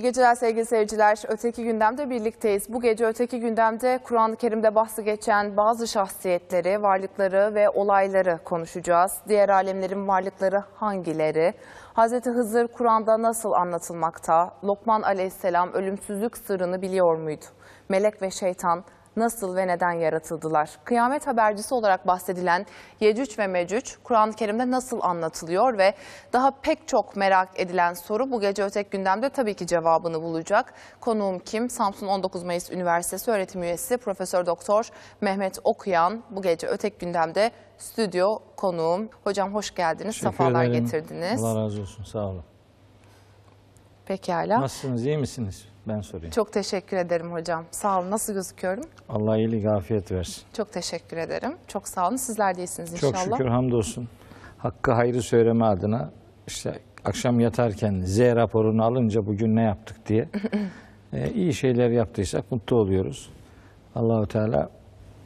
İyi geceler sevgili seyirciler. Öteki gündemde birlikteyiz. Bu gece öteki gündemde Kur'an-ı Kerim'de bahsi geçen bazı şahsiyetleri, varlıkları ve olayları konuşacağız. Diğer alemlerin varlıkları hangileri? Hz. Hızır Kur'an'da nasıl anlatılmakta? Lokman aleyhisselam ölümsüzlük sırrını biliyor muydu? Melek ve şeytan nasıl ve neden yaratıldılar? Kıyamet habercisi olarak bahsedilen Yecüc ve Mecüc Kur'an-ı Kerim'de nasıl anlatılıyor ve daha pek çok merak edilen soru bu gece ötek gündemde tabii ki cevabını bulacak. Konuğum kim? Samsun 19 Mayıs Üniversitesi öğretim üyesi Profesör Doktor Mehmet Okuyan bu gece ötek gündemde stüdyo konuğum. Hocam hoş geldiniz. Teşekkür Safalar ederim. getirdiniz. Allah razı olsun. Sağ olun. Pekala. Nasılsınız? İyi misiniz? Ben sorayım. Çok teşekkür ederim hocam. Sağ olun. Nasıl gözüküyorum? Allah iyilik, afiyet versin. Çok teşekkür ederim. Çok sağ olun. Sizler de iyisiniz inşallah. Çok şükür hamdolsun. Hakkı hayrı söyleme adına işte akşam yatarken Z raporunu alınca bugün ne yaptık diye e, iyi şeyler yaptıysak mutlu oluyoruz. Allahu Teala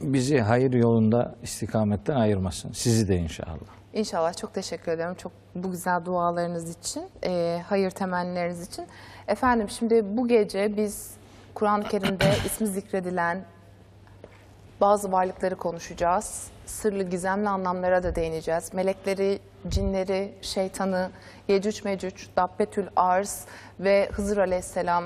bizi hayır yolunda istikametten ayırmasın. Sizi de inşallah. İnşallah çok teşekkür ederim. Çok bu güzel dualarınız için, e, hayır temennileriniz için. Efendim şimdi bu gece biz Kur'an-ı Kerim'de ismi zikredilen bazı varlıkları konuşacağız. Sırlı gizemli anlamlara da değineceğiz. Melekleri, cinleri, şeytanı, Yecüc Mecüc, Dabbetül Arz ve Hızır Aleyhisselam,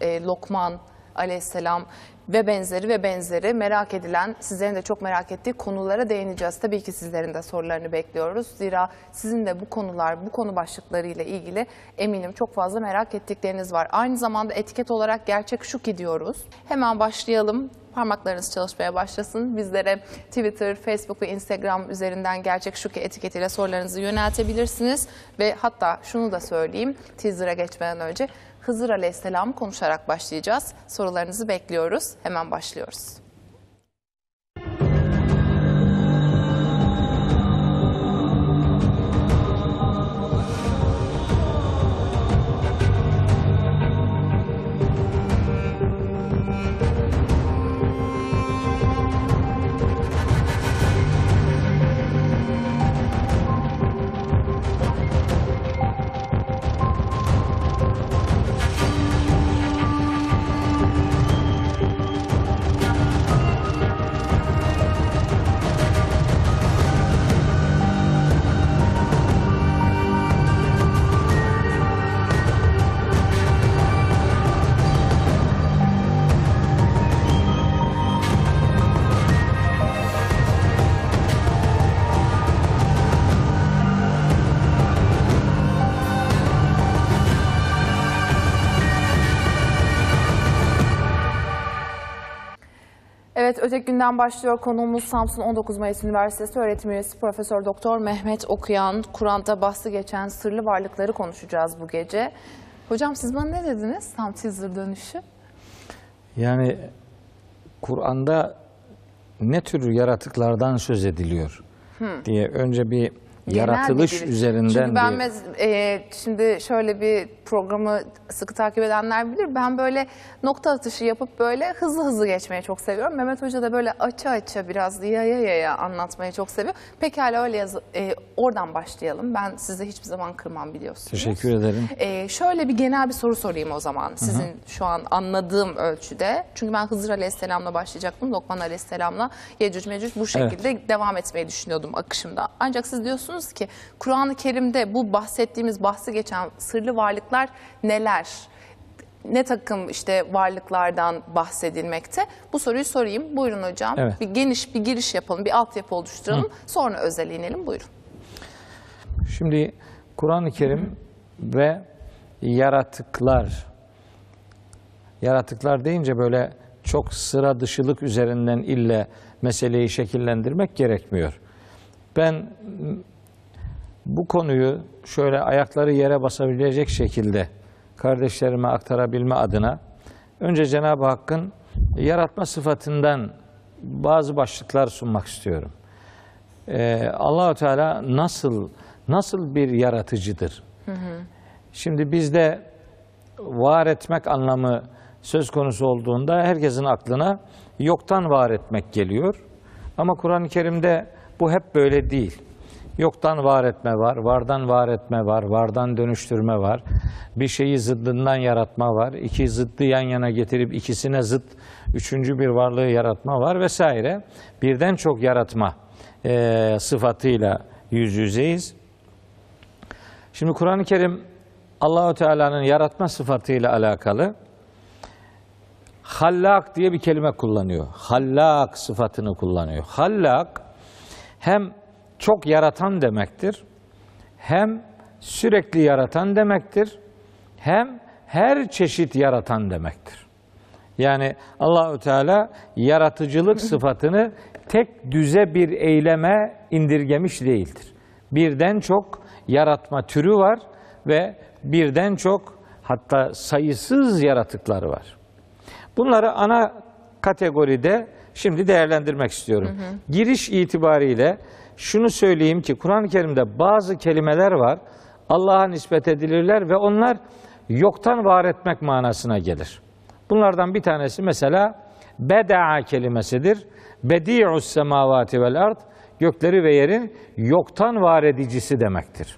e, Lokman Aleyhisselam ve benzeri ve benzeri merak edilen, sizlerin de çok merak ettiği konulara değineceğiz. Tabii ki sizlerin de sorularını bekliyoruz. Zira sizin de bu konular, bu konu başlıkları ile ilgili eminim çok fazla merak ettikleriniz var. Aynı zamanda etiket olarak gerçek şu ki diyoruz. Hemen başlayalım parmaklarınız çalışmaya başlasın. Bizlere Twitter, Facebook ve Instagram üzerinden gerçek şu ki etiketiyle sorularınızı yöneltebilirsiniz. Ve hatta şunu da söyleyeyim teaser'a geçmeden önce Hızır Aleyhisselam konuşarak başlayacağız. Sorularınızı bekliyoruz. Hemen başlıyoruz. Gelecek günden başlıyor. Konuğumuz Samsun 19 Mayıs Üniversitesi öğretim üyesi Profesör Doktor Mehmet Okuyan. Kur'an'da bahsi geçen sırlı varlıkları konuşacağız bu gece. Hocam siz bana ne dediniz tam teaser dönüşü? Yani Kur'an'da ne tür yaratıklardan söz ediliyor hmm. diye önce bir Genel yaratılış bir üzerinden Çünkü ben bir... e, şimdi şöyle bir programı sıkı takip edenler bilir. Ben böyle nokta atışı yapıp böyle hızlı hızlı geçmeye çok seviyorum. Mehmet Hoca da böyle açı açı biraz yaya yaya anlatmayı çok seviyor. Pekala öyle yazı, e, oradan başlayalım. Ben sizi hiçbir zaman kırmam biliyorsunuz. Teşekkür ederim. E, şöyle bir genel bir soru sorayım o zaman sizin Hı -hı. şu an anladığım ölçüde. Çünkü ben Hızır Aleyhisselam'la başlayacaktım. Lokman Aleyhisselam'la Yecüc Mecüc bu şekilde evet. devam etmeyi düşünüyordum akışımda. Ancak siz diyorsunuz ki Kur'an-ı Kerim'de bu bahsettiğimiz bahsi geçen sırlı varlık fiyatlar neler? Ne takım işte varlıklardan bahsedilmekte? Bu soruyu sorayım. Buyurun hocam. Evet. Bir geniş bir giriş yapalım, bir altyapı oluşturalım. Hı. Sonra özel inelim. Buyurun. Şimdi Kur'an-ı Kerim ve yaratıklar. Yaratıklar deyince böyle çok sıra dışılık üzerinden ille meseleyi şekillendirmek gerekmiyor. Ben bu konuyu şöyle ayakları yere basabilecek şekilde kardeşlerime aktarabilme adına önce Cenab-ı Hakk'ın yaratma sıfatından bazı başlıklar sunmak istiyorum. Ee, Allahu Teala nasıl nasıl bir yaratıcıdır? Hı hı. Şimdi bizde var etmek anlamı söz konusu olduğunda herkesin aklına yoktan var etmek geliyor. Ama Kur'an-ı Kerim'de bu hep böyle değil. Yoktan var etme var, vardan var etme var, vardan dönüştürme var. Bir şeyi zıddından yaratma var. iki zıddı yan yana getirip ikisine zıt üçüncü bir varlığı yaratma var vesaire. Birden çok yaratma e, sıfatıyla yüz yüzeyiz. Şimdi Kur'an-ı Kerim Allahu Teala'nın yaratma sıfatıyla alakalı hallak diye bir kelime kullanıyor. Hallak sıfatını kullanıyor. Hallak hem çok yaratan demektir. Hem sürekli yaratan demektir. Hem her çeşit yaratan demektir. Yani Allahü Teala yaratıcılık sıfatını tek düze bir eyleme indirgemiş değildir. Birden çok yaratma türü var ve birden çok hatta sayısız yaratıkları var. Bunları ana kategoride şimdi değerlendirmek istiyorum. Hı hı. Giriş itibariyle şunu söyleyeyim ki Kur'an-ı Kerim'de bazı kelimeler var. Allah'a nispet edilirler ve onlar yoktan var etmek manasına gelir. Bunlardan bir tanesi mesela beda kelimesidir. Bedi'us semavati vel ard gökleri ve yerin yoktan var edicisi demektir.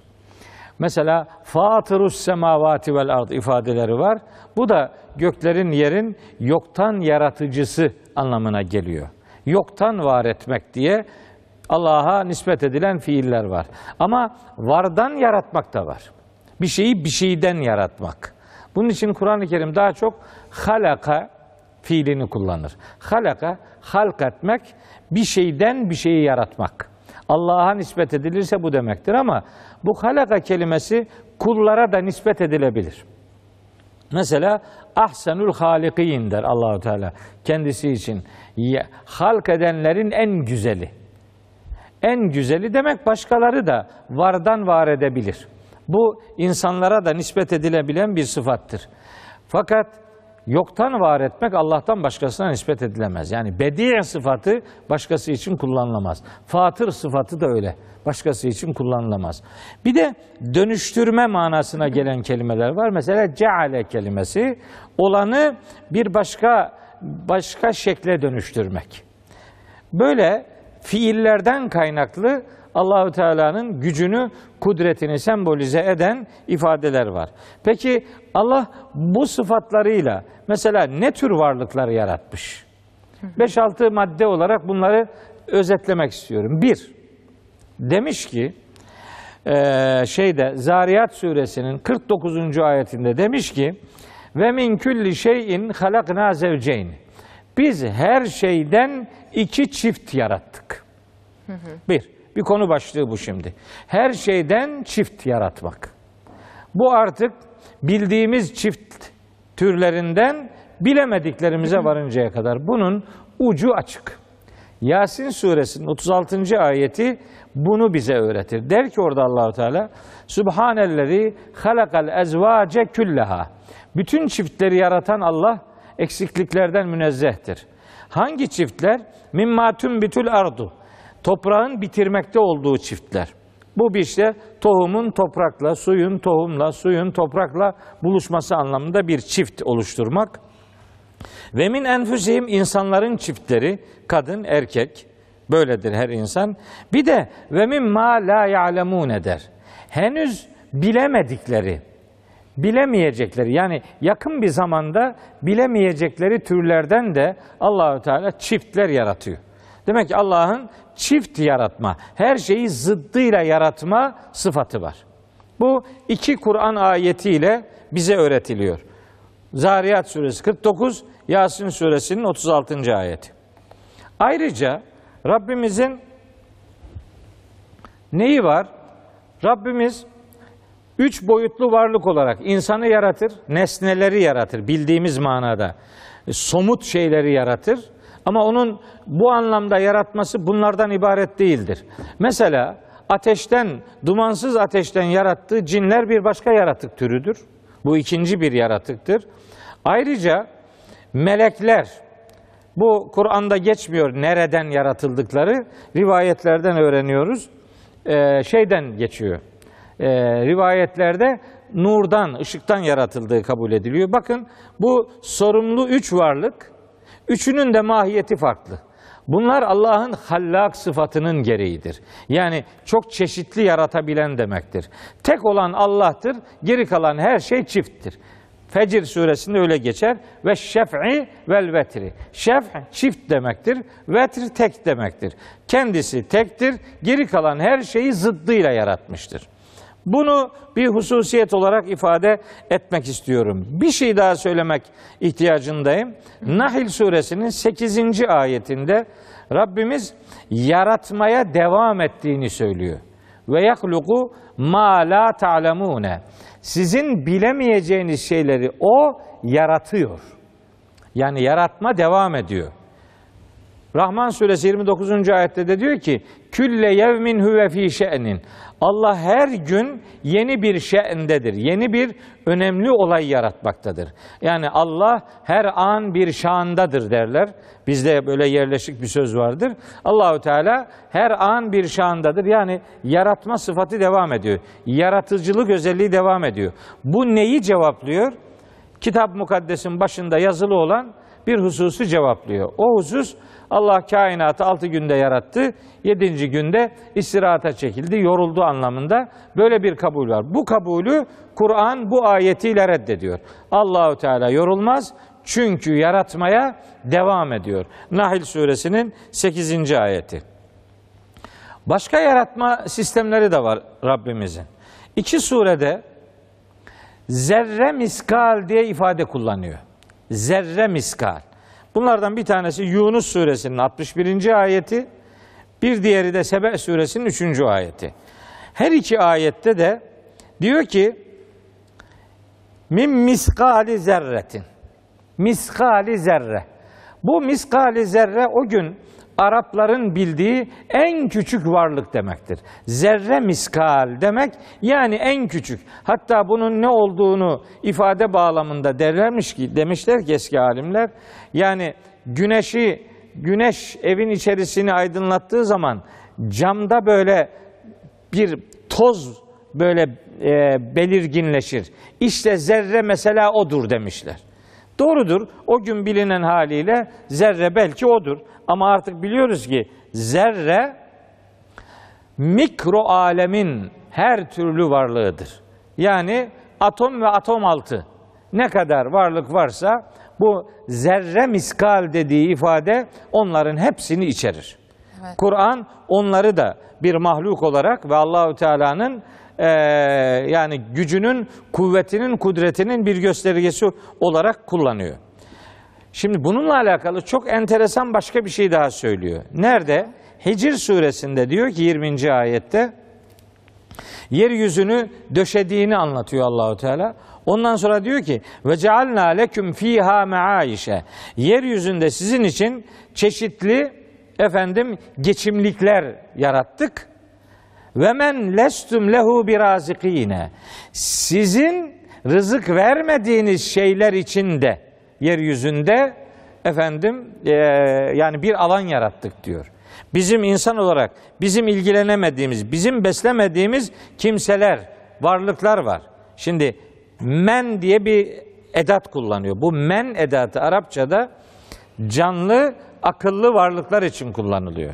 Mesela fatırus semavati vel ard ifadeleri var. Bu da göklerin yerin yoktan yaratıcısı anlamına geliyor. Yoktan var etmek diye Allah'a nispet edilen fiiller var. Ama vardan yaratmak da var. Bir şeyi bir şeyden yaratmak. Bunun için Kur'an-ı Kerim daha çok halaka fiilini kullanır. Halaka, halk etmek, bir şeyden bir şeyi yaratmak. Allah'a nispet edilirse bu demektir ama bu halaka kelimesi kullara da nispet edilebilir. Mesela ahsenül halikin der Allahu Teala kendisi için halk edenlerin en güzeli en güzeli demek başkaları da vardan var edebilir. Bu insanlara da nispet edilebilen bir sıfattır. Fakat yoktan var etmek Allah'tan başkasına nispet edilemez. Yani bediye sıfatı başkası için kullanılamaz. Fatır sıfatı da öyle. Başkası için kullanılamaz. Bir de dönüştürme manasına gelen kelimeler var. Mesela ceale kelimesi olanı bir başka başka şekle dönüştürmek. Böyle fiillerden kaynaklı Allahü Teala'nın gücünü, kudretini sembolize eden ifadeler var. Peki Allah bu sıfatlarıyla mesela ne tür varlıkları yaratmış? 5-6 madde olarak bunları özetlemek istiyorum. Bir, demiş ki e, şeyde Zariyat suresinin 49. ayetinde demiş ki ve min külli şeyin halakna zevceyn. Biz her şeyden iki çift yarattık. Bir, bir konu başlığı bu şimdi. Her şeyden çift yaratmak. Bu artık bildiğimiz çift türlerinden bilemediklerimize varıncaya kadar. Bunun ucu açık. Yasin suresinin 36. ayeti bunu bize öğretir. Der ki orada Allahu Teala Subhanellezi halakal ezvace külleha. Bütün çiftleri yaratan Allah eksikliklerden münezzehtir. Hangi çiftler? Mimmatun bitül ardu. Toprağın bitirmekte olduğu çiftler. Bu bir işte tohumun toprakla, suyun tohumla, suyun toprakla buluşması anlamında bir çift oluşturmak. Ve min enfüsihim insanların çiftleri, kadın, erkek, böyledir her insan. Bir de ve min ma la ya'lemun eder. Henüz bilemedikleri, bilemeyecekleri yani yakın bir zamanda bilemeyecekleri türlerden de Allahü Teala çiftler yaratıyor. Demek ki Allah'ın çift yaratma, her şeyi zıddıyla yaratma sıfatı var. Bu iki Kur'an ayetiyle bize öğretiliyor. Zariyat suresi 49, Yasin suresinin 36. ayeti. Ayrıca Rabbimizin neyi var? Rabbimiz üç boyutlu varlık olarak insanı yaratır, nesneleri yaratır bildiğimiz manada. Somut şeyleri yaratır ama onun bu anlamda yaratması bunlardan ibaret değildir. Mesela ateşten, dumansız ateşten yarattığı cinler bir başka yaratık türüdür. Bu ikinci bir yaratıktır. Ayrıca melekler, bu Kur'an'da geçmiyor nereden yaratıldıkları, rivayetlerden öğreniyoruz, ee, şeyden geçiyor e, rivayetlerde nurdan, ışıktan yaratıldığı kabul ediliyor. Bakın bu sorumlu üç varlık, üçünün de mahiyeti farklı. Bunlar Allah'ın hallak sıfatının gereğidir. Yani çok çeşitli yaratabilen demektir. Tek olan Allah'tır, geri kalan her şey çifttir. Fecir suresinde öyle geçer. Ve şef'i vel vetri. Şef çift demektir. vetri tek demektir. Kendisi tektir. Geri kalan her şeyi zıddıyla yaratmıştır. Bunu bir hususiyet olarak ifade etmek istiyorum. Bir şey daha söylemek ihtiyacındayım. Nahil suresinin 8. ayetinde Rabbimiz yaratmaya devam ettiğini söylüyor. Ve yahluku ma la ta'lemune. Sizin bilemeyeceğiniz şeyleri o yaratıyor. Yani yaratma devam ediyor. Rahman suresi 29. ayette de diyor ki külle yevmin huve fi şe'nin. Allah her gün yeni bir şe'ndedir. Yeni bir önemli olay yaratmaktadır. Yani Allah her an bir şandadır derler. Bizde böyle yerleşik bir söz vardır. Allahu Teala her an bir şandadır. Yani yaratma sıfatı devam ediyor. Yaratıcılık özelliği devam ediyor. Bu neyi cevaplıyor? Kitap mukaddesin başında yazılı olan bir hususu cevaplıyor. O husus Allah kainatı altı günde yarattı. Yedinci günde istirahata çekildi. Yoruldu anlamında böyle bir kabul var. Bu kabulü Kur'an bu ayetiyle reddediyor. Allahu Teala yorulmaz çünkü yaratmaya devam ediyor. Nahil suresinin 8. ayeti. Başka yaratma sistemleri de var Rabbimizin. İki surede zerre miskal diye ifade kullanıyor. Zerre miskal. Bunlardan bir tanesi Yunus suresinin 61. ayeti, bir diğeri de Sebe suresinin 3. ayeti. Her iki ayette de diyor ki min miskali zerretin miskali zerre. Bu miskali zerre o gün Arapların bildiği en küçük varlık demektir. Zerre miskal demek yani en küçük. Hatta bunun ne olduğunu ifade bağlamında derlermiş ki demişler ki eski alimler. Yani güneşi güneş evin içerisini aydınlattığı zaman camda böyle bir toz böyle e, belirginleşir. İşte zerre mesela odur demişler. Doğrudur. O gün bilinen haliyle zerre belki odur. Ama artık biliyoruz ki zerre mikro alemin her türlü varlığıdır. Yani atom ve atom altı ne kadar varlık varsa bu zerre miskal dediği ifade onların hepsini içerir. Evet. Kur'an onları da bir mahluk olarak ve Allahü Teala'nın e, yani gücünün, kuvvetinin, kudretinin bir göstergesi olarak kullanıyor. Şimdi bununla alakalı çok enteresan başka bir şey daha söylüyor. Nerede? Hicr suresinde diyor ki 20. ayette yeryüzünü döşediğini anlatıyor Allahu Teala. Ondan sonra diyor ki ve cealna leküm fiha meaişe. Yeryüzünde sizin için çeşitli efendim geçimlikler yarattık. Ve men lestum lehu birazikine. Sizin rızık vermediğiniz şeyler içinde yeryüzünde efendim e, yani bir alan yarattık diyor. Bizim insan olarak bizim ilgilenemediğimiz, bizim beslemediğimiz kimseler, varlıklar var. Şimdi men diye bir edat kullanıyor. Bu men edatı Arapçada canlı, akıllı varlıklar için kullanılıyor.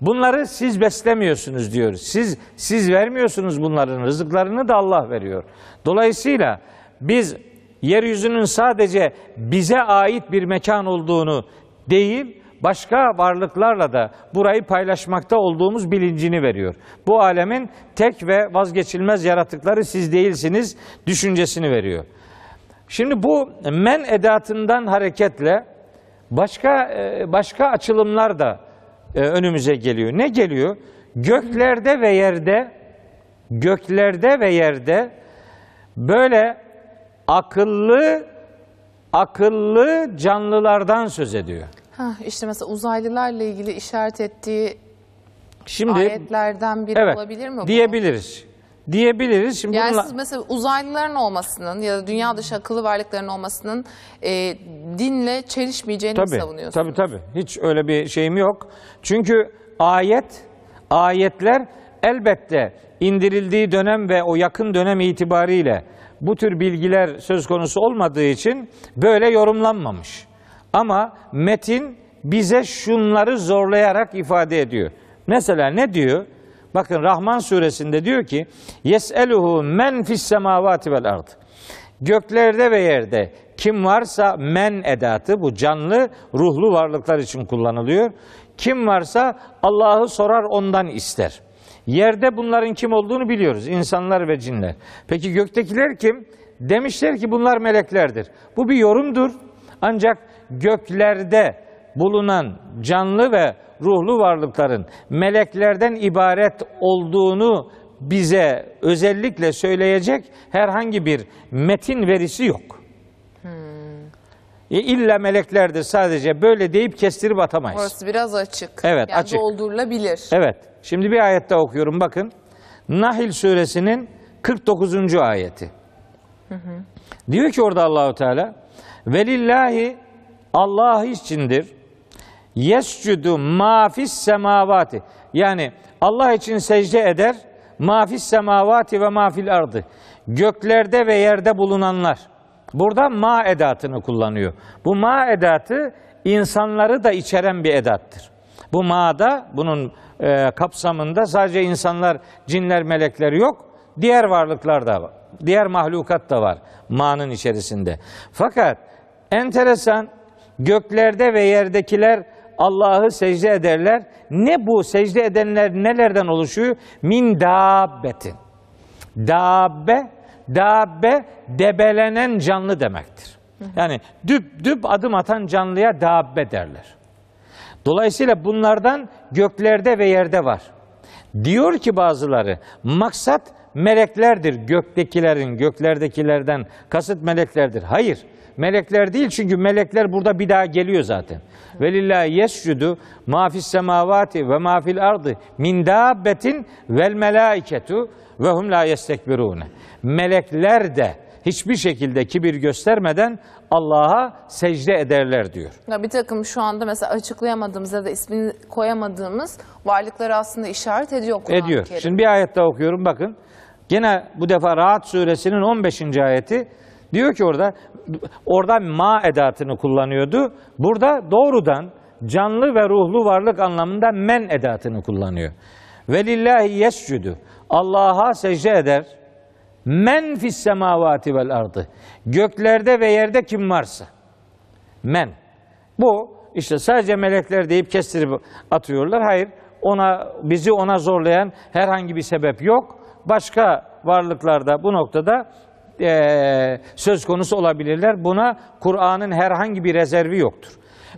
Bunları siz beslemiyorsunuz diyor. Siz siz vermiyorsunuz bunların rızıklarını da Allah veriyor. Dolayısıyla biz yeryüzünün sadece bize ait bir mekan olduğunu değil, başka varlıklarla da burayı paylaşmakta olduğumuz bilincini veriyor. Bu alemin tek ve vazgeçilmez yaratıkları siz değilsiniz düşüncesini veriyor. Şimdi bu men edatından hareketle başka e, başka açılımlar da e, önümüze geliyor. Ne geliyor? Göklerde ve yerde göklerde ve yerde böyle akıllı akıllı canlılardan söz ediyor. Ha, işte mesela uzaylılarla ilgili işaret ettiği Şimdi, ayetlerden biri evet, olabilir mi? Bu? Diyebiliriz diyebiliriz. Şimdi yani bununla... siz mesela uzaylıların olmasının ya da dünya dışı akıllı varlıkların olmasının e, dinle çelişmeyeceğini tabii, savunuyorsunuz. Tabii tabii. Hiç öyle bir şeyim yok. Çünkü ayet, ayetler elbette indirildiği dönem ve o yakın dönem itibariyle bu tür bilgiler söz konusu olmadığı için böyle yorumlanmamış. Ama metin bize şunları zorlayarak ifade ediyor. Mesela ne diyor? Bakın Rahman suresinde diyor ki Yes'eluhu men fis semavati vel ard. Göklerde ve yerde kim varsa men edatı bu canlı ruhlu varlıklar için kullanılıyor. Kim varsa Allah'ı sorar ondan ister. Yerde bunların kim olduğunu biliyoruz. insanlar ve cinler. Peki göktekiler kim? Demişler ki bunlar meleklerdir. Bu bir yorumdur. Ancak göklerde bulunan canlı ve ruhlu varlıkların meleklerden ibaret olduğunu bize özellikle söyleyecek herhangi bir metin verisi yok. Hmm. E meleklerdir sadece böyle deyip kestirip atamayız. Orası biraz açık. Evet yani açık. Doldurulabilir. Evet. Şimdi bir ayette okuyorum bakın. Nahil suresinin 49. ayeti. Hı hı. Diyor ki orada Allahu Teala velillahi Allah içindir yescudu mafis semavati. Yani Allah için secde eder. Mafis semavati ve mafil ardı. Göklerde ve yerde bulunanlar. Burada ma edatını kullanıyor. Bu ma edatı insanları da içeren bir edattır. Bu ma'da bunun e, kapsamında sadece insanlar, cinler, melekler yok. Diğer varlıklar da var. Diğer mahlukat da var ma'nın içerisinde. Fakat enteresan göklerde ve yerdekiler Allah'ı secde ederler. Ne bu secde edenler nelerden oluşuyor? Min dabbetin. Dabbe, dabbe debelenen canlı demektir. Yani düp düp adım atan canlıya dabbe derler. Dolayısıyla bunlardan göklerde ve yerde var. Diyor ki bazıları maksat meleklerdir. Göktekilerin, göklerdekilerden kasıt meleklerdir. Hayır. Melekler değil çünkü melekler burada bir daha geliyor zaten. Ve lillahi yescudu ma fis semavati ve ma fil ardı min dabbetin vel melaiketu ve hum la yestekbirune. Melekler de hiçbir şekilde kibir göstermeden Allah'a secde ederler diyor. Ya bir takım şu anda mesela açıklayamadığımız ya da ismini koyamadığımız varlıkları aslında işaret ediyor Kur'an-ı Ediyor. Kerim. Şimdi bir ayet daha okuyorum bakın. Gene bu defa Rahat suresinin 15. ayeti diyor ki orada Orada ma edatını kullanıyordu. Burada doğrudan canlı ve ruhlu varlık anlamında men edatını kullanıyor. Velillahi yescudu. Allah'a secde eder. Men fis semavati vel ardı. Göklerde ve yerde kim varsa. Men. Bu işte sadece melekler deyip kestirip atıyorlar. Hayır. Ona bizi ona zorlayan herhangi bir sebep yok. Başka varlıklarda bu noktada e, söz konusu olabilirler. Buna Kur'an'ın herhangi bir rezervi yoktur.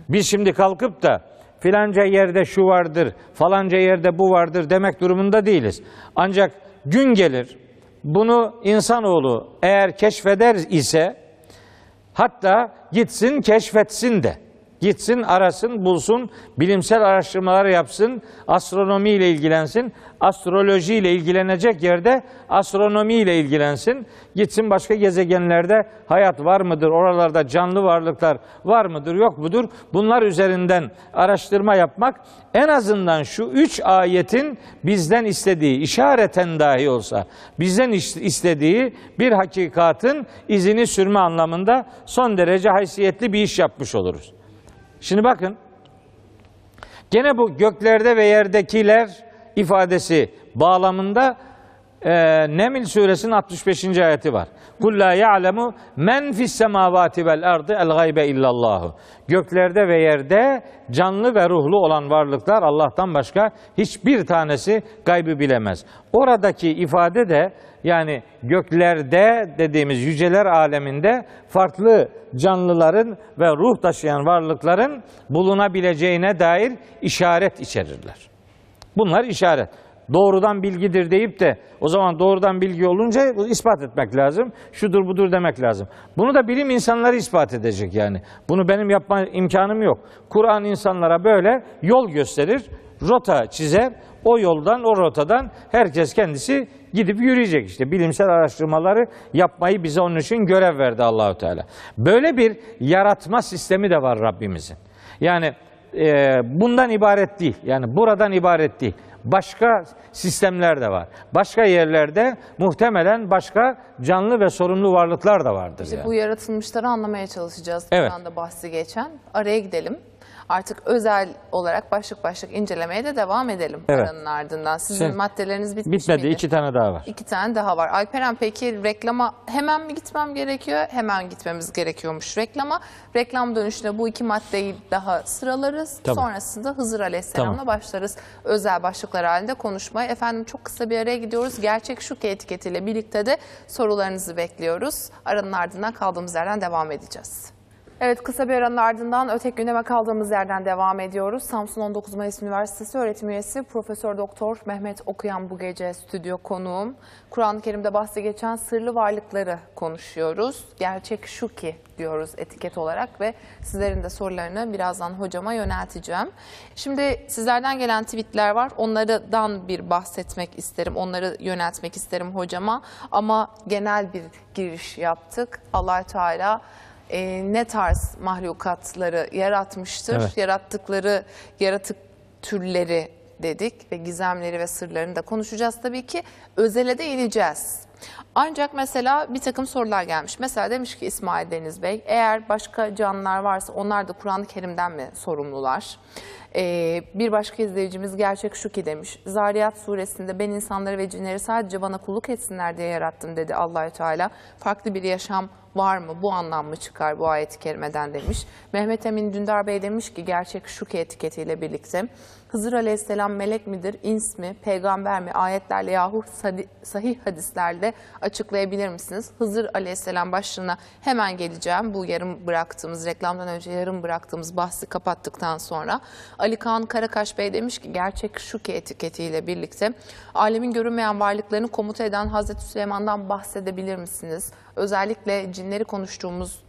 Biz şimdi kalkıp da filanca yerde şu vardır, falanca yerde bu vardır demek durumunda değiliz. Ancak gün gelir bunu insanoğlu eğer keşfeder ise hatta gitsin keşfetsin de. Gitsin, arasın, bulsun, bilimsel araştırmalar yapsın, astronomi ile ilgilensin, astroloji ile ilgilenecek yerde astronomi ile ilgilensin. Gitsin başka gezegenlerde hayat var mıdır, oralarda canlı varlıklar var mıdır, yok mudur? Bunlar üzerinden araştırma yapmak en azından şu üç ayetin bizden istediği, işareten dahi olsa, bizden istediği bir hakikatın izini sürme anlamında son derece haysiyetli bir iş yapmış oluruz. Şimdi bakın. Gene bu göklerde ve yerdekiler ifadesi bağlamında e, ee, Nemil suresinin 65. ayeti var. Kul la ya'lemu men fis semavati vel ardı el gaybe illallahu. Göklerde ve yerde canlı ve ruhlu olan varlıklar Allah'tan başka hiçbir tanesi gaybı bilemez. Oradaki ifade de yani göklerde dediğimiz yüceler aleminde farklı canlıların ve ruh taşıyan varlıkların bulunabileceğine dair işaret içerirler. Bunlar işaret doğrudan bilgidir deyip de o zaman doğrudan bilgi olunca ispat etmek lazım. Şudur budur demek lazım. Bunu da bilim insanları ispat edecek yani. Bunu benim yapma imkanım yok. Kur'an insanlara böyle yol gösterir, rota çizer. O yoldan, o rotadan herkes kendisi gidip yürüyecek işte. Bilimsel araştırmaları yapmayı bize onun için görev verdi Allahü Teala. Böyle bir yaratma sistemi de var Rabbimizin. Yani e, bundan ibaret değil. Yani buradan ibaret değil başka sistemler de var. Başka yerlerde muhtemelen başka canlı ve sorumlu varlıklar da vardır. Biz yani. bu yaratılmışları anlamaya çalışacağız. Evet. Buradan da bahsi geçen. Araya gidelim artık özel olarak başlık başlık incelemeye de devam edelim evet. aranın ardından. Sizin Şimdi, şey, maddeleriniz bitmiş Bitmedi. Miydi? iki tane daha var. İki tane daha var. Alperen peki reklama hemen mi gitmem gerekiyor? Hemen gitmemiz gerekiyormuş reklama. Reklam dönüşüne bu iki maddeyi daha sıralarız. Tamam. Sonrasında Hızır Aleyhisselam'la tamam. başlarız. Özel başlıklar halinde konuşmaya. Efendim çok kısa bir araya gidiyoruz. Gerçek şu ki etiketiyle birlikte de sorularınızı bekliyoruz. Aranın ardından kaldığımız yerden devam edeceğiz. Evet kısa bir aranın ardından ötek gündeme kaldığımız yerden devam ediyoruz. Samsun 19 Mayıs Üniversitesi öğretim üyesi Profesör Doktor Mehmet Okuyan bu gece stüdyo konuğum. Kur'an-ı Kerim'de bahsi geçen sırlı varlıkları konuşuyoruz. Gerçek şu ki diyoruz etiket olarak ve sizlerin de sorularını birazdan hocama yönelteceğim. Şimdi sizlerden gelen tweetler var. Onlardan bir bahsetmek isterim. Onları yöneltmek isterim hocama ama genel bir giriş yaptık. Allah Teala e, ne tarz mahlukatları yaratmıştır, evet. yarattıkları yaratık türleri dedik ve gizemleri ve sırlarını da konuşacağız tabii ki. Özele de ineceğiz. Ancak mesela bir takım sorular gelmiş. Mesela demiş ki İsmail Deniz Bey, eğer başka canlılar varsa onlar da Kur'an-ı Kerim'den mi sorumlular? Ee, bir başka izleyicimiz gerçek şu ki demiş. Zariyat suresinde ben insanları ve cinleri sadece bana kulluk etsinler diye yarattım dedi Allahü Teala. Farklı bir yaşam var mı? Bu anlam mı çıkar bu ayet-i kerimeden demiş. Mehmet Emin Dündar Bey demiş ki gerçek şu ki etiketiyle birlikte. Hızır Aleyhisselam melek midir, ins mi, peygamber mi ayetlerle yahut sahih hadislerle açıklayabilir misiniz? Hızır Aleyhisselam başlığına hemen geleceğim. Bu yarım bıraktığımız, reklamdan önce yarım bıraktığımız bahsi kapattıktan sonra. Ali Kaan Karakaş Bey demiş ki gerçek şu ki etiketiyle birlikte alemin görünmeyen varlıklarını komuta eden Hazreti Süleyman'dan bahsedebilir misiniz? Özellikle cinleri konuştuğumuz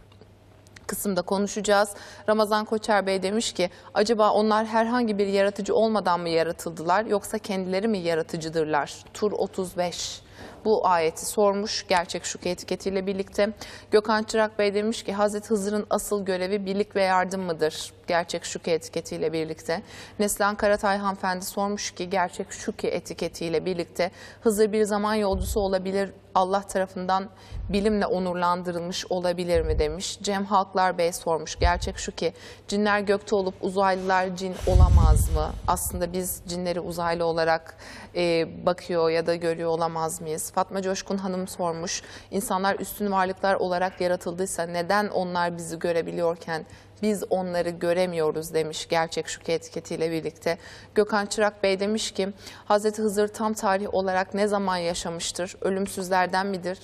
kısımda konuşacağız. Ramazan Koçer Bey demiş ki acaba onlar herhangi bir yaratıcı olmadan mı yaratıldılar yoksa kendileri mi yaratıcıdırlar? Tur 35 bu ayeti sormuş gerçek şu ki etiketiyle birlikte. Gökhan Çırak Bey demiş ki Hazreti Hızır'ın asıl görevi birlik ve yardım mıdır? Gerçek şu ki etiketiyle birlikte. Neslihan Karatay hanımefendi sormuş ki gerçek şu ki etiketiyle birlikte Hızır bir zaman yolcusu olabilir Allah tarafından bilimle onurlandırılmış olabilir mi demiş. Cem Halklar Bey sormuş. Gerçek şu ki cinler gökte olup uzaylılar cin olamaz mı? Aslında biz cinleri uzaylı olarak e, bakıyor ya da görüyor olamaz mıyız? Fatma Coşkun Hanım sormuş. İnsanlar üstün varlıklar olarak yaratıldıysa neden onlar bizi görebiliyorken biz onları göremiyoruz demiş gerçek şüphe etiketiyle birlikte. Gökhan Çırak Bey demiş ki Hazreti Hızır tam tarih olarak ne zaman yaşamıştır? Ölümsüzlerden midir?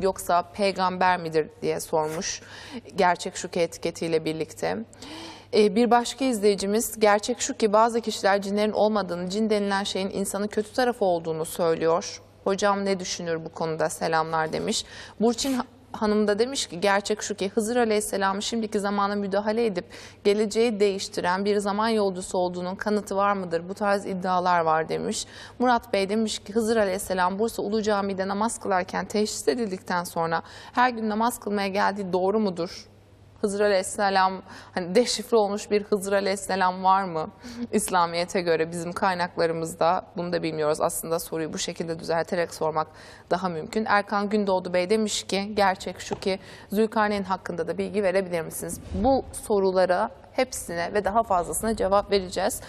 Yoksa peygamber midir diye sormuş gerçek şüphe etiketiyle birlikte. Ee, bir başka izleyicimiz gerçek şu ki bazı kişiler cinlerin olmadığını, cin denilen şeyin insanın kötü tarafı olduğunu söylüyor. Hocam ne düşünür bu konuda selamlar demiş. Burçin Hanım da demiş ki gerçek şu ki Hızır Aleyhisselam'ı şimdiki zamana müdahale edip geleceği değiştiren bir zaman yolcusu olduğunun kanıtı var mıdır? Bu tarz iddialar var demiş. Murat Bey demiş ki Hızır Aleyhisselam Bursa Ulu Camii'de namaz kılarken teşhis edildikten sonra her gün namaz kılmaya geldiği doğru mudur? Hızır Aleyhisselam hani deşifre olmuş bir Hızır Aleyhisselam var mı? İslamiyet'e göre bizim kaynaklarımızda bunu da bilmiyoruz. Aslında soruyu bu şekilde düzelterek sormak daha mümkün. Erkan Gündoğdu Bey demiş ki gerçek şu ki Zülkarneyn hakkında da bilgi verebilir misiniz? Bu sorulara hepsine ve daha fazlasına cevap vereceğiz.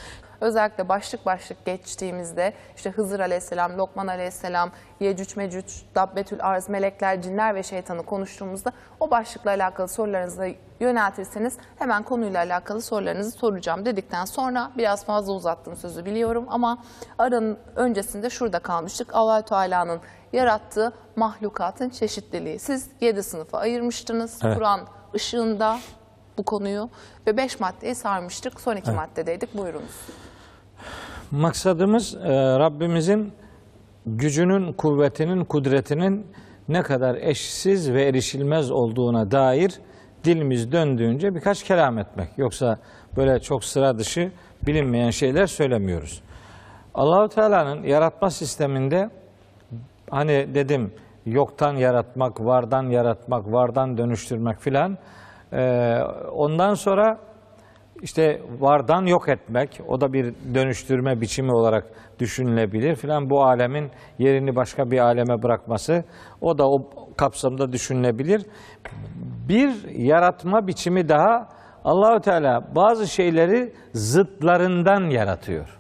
Özellikle başlık başlık geçtiğimizde işte Hızır Aleyhisselam, Lokman Aleyhisselam, Yecüc Mecüc, Dabbetül Arz, Melekler, Cinler ve Şeytan'ı konuştuğumuzda o başlıkla alakalı sorularınızı yöneltirseniz hemen konuyla alakalı sorularınızı soracağım dedikten sonra biraz fazla uzattım sözü biliyorum ama aranın öncesinde şurada kalmıştık. allah Teala'nın yarattığı mahlukatın çeşitliliği. Siz 7 sınıfa ayırmıştınız. Evet. Kur'an ışığında bu konuyu ve 5 maddeyi sarmıştık. Son iki evet. maddedeydik. Buyurunuz. Maksadımız e, Rabbimizin gücünün, kuvvetinin, kudretinin ne kadar eşsiz ve erişilmez olduğuna dair dilimiz döndüğünce birkaç kelam etmek. Yoksa böyle çok sıra dışı bilinmeyen şeyler söylemiyoruz. Allahu Teala'nın yaratma sisteminde hani dedim yoktan yaratmak, vardan yaratmak, vardan dönüştürmek filan. E, ondan sonra işte vardan yok etmek, o da bir dönüştürme biçimi olarak düşünülebilir filan. Bu alemin yerini başka bir aleme bırakması, o da o kapsamda düşünülebilir. Bir yaratma biçimi daha Allahü Teala bazı şeyleri zıtlarından yaratıyor.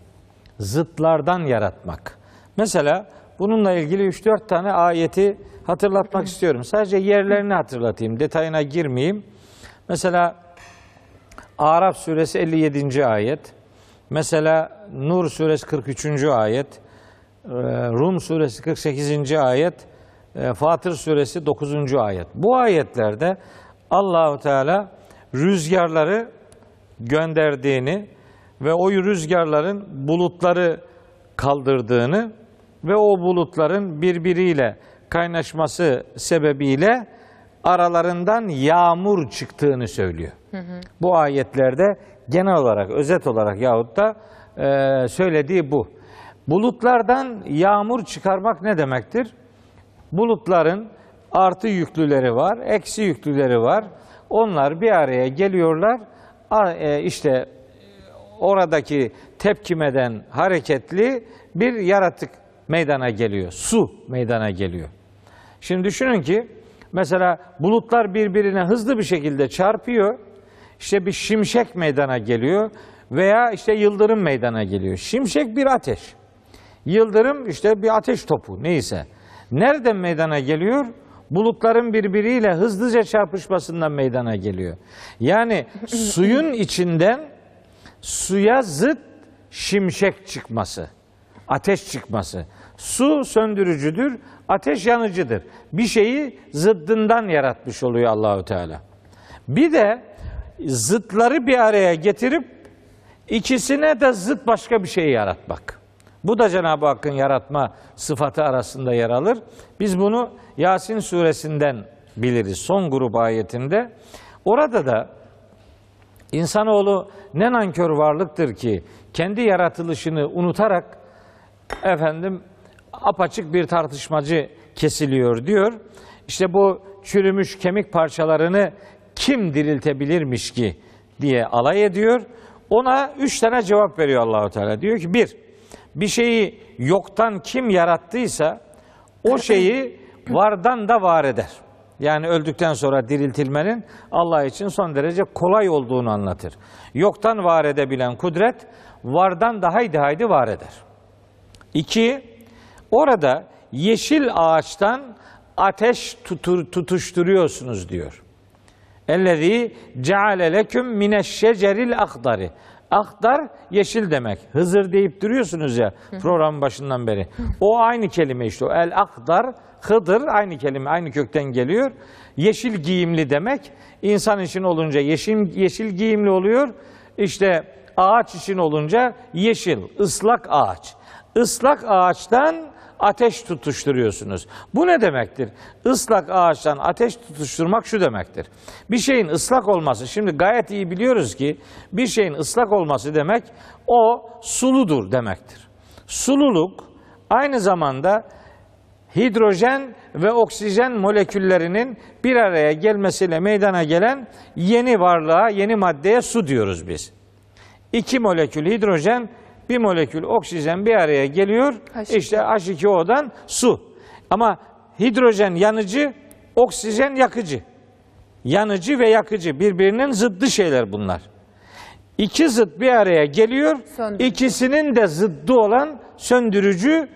Zıtlardan yaratmak. Mesela bununla ilgili 3-4 tane ayeti hatırlatmak istiyorum. Sadece yerlerini hatırlatayım, detayına girmeyeyim. Mesela Araf suresi 57. ayet. Mesela Nur suresi 43. ayet. Ee, Rum suresi 48. ayet. Ee, Fatır suresi 9. ayet. Bu ayetlerde Allahu Teala rüzgarları gönderdiğini ve o rüzgarların bulutları kaldırdığını ve o bulutların birbiriyle kaynaşması sebebiyle aralarından yağmur çıktığını söylüyor. Hı hı. Bu ayetlerde genel olarak, özet olarak yahut da e, söylediği bu. Bulutlardan yağmur çıkarmak ne demektir? Bulutların artı yüklüleri var, eksi yüklüleri var. Onlar bir araya geliyorlar. E, işte oradaki tepkimeden hareketli bir yaratık meydana geliyor. Su meydana geliyor. Şimdi düşünün ki Mesela bulutlar birbirine hızlı bir şekilde çarpıyor. İşte bir şimşek meydana geliyor veya işte yıldırım meydana geliyor. Şimşek bir ateş. Yıldırım işte bir ateş topu neyse. Nereden meydana geliyor? Bulutların birbiriyle hızlıca çarpışmasından meydana geliyor. Yani suyun içinden suya zıt şimşek çıkması, ateş çıkması. Su söndürücüdür Ateş yanıcıdır. Bir şeyi zıddından yaratmış oluyor Allahü Teala. Bir de zıtları bir araya getirip ikisine de zıt başka bir şey yaratmak. Bu da Cenab-ı Hakk'ın yaratma sıfatı arasında yer alır. Biz bunu Yasin suresinden biliriz. Son grup ayetinde. Orada da insanoğlu ne nankör varlıktır ki kendi yaratılışını unutarak efendim apaçık bir tartışmacı kesiliyor diyor. İşte bu çürümüş kemik parçalarını kim diriltebilirmiş ki diye alay ediyor. Ona üç tane cevap veriyor Allahu Teala. Diyor ki bir, bir şeyi yoktan kim yarattıysa o şeyi vardan da var eder. Yani öldükten sonra diriltilmenin Allah için son derece kolay olduğunu anlatır. Yoktan var edebilen kudret vardan da haydi haydi var eder. İki, Orada yeşil ağaçtan ateş tutur, tutuşturuyorsunuz diyor. Ellezî ceale leküm mineşşeceril akdari. Akdar yeşil demek. Hızır deyip duruyorsunuz ya programın başından beri. O aynı kelime işte. O. El akdar, hıdır aynı kelime, aynı kökten geliyor. Yeşil giyimli demek. İnsan için olunca yeşil, yeşil giyimli oluyor. İşte ağaç için olunca yeşil, ıslak ağaç. Islak ağaçtan ateş tutuşturuyorsunuz. Bu ne demektir? Islak ağaçtan ateş tutuşturmak şu demektir. Bir şeyin ıslak olması, şimdi gayet iyi biliyoruz ki bir şeyin ıslak olması demek o suludur demektir. Sululuk aynı zamanda hidrojen ve oksijen moleküllerinin bir araya gelmesiyle meydana gelen yeni varlığa, yeni maddeye su diyoruz biz. İki molekül hidrojen bir molekül oksijen bir araya geliyor. H2. İşte H2O'dan su. Ama hidrojen yanıcı, oksijen yakıcı. Yanıcı ve yakıcı birbirinin zıddı şeyler bunlar. İki zıt bir araya geliyor. Söndürücü. İkisinin de zıddı olan söndürücü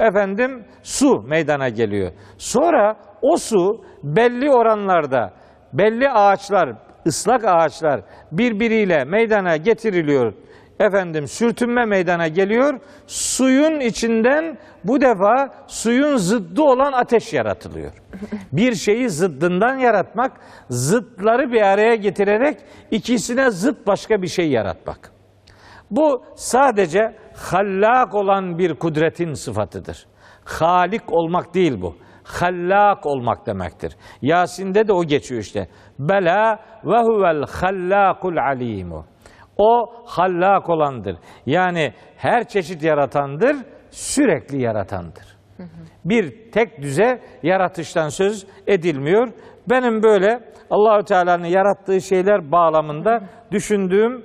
efendim su meydana geliyor. Sonra o su belli oranlarda belli ağaçlar, ıslak ağaçlar birbiriyle meydana getiriliyor efendim sürtünme meydana geliyor. Suyun içinden bu defa suyun zıddı olan ateş yaratılıyor. Bir şeyi zıddından yaratmak, zıtları bir araya getirerek ikisine zıt başka bir şey yaratmak. Bu sadece hallak olan bir kudretin sıfatıdır. Halik olmak değil bu. Hallak olmak demektir. Yasin'de de o geçiyor işte. Bela ve huvel hallakul alimu. O hallak olandır. Yani her çeşit yaratandır, sürekli yaratandır. Bir tek düze yaratıştan söz edilmiyor. Benim böyle Allahü Teala'nın yarattığı şeyler bağlamında düşündüğüm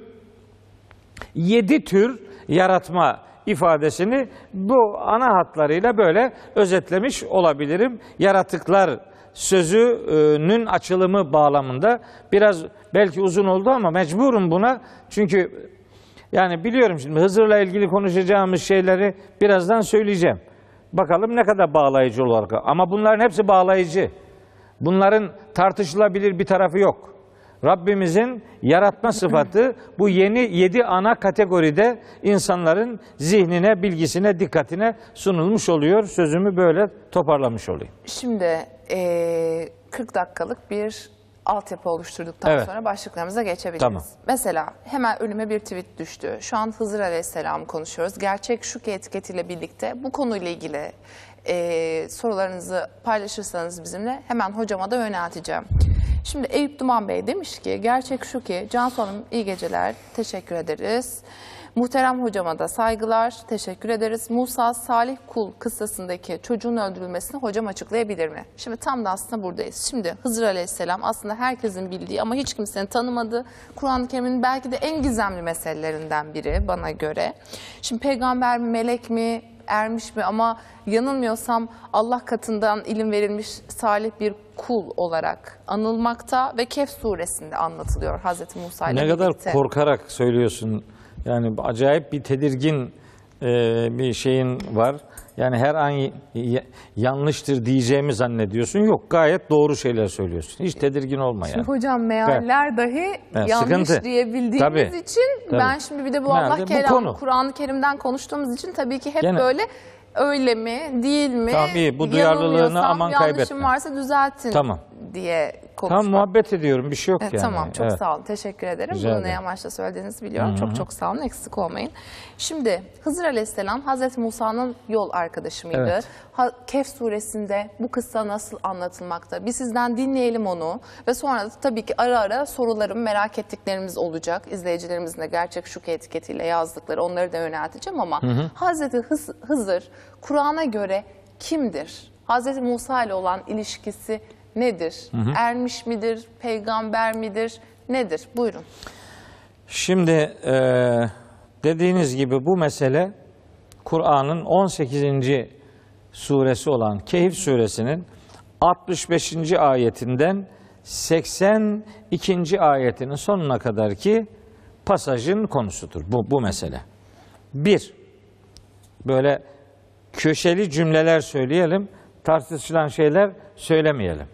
yedi tür yaratma ifadesini bu ana hatlarıyla böyle özetlemiş olabilirim. Yaratıklar sözünün açılımı bağlamında biraz belki uzun oldu ama mecburum buna. Çünkü yani biliyorum şimdi Hızır'la ilgili konuşacağımız şeyleri birazdan söyleyeceğim. Bakalım ne kadar bağlayıcı olarak. Ama bunların hepsi bağlayıcı. Bunların tartışılabilir bir tarafı yok. Rabbimizin yaratma sıfatı bu yeni yedi ana kategoride insanların zihnine, bilgisine, dikkatine sunulmuş oluyor. Sözümü böyle toparlamış olayım. Şimdi e, 40 dakikalık bir altyapı oluşturduktan evet. sonra başlıklarımıza geçebiliriz. Tamam. Mesela hemen önüme bir tweet düştü. Şu an Hızır Aleyhisselam konuşuyoruz. Gerçek şu ki etiketiyle birlikte bu konuyla ilgili e, sorularınızı paylaşırsanız bizimle hemen hocama da yönelteceğim. Şimdi Eyüp Duman Bey demiş ki gerçek şu ki Cansu Hanım iyi geceler teşekkür ederiz. Muhterem hocama da saygılar teşekkür ederiz. Musa Salih Kul kıssasındaki çocuğun öldürülmesini hocam açıklayabilir mi? Şimdi tam da aslında buradayız. Şimdi Hızır Aleyhisselam aslında herkesin bildiği ama hiç kimsenin tanımadığı Kur'an-ı Kerim'in belki de en gizemli meselelerinden biri bana göre. Şimdi peygamber mi melek mi ermiş mi? Ama yanılmıyorsam Allah katından ilim verilmiş salih bir kul olarak anılmakta ve Kehf suresinde anlatılıyor Hazreti Musa ile Ne birlikte. kadar korkarak söylüyorsun. Yani acayip bir tedirgin e, bir şeyin var. Yani her an yanlıştır diyeceğimi zannediyorsun. Yok gayet doğru şeyler söylüyorsun. Hiç tedirgin olma şimdi Hocam mealler evet. dahi yani yanlış sıkıntı. diyebildiğimiz tabii, için tabii. ben şimdi bir de bu Allah kelamı Kur'an-ı Kerim'den konuştuğumuz için tabii ki hep Gene, böyle öyle mi değil mi? Tamam bu duyarlılığını aman kaybetme. Yanlışım varsa düzeltin tamam. diye konusunda. Tam muhabbet ediyorum bir şey yok evet, yani. Tamam çok evet. sağ olun teşekkür ederim. Rica Bunu ne amaçla söylediğinizi biliyorum. Hı -hı. Çok çok sağ olun eksik olmayın. Şimdi Hızır Aleyhisselam Hazreti Musa'nın yol arkadaşı mıydı? Evet. Kehf suresinde bu kıssa nasıl anlatılmakta? Biz sizden dinleyelim onu ve sonra da tabii ki ara ara sorularım merak ettiklerimiz olacak. İzleyicilerimizin de gerçek şu etiketiyle yazdıkları onları da yönelteceğim ama hı hı. Hazreti Hız Hızır Kur'an'a göre kimdir? Hazreti Musa ile olan ilişkisi nedir? Hı hı. Ermiş midir? Peygamber midir? Nedir? Buyurun. Şimdi e, dediğiniz gibi bu mesele Kur'an'ın 18. suresi olan Kehif suresinin 65. ayetinden 82. ayetinin sonuna kadar ki pasajın konusudur bu, bu mesele. Bir, böyle köşeli cümleler söyleyelim, tartışılan şeyler söylemeyelim.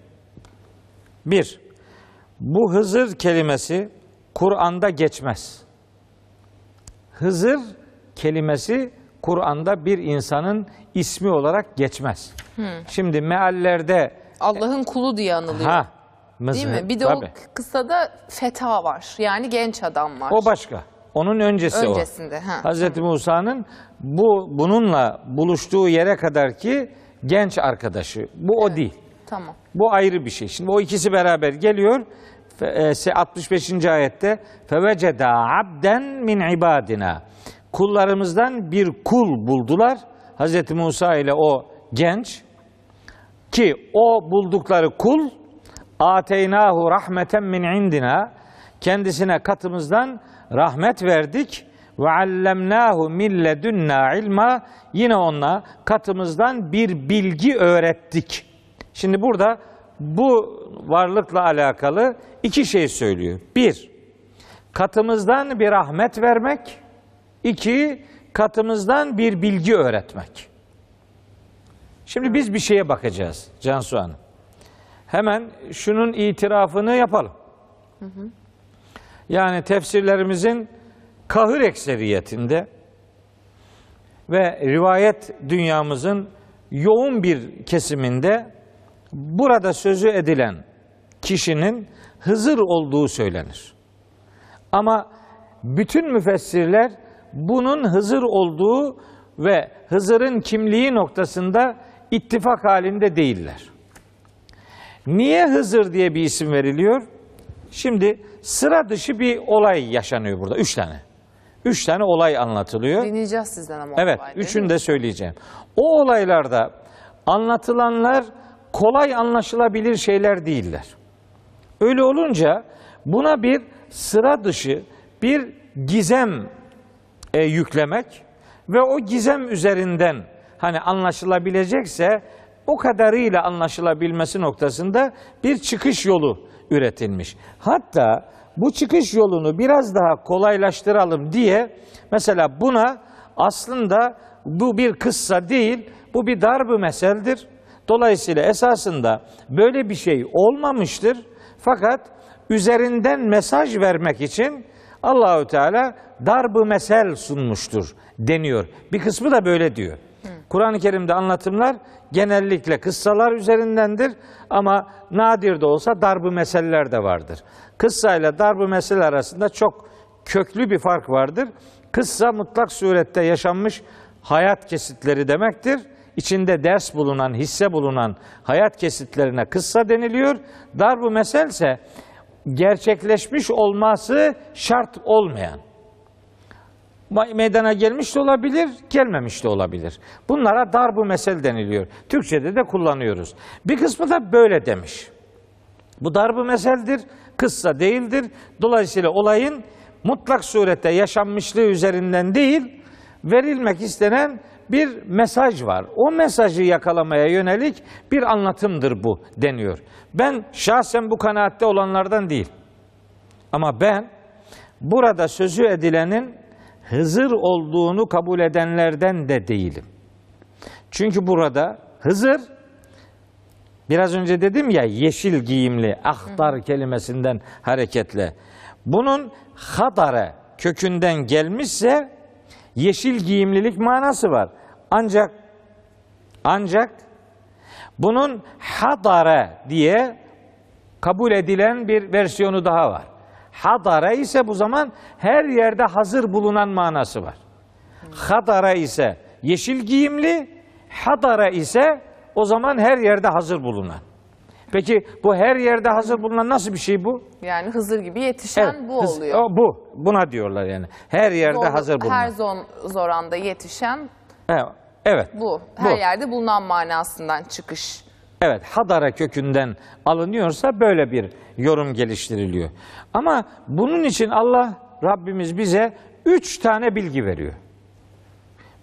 Bir, bu Hızır kelimesi Kur'an'da geçmez. Hızır kelimesi Kur'an'da bir insanın ismi olarak geçmez. Hmm. Şimdi meallerde Allah'ın kulu diye anılıyor. Ha, mızır. Değil mi? Bir de tabii. o kısada feta var. Yani genç adam var. O başka. Onun öncesi Öncesinde, o. Ha. Hazreti Musa'nın bu bununla buluştuğu yere kadar ki genç arkadaşı. Bu evet. o değil. Tamam. Bu ayrı bir şey. Şimdi o ikisi beraber geliyor. 65. E, ayette feveceda abden min ibadina kullarımızdan bir kul buldular. Hz. Musa ile o genç ki o buldukları kul ateynahu rahmeten min indina kendisine katımızdan rahmet verdik ve allemnahu min ledunna ilma yine ona katımızdan bir bilgi öğrettik.'' Şimdi burada bu varlıkla alakalı iki şey söylüyor. Bir, katımızdan bir rahmet vermek. iki katımızdan bir bilgi öğretmek. Şimdi biz bir şeye bakacağız Cansu Hanım. Hemen şunun itirafını yapalım. Hı hı. Yani tefsirlerimizin kahır ekseriyetinde ve rivayet dünyamızın yoğun bir kesiminde burada sözü edilen kişinin Hızır olduğu söylenir. Ama bütün müfessirler bunun Hızır olduğu ve Hızır'ın kimliği noktasında ittifak halinde değiller. Niye Hızır diye bir isim veriliyor? Şimdi sıra dışı bir olay yaşanıyor burada. Üç tane. Üç tane olay anlatılıyor. Dinleyeceğiz sizden ama. Evet. Olay, üçünü de söyleyeceğim. O olaylarda anlatılanlar kolay anlaşılabilir şeyler değiller. Öyle olunca buna bir sıra dışı bir gizem e, yüklemek ve o gizem üzerinden hani anlaşılabilecekse o kadarıyla anlaşılabilmesi noktasında bir çıkış yolu üretilmiş. Hatta bu çıkış yolunu biraz daha kolaylaştıralım diye mesela buna aslında bu bir kıssa değil, bu bir darbı meseldir Dolayısıyla esasında böyle bir şey olmamıştır. Fakat üzerinden mesaj vermek için Allahü Teala darbu mesel sunmuştur deniyor. Bir kısmı da böyle diyor. Kur'an-ı Kerim'de anlatımlar genellikle kıssalar üzerindendir ama nadir de olsa darbu meseller de vardır. Kıssa ile darbu mesel arasında çok köklü bir fark vardır. Kıssa mutlak surette yaşanmış hayat kesitleri demektir içinde ders bulunan, hisse bulunan hayat kesitlerine kıssa deniliyor. Darbu mesel ise gerçekleşmiş olması şart olmayan meydana gelmiş de olabilir, gelmemiş de olabilir. Bunlara darbu mesel deniliyor. Türkçede de kullanıyoruz. Bir kısmı da böyle demiş. Bu darbu meseldir, kıssa değildir. Dolayısıyla olayın mutlak surette yaşanmışlığı üzerinden değil, verilmek istenen bir mesaj var. O mesajı yakalamaya yönelik bir anlatımdır bu deniyor. Ben şahsen bu kanaatte olanlardan değil. Ama ben burada sözü edilenin Hızır olduğunu kabul edenlerden de değilim. Çünkü burada Hızır biraz önce dedim ya yeşil giyimli ahtar kelimesinden hareketle. Bunun hadare kökünden gelmişse yeşil giyimlilik manası var. Ancak ancak bunun hadare diye kabul edilen bir versiyonu daha var. Hadara ise bu zaman her yerde hazır bulunan manası var. Hadara ise yeşil giyimli, hadara ise o zaman her yerde hazır bulunan. Peki bu her yerde hazır bulunan nasıl bir şey bu? Yani Hızır gibi yetişen evet, bu hız, oluyor. O, bu. Buna diyorlar yani. Her yerde Zor, hazır bulunan. Her zon, zoranda yetişen. Evet. Evet. Bu her bu. yerde bulunan manasından çıkış. Evet, hadara kökünden alınıyorsa böyle bir yorum geliştiriliyor. Ama bunun için Allah Rabbimiz bize üç tane bilgi veriyor.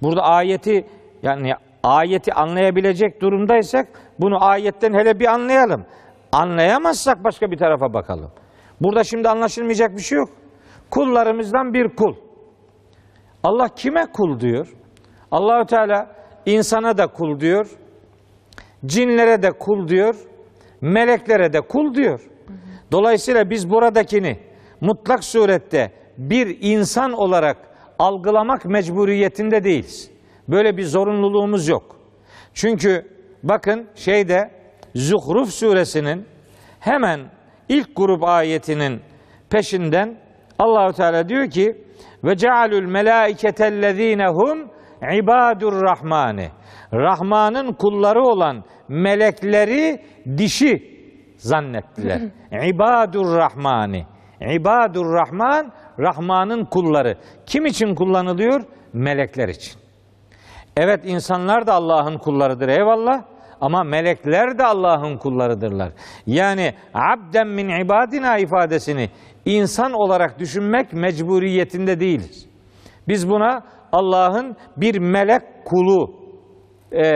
Burada ayeti yani ayeti anlayabilecek durumdaysak bunu ayetten hele bir anlayalım. Anlayamazsak başka bir tarafa bakalım. Burada şimdi anlaşılmayacak bir şey yok. Kullarımızdan bir kul. Allah kime kul diyor? Allahu Teala insana da kul diyor, cinlere de kul diyor, meleklere de kul diyor. Dolayısıyla biz buradakini mutlak surette bir insan olarak algılamak mecburiyetinde değiliz. Böyle bir zorunluluğumuz yok. Çünkü bakın şeyde Zuhruf suresinin hemen ilk grup ayetinin peşinden Allahu Teala diyor ki ve cealul melaiketellezine hum ibadur rahmani. Rahman'ın kulları olan melekleri dişi zannettiler. İbadur rahmani. İbadur rahman Rahman'ın kulları. Kim için kullanılıyor? Melekler için. Evet insanlar da Allah'ın kullarıdır eyvallah. Ama melekler de Allah'ın kullarıdırlar. Yani abden min ibadina ifadesini insan olarak düşünmek mecburiyetinde değiliz. Biz buna Allah'ın bir melek kulu e,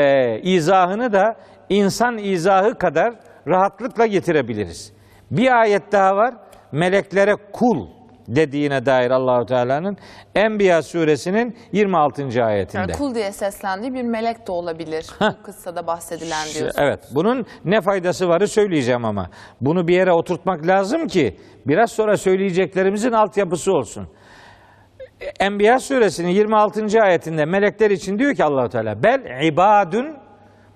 izahını da insan izahı kadar rahatlıkla getirebiliriz. Bir ayet daha var. Meleklere kul dediğine dair Allahu Teala'nın Enbiya suresinin 26. ayetinde. Yani kul diye seslendiği bir melek de olabilir. Heh. Bu kıssada bahsedilen diyorsun. Evet. Bunun ne faydası varı söyleyeceğim ama. Bunu bir yere oturtmak lazım ki biraz sonra söyleyeceklerimizin altyapısı olsun. Enbiya suresinin 26. ayetinde melekler için diyor ki Allahu Teala bel ibadun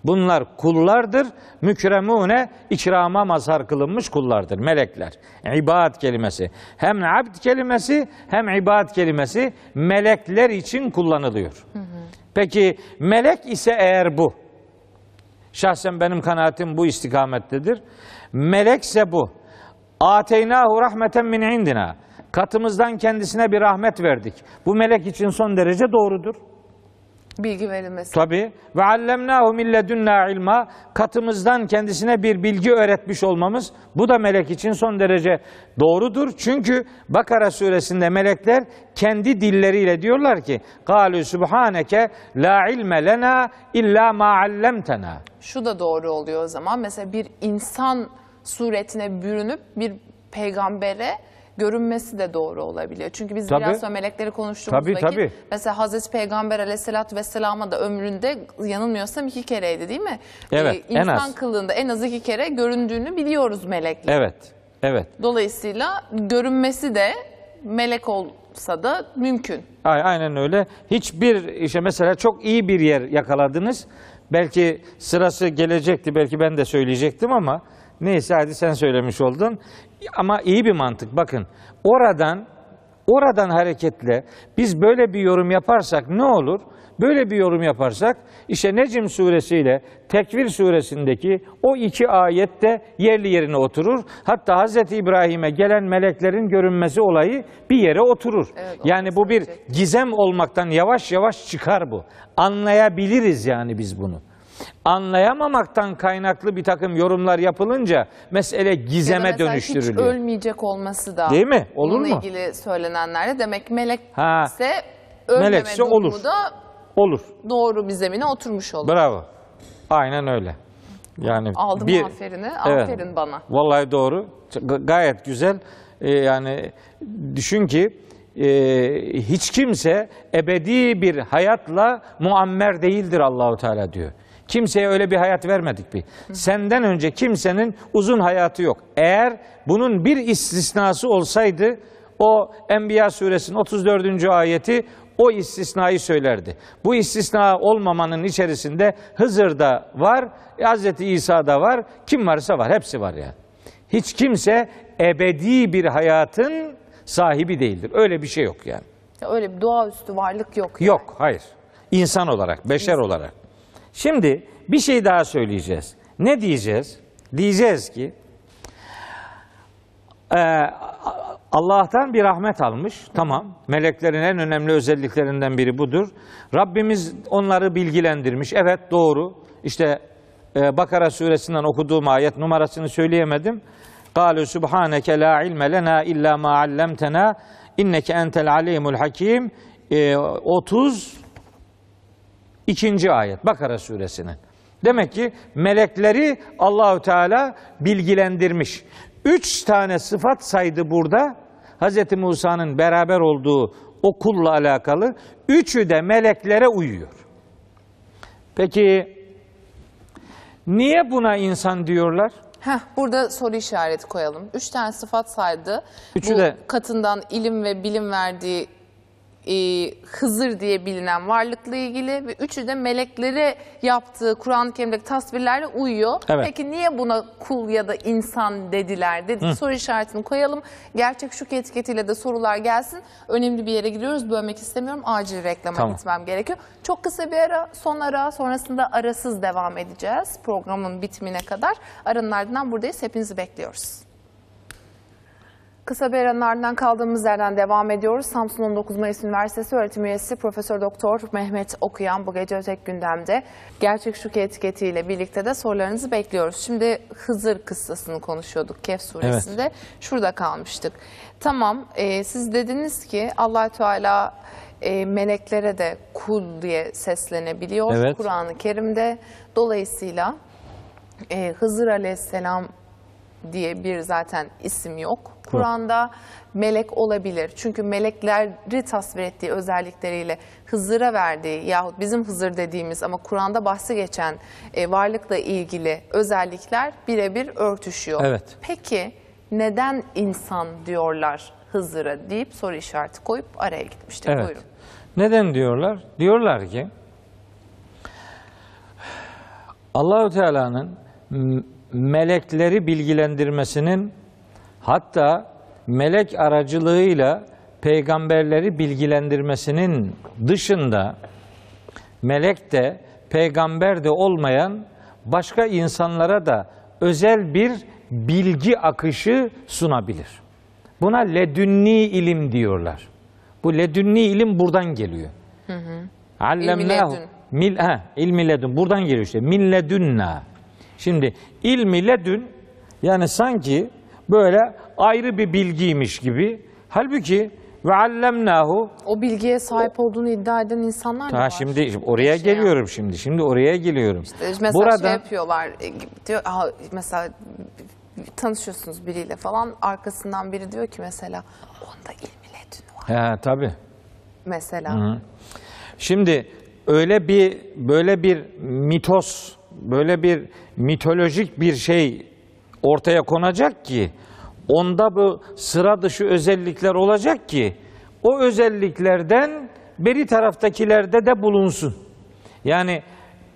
bunlar kullardır. Mükremune ikrama mazhar kılınmış kullardır melekler. İbad kelimesi hem abd kelimesi hem ibad kelimesi melekler için kullanılıyor. Peki melek ise eğer bu. Şahsen benim kanaatim bu istikamettedir. Melekse bu. Ateynahu rahmeten min indina. Katımızdan kendisine bir rahmet verdik. Bu melek için son derece doğrudur. Bilgi verilmesi. Tabi. Ve allemnahu milledünna ilma. Katımızdan kendisine bir bilgi öğretmiş olmamız bu da melek için son derece doğrudur. Çünkü Bakara suresinde melekler kendi dilleriyle diyorlar ki Galu subhaneke la ilme lena illa ma allemtena. Şu da doğru oluyor o zaman. Mesela bir insan suretine bürünüp bir peygambere görünmesi de doğru olabiliyor. Çünkü biz tabii. biraz melekleri konuştuğumuz tabii, vakit tabii. mesela Hazreti Peygamber aleyhissalatü vesselama da ömründe yanılmıyorsam iki kereydi değil mi? Evet ee, İnsan en az. kılığında en az iki kere göründüğünü biliyoruz melekler. Evet. Evet. Dolayısıyla görünmesi de melek olsa da mümkün. Ay, Aynen öyle. Hiçbir işte mesela çok iyi bir yer yakaladınız. Belki sırası gelecekti, belki ben de söyleyecektim ama neyse hadi sen söylemiş oldun. Ama iyi bir mantık. Bakın oradan oradan hareketle biz böyle bir yorum yaparsak ne olur? Böyle bir yorum yaparsak işte Necim suresiyle Tekvir suresindeki o iki ayette yerli yerine oturur. Hatta Hazreti İbrahim'e gelen meleklerin görünmesi olayı bir yere oturur. Evet, yani bu bir gizem olmaktan yavaş yavaş çıkar bu. Anlayabiliriz yani biz bunu anlayamamaktan kaynaklı bir takım yorumlar yapılınca mesele gizeme ya dönüştürülüyor. Hiç ölmeyecek olması da. Değil mi? Olur mu? Bununla ilgili söylenenlerde demek melek ha, ise ölmeme melekse durumu olur. da olur. doğru bir zemine oturmuş olur. Bravo. Aynen öyle. Yani Aldım bir, aferini. Evet, aferin bana. Vallahi doğru. Gayet güzel. Ee, yani düşün ki e, hiç kimse ebedi bir hayatla muammer değildir Allahu Teala diyor. Kimseye öyle bir hayat vermedik bir. Senden önce kimsenin uzun hayatı yok. Eğer bunun bir istisnası olsaydı o Enbiya suresinin 34. ayeti o istisnayı söylerdi. Bu istisna olmamanın içerisinde Hızır da var, Hz. İsa da var, kim varsa var, hepsi var yani. Hiç kimse ebedi bir hayatın sahibi değildir. Öyle bir şey yok yani. Öyle bir doğaüstü varlık yok. Yani. Yok, hayır. İnsan olarak, beşer İnsan. olarak. Şimdi bir şey daha söyleyeceğiz. Ne diyeceğiz? Diyeceğiz ki e, Allah'tan bir rahmet almış. Tamam. Meleklerin en önemli özelliklerinden biri budur. Rabbimiz onları bilgilendirmiş. Evet doğru. İşte e, Bakara suresinden okuduğum ayet numarasını söyleyemedim. قَالُوا سُبْحَانَكَ لَا عِلْمَ لَنَا اِلَّا مَا عَلَّمْتَنَا اِنَّكَ اَنْتَ الْعَلِيمُ الْحَكِيمُ 30 İkinci ayet Bakara suresinin. Demek ki melekleri Allahü Teala bilgilendirmiş. Üç tane sıfat saydı burada. Hz. Musa'nın beraber olduğu o kulla alakalı. Üçü de meleklere uyuyor. Peki niye buna insan diyorlar? Heh, burada soru işareti koyalım. Üç tane sıfat saydı. Üçü Bu de katından ilim ve bilim verdiği e, Hızır diye bilinen varlıkla ilgili ve üçü de meleklere yaptığı Kur'an-ı Kerim'deki tasvirlerle uyuyor. Evet. Peki niye buna kul ya da insan dediler dedik Hı. soru işaretini koyalım. Gerçek şu etiketiyle de sorular gelsin. Önemli bir yere gidiyoruz. bölmek istemiyorum. Acil reklama tamam. gitmem gerekiyor. Çok kısa bir ara son ara sonrasında arasız devam edeceğiz programın bitimine kadar. Aranın ardından buradayız hepinizi bekliyoruz. Kısa bir aranın ardından kaldığımız yerden devam ediyoruz. Samsun 19 Mayıs Üniversitesi öğretim üyesi Profesör Doktor Mehmet Okuyan bu gece ötek gündemde gerçek şu etiketiyle birlikte de sorularınızı bekliyoruz. Şimdi Hızır kıssasını konuşuyorduk Kehf suresinde. Evet. Şurada kalmıştık. Tamam e, siz dediniz ki allah Teala e, meleklere de kul diye seslenebiliyor evet. Kur'an-ı Kerim'de. Dolayısıyla e, Hızır Aleyhisselam diye bir zaten isim yok. Kur'an'da melek olabilir. Çünkü melekleri tasvir ettiği özellikleriyle Hızır'a verdiği yahut bizim Hızır dediğimiz ama Kur'an'da bahsi geçen e, varlıkla ilgili özellikler birebir örtüşüyor. Evet. Peki neden insan diyorlar Hızır'a deyip soru işareti koyup araya gitmiştik. Evet. Buyurun. Neden diyorlar? Diyorlar ki Allahü Teala'nın melekleri bilgilendirmesinin hatta melek aracılığıyla peygamberleri bilgilendirmesinin dışında melek de peygamber de olmayan başka insanlara da özel bir bilgi akışı sunabilir. Buna ledünni ilim diyorlar. Bu ledünni ilim buradan geliyor. Hı hı. Allemnahu. Mil, ha, ilmi ledün. Buradan geliyor işte. Min ledünna. Şimdi ilmi ledün yani sanki böyle ayrı bir bilgiymiş gibi. Halbuki ve allemnahu o bilgiye sahip olduğunu iddia eden insanlar da var. Şimdi, oraya şey geliyorum yani. şimdi. Şimdi oraya geliyorum. İşte mesela şey Burada, şey yapıyorlar. E, diyor, aha, mesela tanışıyorsunuz biriyle falan arkasından biri diyor ki mesela onda ilmi ledünü var. He tabii. Mesela. Hı -hı. Şimdi öyle bir böyle bir mitos böyle bir mitolojik bir şey ortaya konacak ki onda bu sıra dışı özellikler olacak ki o özelliklerden beri taraftakilerde de bulunsun. Yani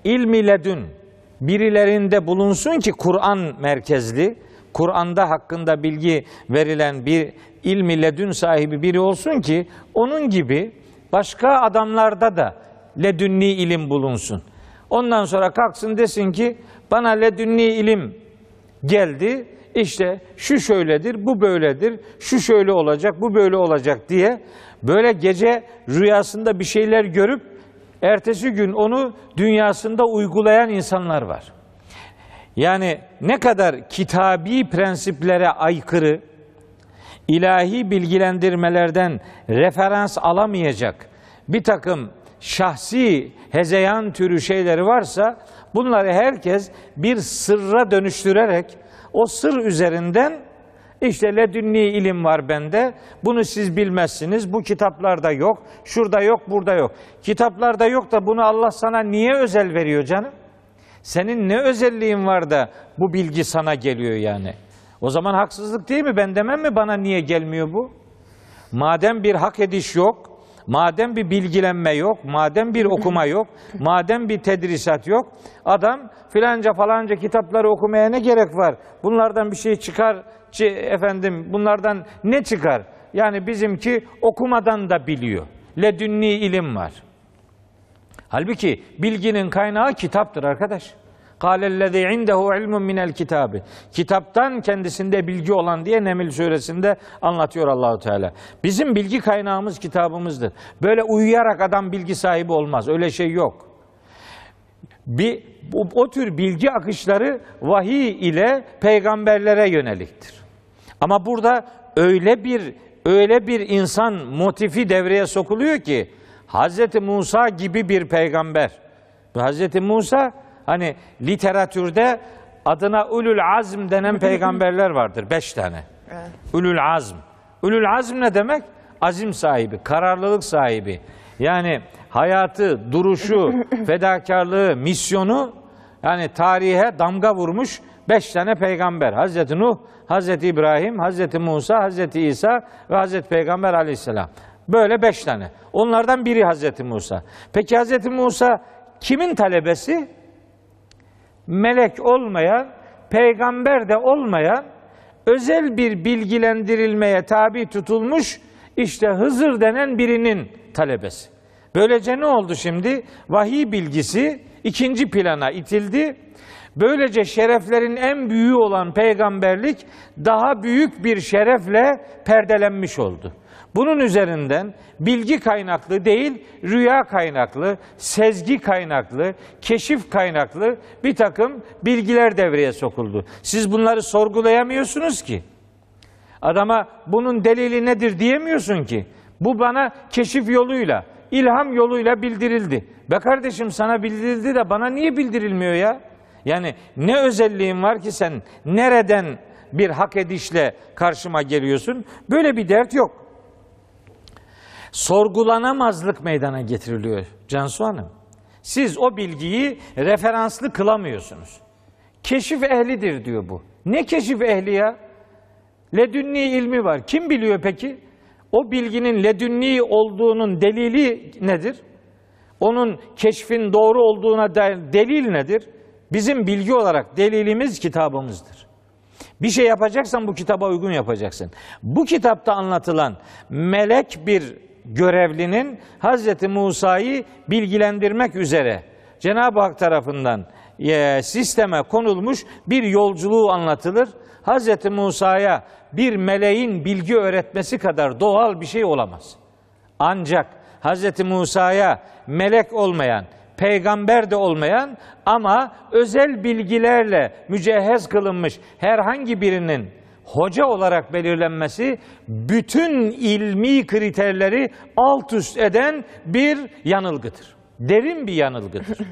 ilmi ledün birilerinde bulunsun ki Kur'an merkezli, Kur'an'da hakkında bilgi verilen bir ilmi ledün sahibi biri olsun ki onun gibi başka adamlarda da ledünni ilim bulunsun.'' Ondan sonra kalksın desin ki bana ledünni ilim geldi. İşte şu şöyledir, bu böyledir, şu şöyle olacak, bu böyle olacak diye böyle gece rüyasında bir şeyler görüp ertesi gün onu dünyasında uygulayan insanlar var. Yani ne kadar kitabi prensiplere aykırı, ilahi bilgilendirmelerden referans alamayacak bir takım şahsi hezeyan türü şeyleri varsa bunları herkes bir sırra dönüştürerek o sır üzerinden işte ledünni ilim var bende. Bunu siz bilmezsiniz. Bu kitaplarda yok. Şurada yok, burada yok. Kitaplarda yok da bunu Allah sana niye özel veriyor canım? Senin ne özelliğin var da bu bilgi sana geliyor yani? O zaman haksızlık değil mi? Ben demem mi bana niye gelmiyor bu? Madem bir hak ediş yok, Madem bir bilgilenme yok, madem bir okuma yok, madem bir tedrisat yok, adam filanca falanca kitapları okumaya ne gerek var? Bunlardan bir şey çıkar, efendim bunlardan ne çıkar? Yani bizimki okumadan da biliyor. Ledünni ilim var. Halbuki bilginin kaynağı kitaptır arkadaş. Kâlellezî indehu ilmun minel kitabı. Kitaptan kendisinde bilgi olan diye Nemil suresinde anlatıyor Allahu Teala. Bizim bilgi kaynağımız kitabımızdır. Böyle uyuyarak adam bilgi sahibi olmaz. Öyle şey yok. Bir, o, o tür bilgi akışları vahiy ile peygamberlere yöneliktir. Ama burada öyle bir öyle bir insan motifi devreye sokuluyor ki Hz. Musa gibi bir peygamber. Hz. Musa Hani literatürde adına ulul azm denen peygamberler vardır. Beş tane. Evet. Ulul azm. Ulul azm ne demek? Azim sahibi, kararlılık sahibi. Yani hayatı, duruşu, fedakarlığı, misyonu yani tarihe damga vurmuş beş tane peygamber. Hazreti Nuh, Hazreti İbrahim, Hazreti Musa, Hazreti İsa ve Hazreti Peygamber aleyhisselam. Böyle beş tane. Onlardan biri Hazreti Musa. Peki Hazreti Musa kimin talebesi? melek olmayan, peygamber de olmayan özel bir bilgilendirilmeye tabi tutulmuş işte Hızır denen birinin talebesi. Böylece ne oldu şimdi? Vahiy bilgisi ikinci plana itildi. Böylece şereflerin en büyüğü olan peygamberlik daha büyük bir şerefle perdelenmiş oldu. Bunun üzerinden bilgi kaynaklı değil, rüya kaynaklı, sezgi kaynaklı, keşif kaynaklı bir takım bilgiler devreye sokuldu. Siz bunları sorgulayamıyorsunuz ki. Adama bunun delili nedir diyemiyorsun ki. Bu bana keşif yoluyla, ilham yoluyla bildirildi. Be kardeşim sana bildirildi de bana niye bildirilmiyor ya? Yani ne özelliğin var ki sen nereden bir hak edişle karşıma geliyorsun? Böyle bir dert yok sorgulanamazlık meydana getiriliyor Cansu Hanım. Siz o bilgiyi referanslı kılamıyorsunuz. Keşif ehlidir diyor bu. Ne keşif ehli ya? Ledünni ilmi var. Kim biliyor peki? O bilginin ledünni olduğunun delili nedir? Onun keşfin doğru olduğuna delil nedir? Bizim bilgi olarak delilimiz kitabımızdır. Bir şey yapacaksan bu kitaba uygun yapacaksın. Bu kitapta anlatılan melek bir görevlinin Hz. Musa'yı bilgilendirmek üzere Cenab-ı Hak tarafından e, sisteme konulmuş bir yolculuğu anlatılır. Hz. Musa'ya bir meleğin bilgi öğretmesi kadar doğal bir şey olamaz. Ancak Hz. Musa'ya melek olmayan, peygamber de olmayan ama özel bilgilerle mücehhez kılınmış herhangi birinin hoca olarak belirlenmesi bütün ilmi kriterleri alt üst eden bir yanılgıdır. Derin bir yanılgıdır.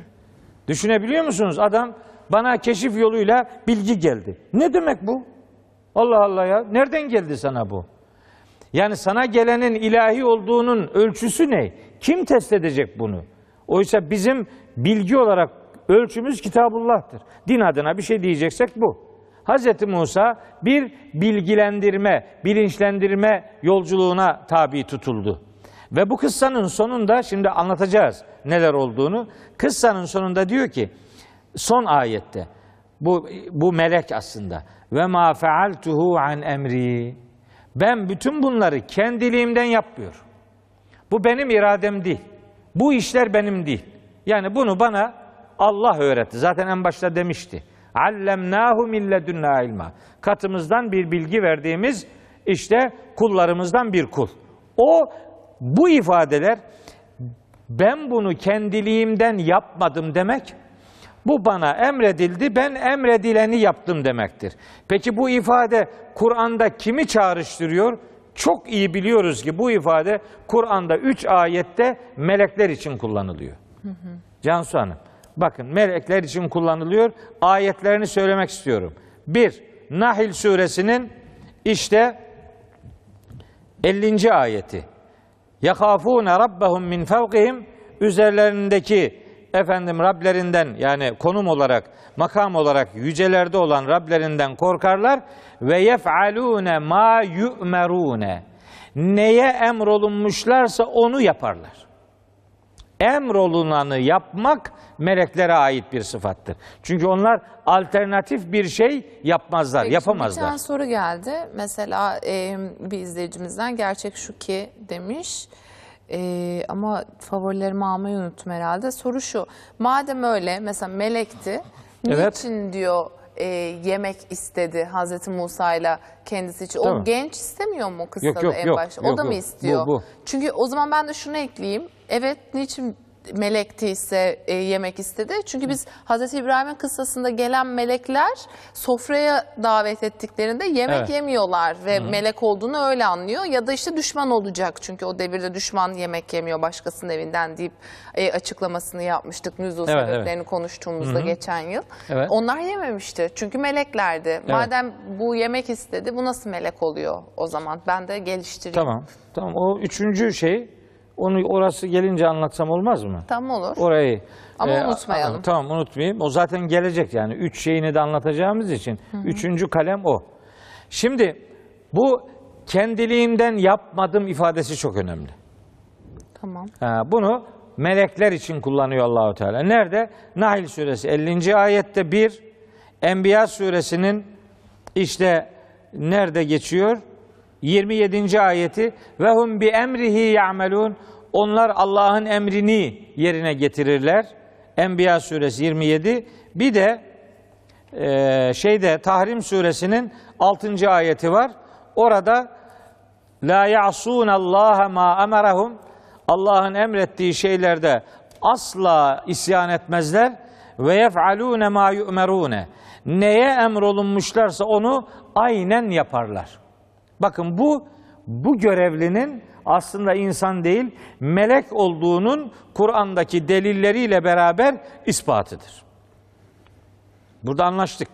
Düşünebiliyor musunuz? Adam bana keşif yoluyla bilgi geldi. Ne demek bu? Allah Allah ya. Nereden geldi sana bu? Yani sana gelenin ilahi olduğunun ölçüsü ne? Kim test edecek bunu? Oysa bizim bilgi olarak ölçümüz Kitabullah'tır. Din adına bir şey diyeceksek bu. Hz. Musa bir bilgilendirme, bilinçlendirme yolculuğuna tabi tutuldu. Ve bu kıssanın sonunda şimdi anlatacağız neler olduğunu. Kıssanın sonunda diyor ki son ayette bu bu melek aslında ve ma fealtuhu an emri. Ben bütün bunları kendiliğimden yapmıyor. Bu benim iradem değil. Bu işler benim değil. Yani bunu bana Allah öğretti. Zaten en başta demişti. Allemnâhu milledünnâ ilma. Katımızdan bir bilgi verdiğimiz işte kullarımızdan bir kul. O bu ifadeler ben bunu kendiliğimden yapmadım demek bu bana emredildi, ben emredileni yaptım demektir. Peki bu ifade Kur'an'da kimi çağrıştırıyor? Çok iyi biliyoruz ki bu ifade Kur'an'da üç ayette melekler için kullanılıyor. Hı hı. Cansu Hanım, Bakın melekler için kullanılıyor. Ayetlerini söylemek istiyorum. Bir, Nahil suresinin işte 50. ayeti. Yakafune rabbahum min fawqihim üzerlerindeki efendim Rablerinden yani konum olarak, makam olarak yücelerde olan Rablerinden korkarlar ve yef'alune ma yu'merune. Neye emrolunmuşlarsa onu yaparlar emrolunanı yapmak meleklere ait bir sıfattır. Çünkü onlar alternatif bir şey yapmazlar, Peki, yapamazlar. Bir tane soru geldi. Mesela e, bir izleyicimizden gerçek şu ki demiş. E, ama favorilerimi almayı unuttum herhalde. Soru şu. Madem öyle mesela melekti. Evet. Niçin diyor e, yemek istedi Hazreti Musa ile kendisi için. Değil o genç istemiyor mu kıssada yok, en başta? Yok, o da yok, mı istiyor? Bu, bu. Çünkü o zaman ben de şunu ekleyeyim evet niçin melekti ise e, yemek istedi. Çünkü biz Hz. İbrahim'in kıssasında gelen melekler sofraya davet ettiklerinde yemek evet. yemiyorlar ve Hı -hı. melek olduğunu öyle anlıyor. Ya da işte düşman olacak çünkü o devirde düşman yemek yemiyor başkasının evinden deyip e, açıklamasını yapmıştık. Nüzul evet, sebeplerini evet. konuştuğumuzda Hı -hı. geçen yıl. Evet. Onlar yememişti çünkü meleklerdi. Evet. Madem bu yemek istedi bu nasıl melek oluyor o zaman? Ben de geliştireyim. Tamam. Tamam o üçüncü şey onu orası gelince anlatsam olmaz mı? Tam olur. Orayı. Ama e, unutmayalım. Tamam unutmayayım. O zaten gelecek yani. Üç şeyini de anlatacağımız için. Hı hı. Üçüncü kalem o. Şimdi bu kendiliğimden yapmadım ifadesi çok önemli. Tamam. Ha, bunu melekler için kullanıyor Allahu Teala. Nerede? Nahil suresi 50. ayette bir, Enbiya suresinin işte nerede geçiyor? 27. ayeti ve hum bi emrihi ya'melun onlar Allah'ın emrini yerine getirirler. Enbiya suresi 27. Bir de e, şeyde Tahrim suresinin 6. ayeti var. Orada la ya'sun Allah ma amarahum Allah'ın emrettiği şeylerde asla isyan etmezler ve yef'alune ma yu'merune. Neye emrolunmuşlarsa onu aynen yaparlar. Bakın bu bu görevlinin aslında insan değil melek olduğunun Kur'an'daki delilleriyle beraber ispatıdır. Burada anlaştık.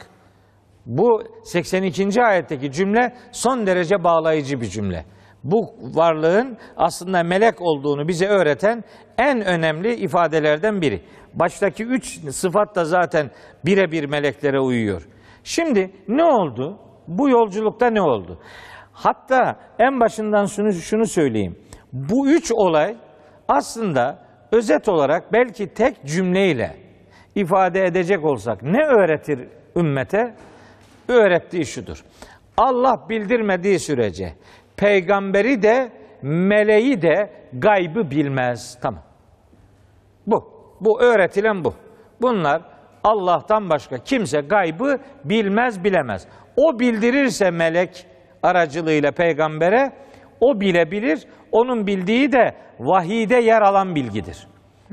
Bu 82. ayetteki cümle son derece bağlayıcı bir cümle. Bu varlığın aslında melek olduğunu bize öğreten en önemli ifadelerden biri. Baştaki üç sıfat da zaten birebir meleklere uyuyor. Şimdi ne oldu? Bu yolculukta ne oldu? Hatta en başından şunu, şunu söyleyeyim. Bu üç olay aslında özet olarak belki tek cümleyle ifade edecek olsak ne öğretir ümmete? Öğrettiği şudur. Allah bildirmediği sürece peygamberi de meleği de gaybı bilmez. Tamam. Bu. Bu öğretilen bu. Bunlar Allah'tan başka kimse gaybı bilmez bilemez. O bildirirse melek aracılığıyla peygambere o bilebilir. Onun bildiği de vahide yer alan bilgidir.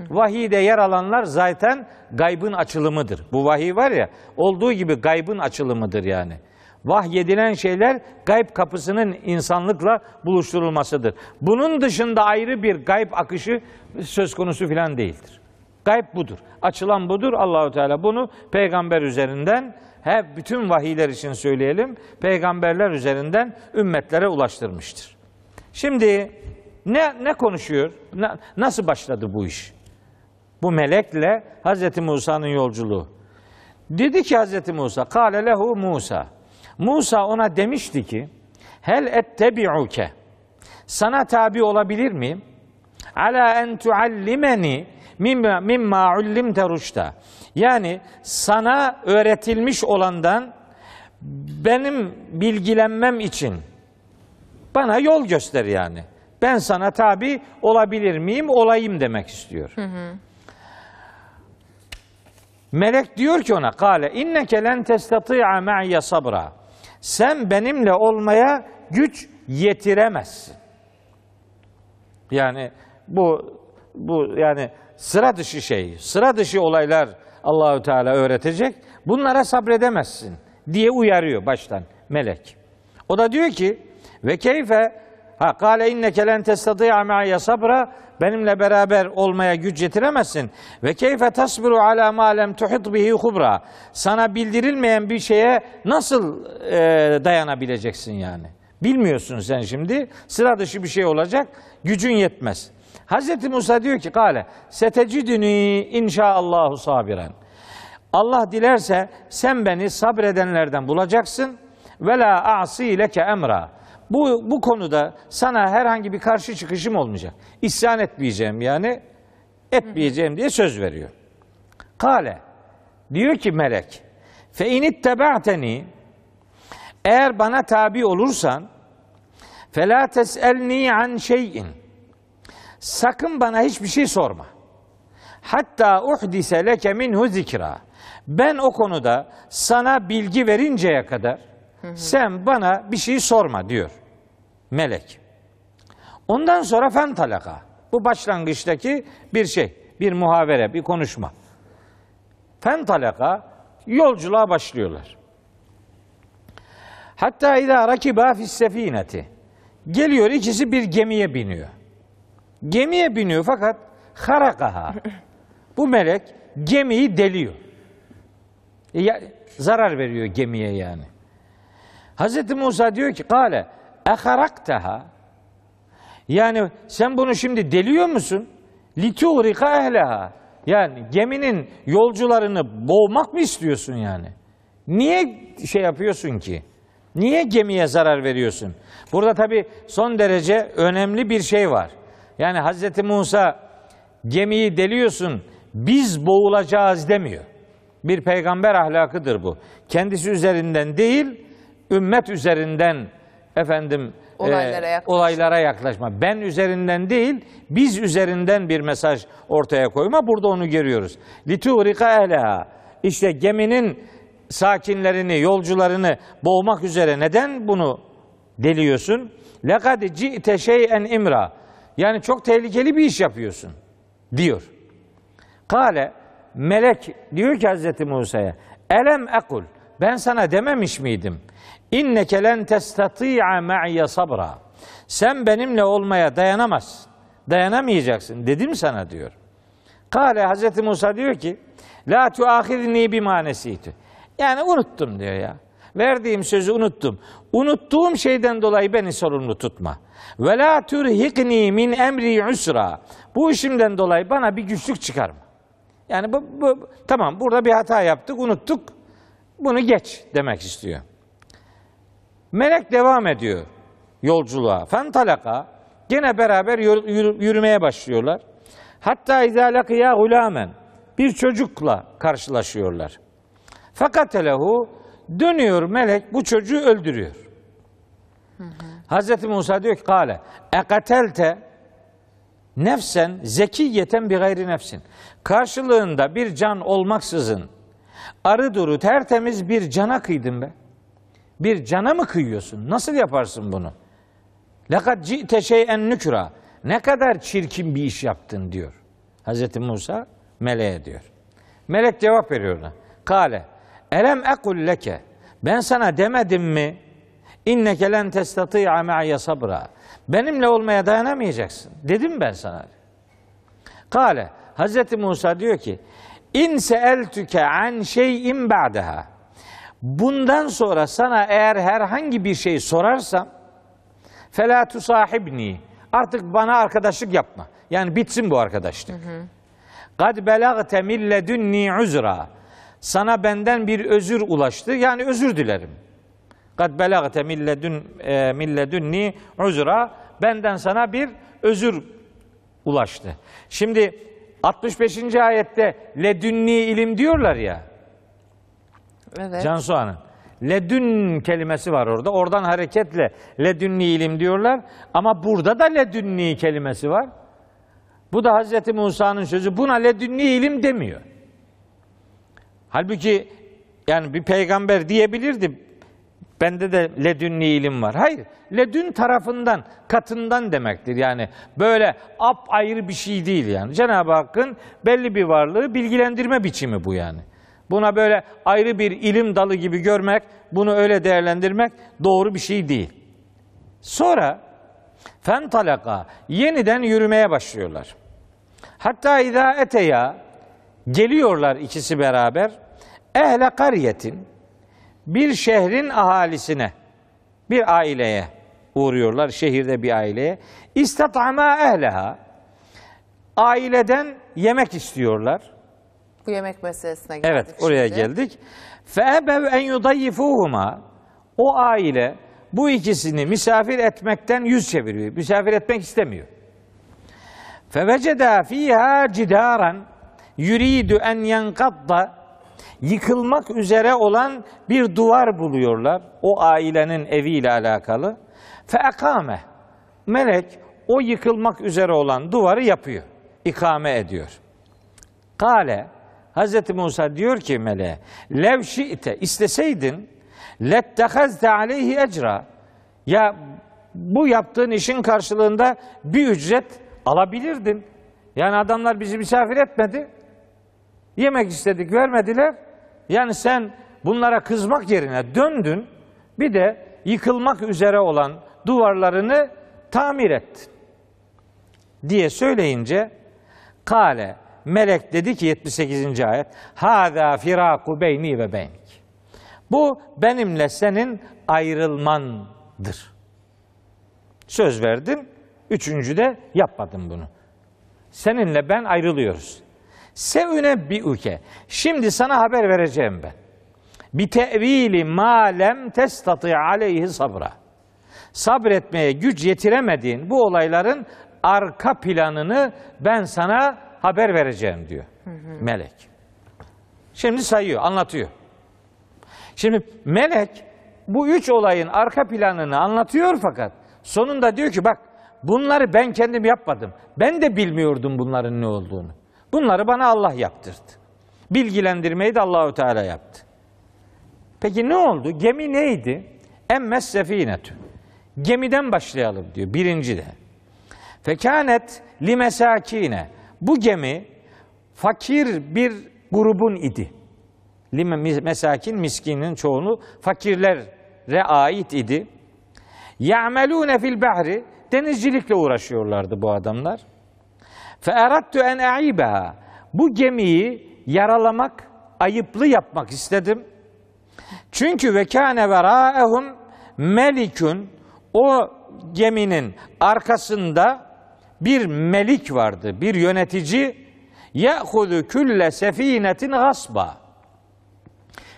Vahide yer alanlar zaten gaybın açılımıdır. Bu vahiy var ya olduğu gibi gaybın açılımıdır yani. Vahyedilen şeyler gayb kapısının insanlıkla buluşturulmasıdır. Bunun dışında ayrı bir gayb akışı söz konusu filan değildir. Gayb budur. Açılan budur. Allahu Teala bunu peygamber üzerinden hep bütün vahiyler için söyleyelim, peygamberler üzerinden ümmetlere ulaştırmıştır. Şimdi ne, ne konuşuyor? Na, nasıl başladı bu iş? Bu melekle Hazreti Musa'nın yolculuğu. Dedi ki Hazreti Musa, kâle lehu Musa. Musa ona demişti ki, hel ettebi'uke. Sana tabi olabilir miyim? Ala en tuallimeni mimma, mimma ullimte ruşta. Yani sana öğretilmiş olandan benim bilgilenmem için bana yol göster yani. Ben sana tabi olabilir miyim? Olayım demek istiyor. Melek diyor ki ona kale inneke len testati'a ma'ye sabra. Sen benimle olmaya güç yetiremezsin. Yani bu bu yani sıra dışı şey, sıra dışı olaylar Allahü Teala öğretecek. Bunlara sabredemezsin diye uyarıyor baştan melek. O da diyor ki ve keyfe ha kale inneke len testati'a ma'ya sabra benimle beraber olmaya güç yetiremezsin. Ve keyfe tasbiru ala ma lem tuhit bihi hubra. Sana bildirilmeyen bir şeye nasıl e, dayanabileceksin yani? Bilmiyorsun sen şimdi. Sıra dışı bir şey olacak. Gücün yetmez. Hazreti Musa diyor ki kale setecidini inşaallahu sabiren. Allah dilerse sen beni sabredenlerden bulacaksın. Ve la asi leke emra. Bu, bu konuda sana herhangi bir karşı çıkışım olmayacak. İsyan etmeyeceğim yani. Etmeyeceğim diye söz veriyor. Kale diyor ki melek fe init tebe'teni eğer bana tabi olursan fe la tes'elni an şeyin Sakın bana hiçbir şey sorma. Hatta uhdise leke minhu zikra. Ben o konuda sana bilgi verinceye kadar sen bana bir şey sorma diyor melek. Ondan sonra fen talaka. Bu başlangıçtaki bir şey, bir muhavere, bir konuşma. Fen talaka yolculuğa başlıyorlar. Hatta ila rakiba fis sefineti. Geliyor ikisi bir gemiye biniyor. Gemiye biniyor fakat harakaha. Bu melek gemiyi deliyor. E, ya, zarar veriyor gemiye yani. Hz. Musa diyor ki kale eharaktaha yani sen bunu şimdi deliyor musun? Lituğrika ehleha. Yani geminin yolcularını boğmak mı istiyorsun yani? Niye şey yapıyorsun ki? Niye gemiye zarar veriyorsun? Burada tabi son derece önemli bir şey var. Yani Hazreti Musa gemiyi deliyorsun biz boğulacağız demiyor. Bir peygamber ahlakıdır bu. Kendisi üzerinden değil, ümmet üzerinden efendim e, olaylara, e, olaylara yaklaşma. Ben üzerinden değil, biz üzerinden bir mesaj ortaya koyma. Burada onu görüyoruz. Lituvrika ehleha. İşte geminin sakinlerini, yolcularını boğmak üzere neden bunu deliyorsun? Lekad ci'te şey'en imra. Yani çok tehlikeli bir iş yapıyorsun diyor. Kale melek diyor ki Hazreti Musa'ya elem ekul ben sana dememiş miydim? İnneke len testati'a ma'iye sabra. Sen benimle olmaya dayanamazsın. Dayanamayacaksın dedim sana diyor. Kale Hazreti Musa diyor ki la tuahizni bi manesitu. Yani unuttum diyor ya. Verdiğim sözü unuttum. Unuttuğum şeyden dolayı beni sorumlu tutma. Ve la turhikni min emri usra. Bu işimden dolayı bana bir güçlük çıkarma. Yani bu, bu tamam burada bir hata yaptık, unuttuk. Bunu geç demek istiyor. Melek devam ediyor yolculuğa. Fentalaka gene beraber yürümeye başlıyorlar. Hatta izalakıya gulamen bir çocukla karşılaşıyorlar. Fakat lehu Dönüyor melek bu çocuğu öldürüyor. Hı hı. Hazreti Musa diyor ki kale ekatelte nefsen zeki yeten bir gayri nefsin. Karşılığında bir can olmaksızın arı duru tertemiz bir cana kıydın be. Bir cana mı kıyıyorsun? Nasıl yaparsın bunu? Lekad ci'te şeyen nükra. Ne kadar çirkin bir iş yaptın diyor. Hazreti Musa meleğe diyor. Melek cevap veriyor ona. Kale Elem ekul leke. Ben sana demedim mi? İnneke len testati'a me'ye sabra. Benimle olmaya dayanamayacaksın. Dedim ben sana. Kale. Hazreti Musa diyor ki İn seeltüke an şeyin ba'deha. Bundan sonra sana eğer herhangi bir şey sorarsam fela tusahibni. Artık bana arkadaşlık yapma. Yani bitsin bu arkadaşlık. Kad belagte milledünni uzra sana benden bir özür ulaştı. Yani özür dilerim. Kad belagte milledün e, milledünni uzra benden sana bir özür ulaştı. Şimdi 65. ayette ledünni ilim diyorlar ya. Evet. Cansu Hanım. Ledün kelimesi var orada. Oradan hareketle ledünni ilim diyorlar. Ama burada da ledünni kelimesi var. Bu da Hazreti Musa'nın sözü. Buna ledünni ilim demiyor. Halbuki yani bir peygamber diyebilirdi. Bende de ledünni ilim var. Hayır. Ledün tarafından, katından demektir. Yani böyle ap ayrı bir şey değil yani. Cenab-ı Hakk'ın belli bir varlığı bilgilendirme biçimi bu yani. Buna böyle ayrı bir ilim dalı gibi görmek, bunu öyle değerlendirmek doğru bir şey değil. Sonra fentalaka yeniden yürümeye başlıyorlar. Hatta idâ eteya Geliyorlar ikisi beraber. Ehle kariyetin bir şehrin ahalisine, bir aileye uğruyorlar, şehirde bir aileye. İstatama ehleha. Aileden yemek istiyorlar. Bu yemek meselesine geldik. Evet, oraya şimdi. geldik. Feebev en yudayyifuhuma. O aile bu ikisini misafir etmekten yüz çeviriyor. Misafir etmek istemiyor. Feveceda fiha cidaran Yuridü en yankadda yıkılmak üzere olan bir duvar buluyorlar. O ailenin eviyle alakalı. Feekame melek o yıkılmak üzere olan duvarı yapıyor. İkame ediyor. Kale Hz. Musa diyor ki meleğe levşite isteseydin lettehezte aleyhi ecra ya bu yaptığın işin karşılığında bir ücret alabilirdin. Yani adamlar bizi misafir etmedi. Yemek istedik vermediler. Yani sen bunlara kızmak yerine döndün bir de yıkılmak üzere olan duvarlarını tamir ettin diye söyleyince kale melek dedi ki 78. ayet hada firaku beyni ve beynik bu benimle senin ayrılmandır söz verdin üçüncü de yapmadım bunu seninle ben ayrılıyoruz Seüne bi uke. Şimdi sana haber vereceğim ben. Bi tevili ma lem testati aleyhi sabra. Sabretmeye güç yetiremediğin bu olayların arka planını ben sana haber vereceğim diyor hı hı. melek. Şimdi sayıyor, anlatıyor. Şimdi melek bu üç olayın arka planını anlatıyor fakat sonunda diyor ki bak bunları ben kendim yapmadım. Ben de bilmiyordum bunların ne olduğunu. Bunları bana Allah yaptırdı. Bilgilendirmeyi de Allahü Teala yaptı. Peki ne oldu? Gemi neydi? Emmes sefinetü. Gemiden başlayalım diyor birinci de. Fekanet limesakine. Bu gemi fakir bir grubun idi. Lime mesakin miskinin çoğunu fakirlere ait idi. Ya'melune fil bahri denizcilikle uğraşıyorlardı bu adamlar. فَاَرَدْتُ en اَعِيبَهَا Bu gemiyi yaralamak, ayıplı yapmak istedim. Çünkü ve kâne verâehum melikün o geminin arkasında bir melik vardı, bir yönetici ye'hudu külle sefinetin gasba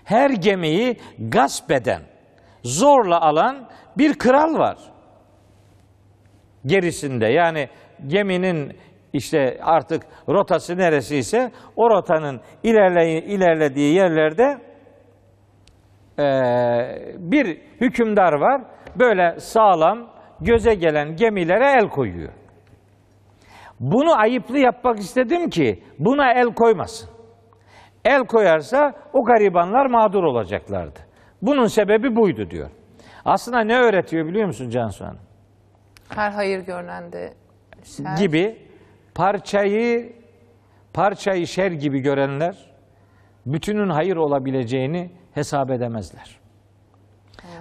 her gemiyi gasp eden, zorla alan bir kral var. Gerisinde yani geminin işte artık rotası neresiyse o rotanın ilerle, ilerlediği yerlerde e, bir hükümdar var. Böyle sağlam göze gelen gemilere el koyuyor. Bunu ayıplı yapmak istedim ki buna el koymasın. El koyarsa o garibanlar mağdur olacaklardı. Bunun sebebi buydu diyor. Aslında ne öğretiyor biliyor musun Cansu Hanım? Her hayır görünen Gibi parçayı parçayı şer gibi görenler bütünün hayır olabileceğini hesap edemezler.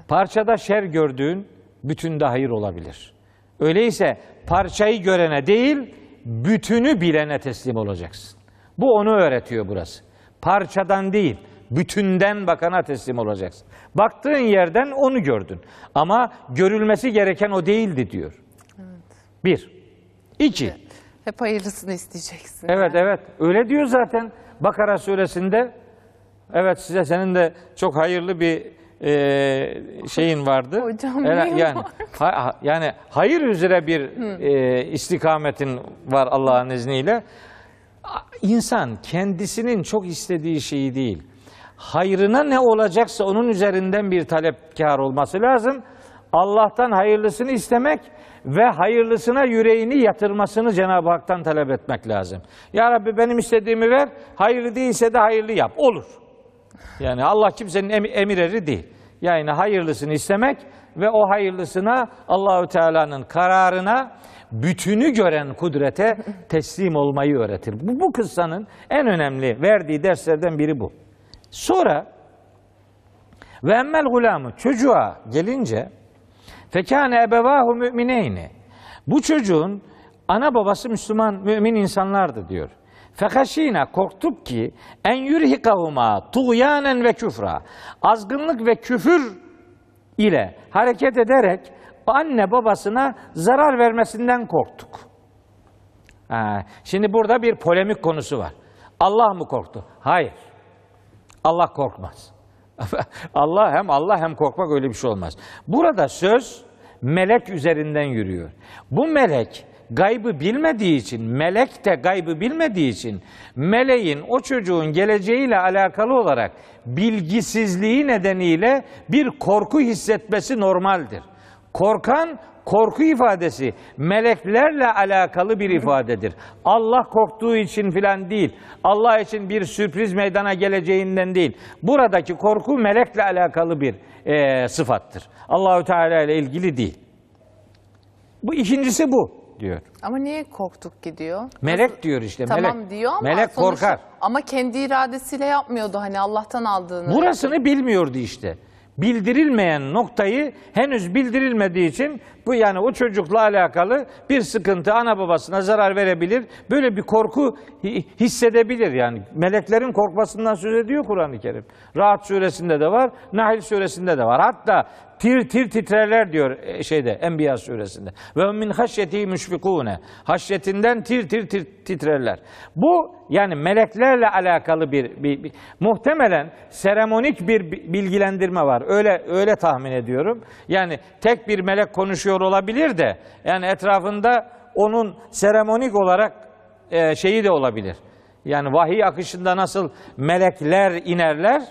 Parçada şer gördüğün bütünde hayır olabilir. Öyleyse parçayı görene değil, bütünü bilene teslim olacaksın. Bu onu öğretiyor burası. Parçadan değil, bütünden bakana teslim olacaksın. Baktığın yerden onu gördün. Ama görülmesi gereken o değildi diyor. Evet. Bir. İki. Evet. Hep hayırlısını isteyeceksin. Evet yani. evet. Öyle diyor zaten Bakara suresinde. Evet size senin de çok hayırlı bir e, şeyin vardı. Hocam e, yani ha, yani hayır üzere bir e, istikametin var Allah'ın izniyle. İnsan kendisinin çok istediği şeyi değil. Hayrına ne olacaksa onun üzerinden bir talepkar olması lazım. Allah'tan hayırlısını istemek ve hayırlısına yüreğini yatırmasını Cenab-ı Hak'tan talep etmek lazım. Ya Rabbi benim istediğimi ver, hayırlı değilse de hayırlı yap. Olur. Yani Allah kimsenin em- emir eri değil. Yani hayırlısını istemek ve o hayırlısına Allahü Teala'nın kararına bütünü gören kudrete teslim olmayı öğretir. Bu, bu kıssanın en önemli verdiği derslerden biri bu. Sonra ve emmel gulamı çocuğa gelince Fekâne ebevâhu mümineyni. Bu çocuğun ana babası Müslüman, mümin insanlardı diyor. Fehaşina korktuk ki en yürhikahuma tuğyanen ve küfra. Azgınlık ve küfür ile hareket ederek anne babasına zarar vermesinden korktuk. Ha, şimdi burada bir polemik konusu var. Allah mı korktu? Hayır. Allah korkmaz. Allah hem Allah hem korkmak öyle bir şey olmaz. Burada söz melek üzerinden yürüyor. Bu melek gaybı bilmediği için, melek de gaybı bilmediği için meleğin o çocuğun geleceğiyle alakalı olarak bilgisizliği nedeniyle bir korku hissetmesi normaldir. Korkan korku ifadesi meleklerle alakalı bir ifadedir. Allah korktuğu için filan değil. Allah için bir sürpriz meydana geleceğinden değil. Buradaki korku melekle alakalı bir e, sıfattır. Allahü Teala ile ilgili değil. Bu ikincisi bu diyor. Ama niye korktuk ki diyor? Melek diyor işte. Tamam melek. diyor ama melek sonuçta, korkar. Ama kendi iradesiyle yapmıyordu hani Allah'tan aldığını. Burasını bilmiyordu işte. Bildirilmeyen noktayı henüz bildirilmediği için bu yani o çocukla alakalı bir sıkıntı ana babasına zarar verebilir. Böyle bir korku hissedebilir yani. Meleklerin korkmasından söz ediyor Kur'an-ı Kerim. Rahat suresinde de var, Nahil suresinde de var. Hatta tir tir titrerler diyor e, şeyde Enbiya suresinde. Ve min haşyeti müşfikune. Haşyetinden tir tir tir titrerler. Bu yani meleklerle alakalı bir, bir, bir muhtemelen seremonik bir bilgilendirme var. Öyle öyle tahmin ediyorum. Yani tek bir melek konuşuyor yaşıyor olabilir de yani etrafında onun seremonik olarak e, şeyi de olabilir. Yani vahiy akışında nasıl melekler inerler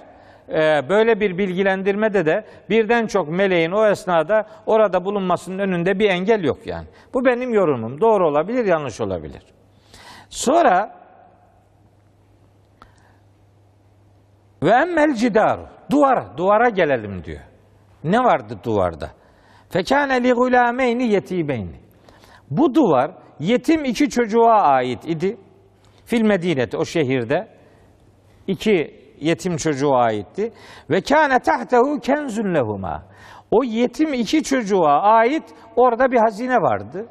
e, böyle bir bilgilendirmede de birden çok meleğin o esnada orada bulunmasının önünde bir engel yok yani. Bu benim yorumum. Doğru olabilir, yanlış olabilir. Sonra ve emmel cidar. Duvar, duvara gelelim diyor. Ne vardı duvarda? Fekâne li gulâmeyni yetîbeyni. Bu duvar yetim iki çocuğa ait idi. Fil Medine'de o şehirde iki yetim çocuğa aitti. Ve kâne tahtehu kenzun lehuma. O yetim iki çocuğa ait orada bir hazine vardı.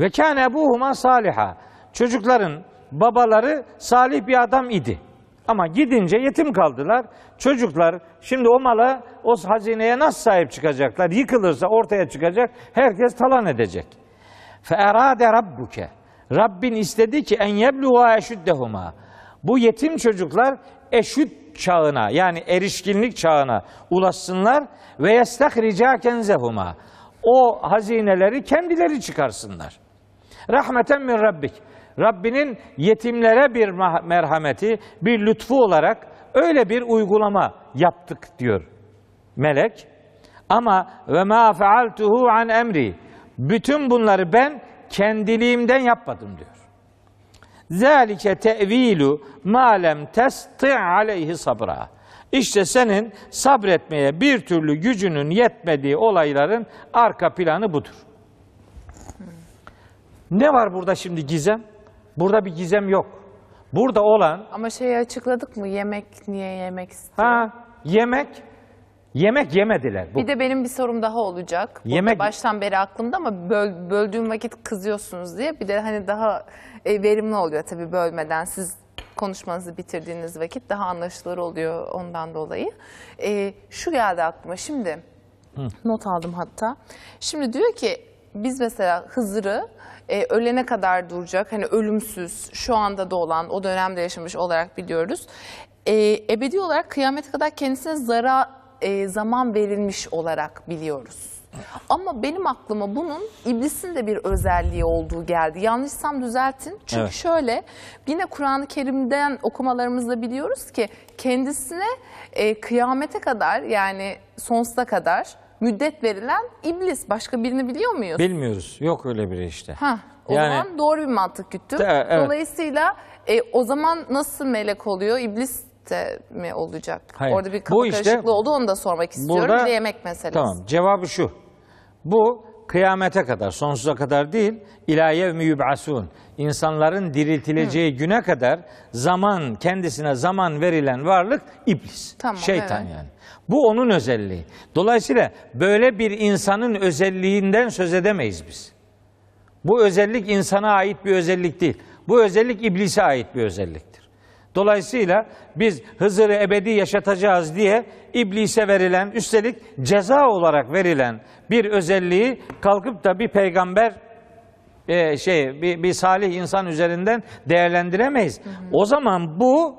Ve kâne ebuhuma saliha. Çocukların babaları salih bir adam idi.'' Ama gidince yetim kaldılar. Çocuklar şimdi o mala, o hazineye nasıl sahip çıkacaklar? Yıkılırsa ortaya çıkacak, herkes talan edecek. فَاَرَادَ rabbuke. Rabbin istedi ki en yebluva eşüddehuma. Bu yetim çocuklar eşüt çağına yani erişkinlik çağına ulaşsınlar ve yestahrica kenzehuma. O hazineleri kendileri çıkarsınlar. Rahmeten min rabbik. Rabbinin yetimlere bir merhameti, bir lütfu olarak öyle bir uygulama yaptık diyor melek. Ama ve ma fealtuhu an emri. Bütün bunları ben kendiliğimden yapmadım diyor. Zalike tevilu ma lem testi aleyhi sabra. İşte senin sabretmeye bir türlü gücünün yetmediği olayların arka planı budur. Ne var burada şimdi gizem? Burada bir gizem yok. Burada olan... Ama şeyi açıkladık mı? Yemek niye yemek istiyor? Ha, yemek Yemek yemediler. Bu. Bir de benim bir sorum daha olacak. Burada yemek baştan beri aklımda ama böl, böldüğüm vakit kızıyorsunuz diye. Bir de hani daha e, verimli oluyor tabii bölmeden. Siz konuşmanızı bitirdiğiniz vakit daha anlaşılır oluyor ondan dolayı. E, şu geldi aklıma şimdi. Hı. Not aldım hatta. Şimdi diyor ki biz mesela Hızır'ı e, ölene kadar duracak. Hani ölümsüz şu anda da olan o dönemde yaşamış olarak biliyoruz. E, ebedi olarak kıyamete kadar kendisine zara e, zaman verilmiş olarak biliyoruz. Ama benim aklıma bunun iblisin de bir özelliği olduğu geldi. Yanlışsam düzeltin. Çünkü evet. şöyle yine Kur'an-ı Kerim'den okumalarımızda biliyoruz ki kendisine e, kıyamete kadar yani sonsuza kadar müddet verilen iblis. Başka birini biliyor muyuz? Bilmiyoruz. Yok öyle biri işte. Ha, o yani, zaman doğru bir mantık güttüm. De, evet. Dolayısıyla e, o zaman nasıl melek oluyor? İblis de mi olacak? Hayır. Orada bir kafa işte, karışıklığı oldu onu da sormak istiyorum. Burada, bir de yemek meselesi. Tamam cevabı şu. Bu kıyamete kadar, sonsuza kadar değil, ilayev yevmi insanların İnsanların diriltileceği güne kadar zaman, kendisine zaman verilen varlık iblis. Tamam, şeytan evet. yani. Bu onun özelliği. Dolayısıyla böyle bir insanın özelliğinden söz edemeyiz biz. Bu özellik insana ait bir özellik değil. Bu özellik iblise ait bir özelliktir. Dolayısıyla biz Hızır'ı ebedi yaşatacağız diye iblise verilen, üstelik ceza olarak verilen bir özelliği kalkıp da bir peygamber e, şey bir, bir salih insan üzerinden değerlendiremeyiz. Hı hı. O zaman bu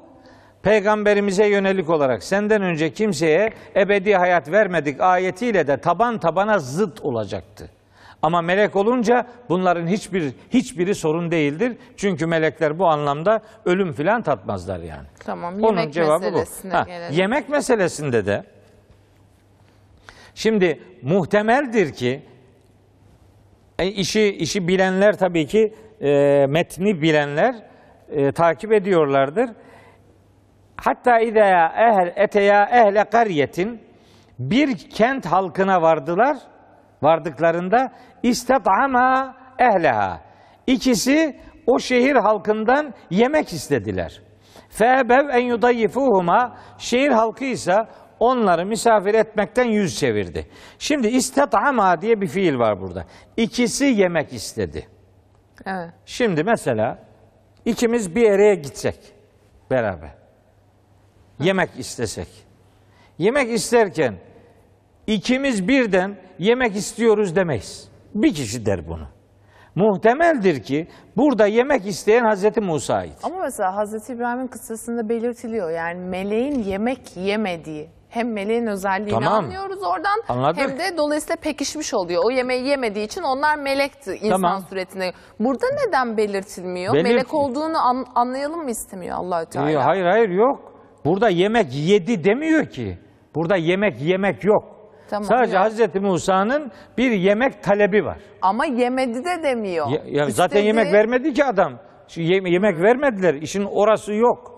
peygamberimize yönelik olarak senden önce kimseye ebedi hayat vermedik ayetiyle de taban tabana zıt olacaktı. Ama melek olunca bunların hiçbir hiçbiri sorun değildir. Çünkü melekler bu anlamda ölüm filan tatmazlar yani. Tamam. Yemek Onun cevabı bu. Ha, yemek meselesinde de şimdi muhtemeldir ki e, işi işi bilenler tabii ki e, metni bilenler e, takip ediyorlardır. Hatta idaya ehl eteya ehle karyetin bir kent halkına vardılar. Vardıklarında İstet'ama ehleha. İkisi o şehir halkından yemek istediler. Febev en yudayyifuhuma şehir halkı ise onları misafir etmekten yüz çevirdi. Şimdi istatama diye bir fiil var burada. İkisi yemek istedi. Evet. Şimdi mesela ikimiz bir yere gitsek beraber. Yemek istesek. Yemek isterken ikimiz birden yemek istiyoruz demeyiz. Bir kişi der bunu. Muhtemeldir ki burada yemek isteyen Hazreti Musa'ydı. Ama mesela Hazreti İbrahim'in kıssasında belirtiliyor. Yani meleğin yemek yemediği hem meleğin özelliğini tamam. anlıyoruz oradan Anladık. hem de dolayısıyla pekişmiş oluyor. O yemeği yemediği için onlar melekti insan tamam. suretine. Burada neden belirtilmiyor? Belirt... Melek olduğunu an, anlayalım mı istemiyor Allahü Teala? hayır hayır yok. Burada yemek yedi demiyor ki. Burada yemek yemek yok. Tamam, Sadece yani. Hazreti Musa'nın bir yemek talebi var. Ama yemedi de demiyor. Ya, ya İstediği... zaten yemek vermedi ki adam. Şu yeme yemek vermediler. İşin orası yok.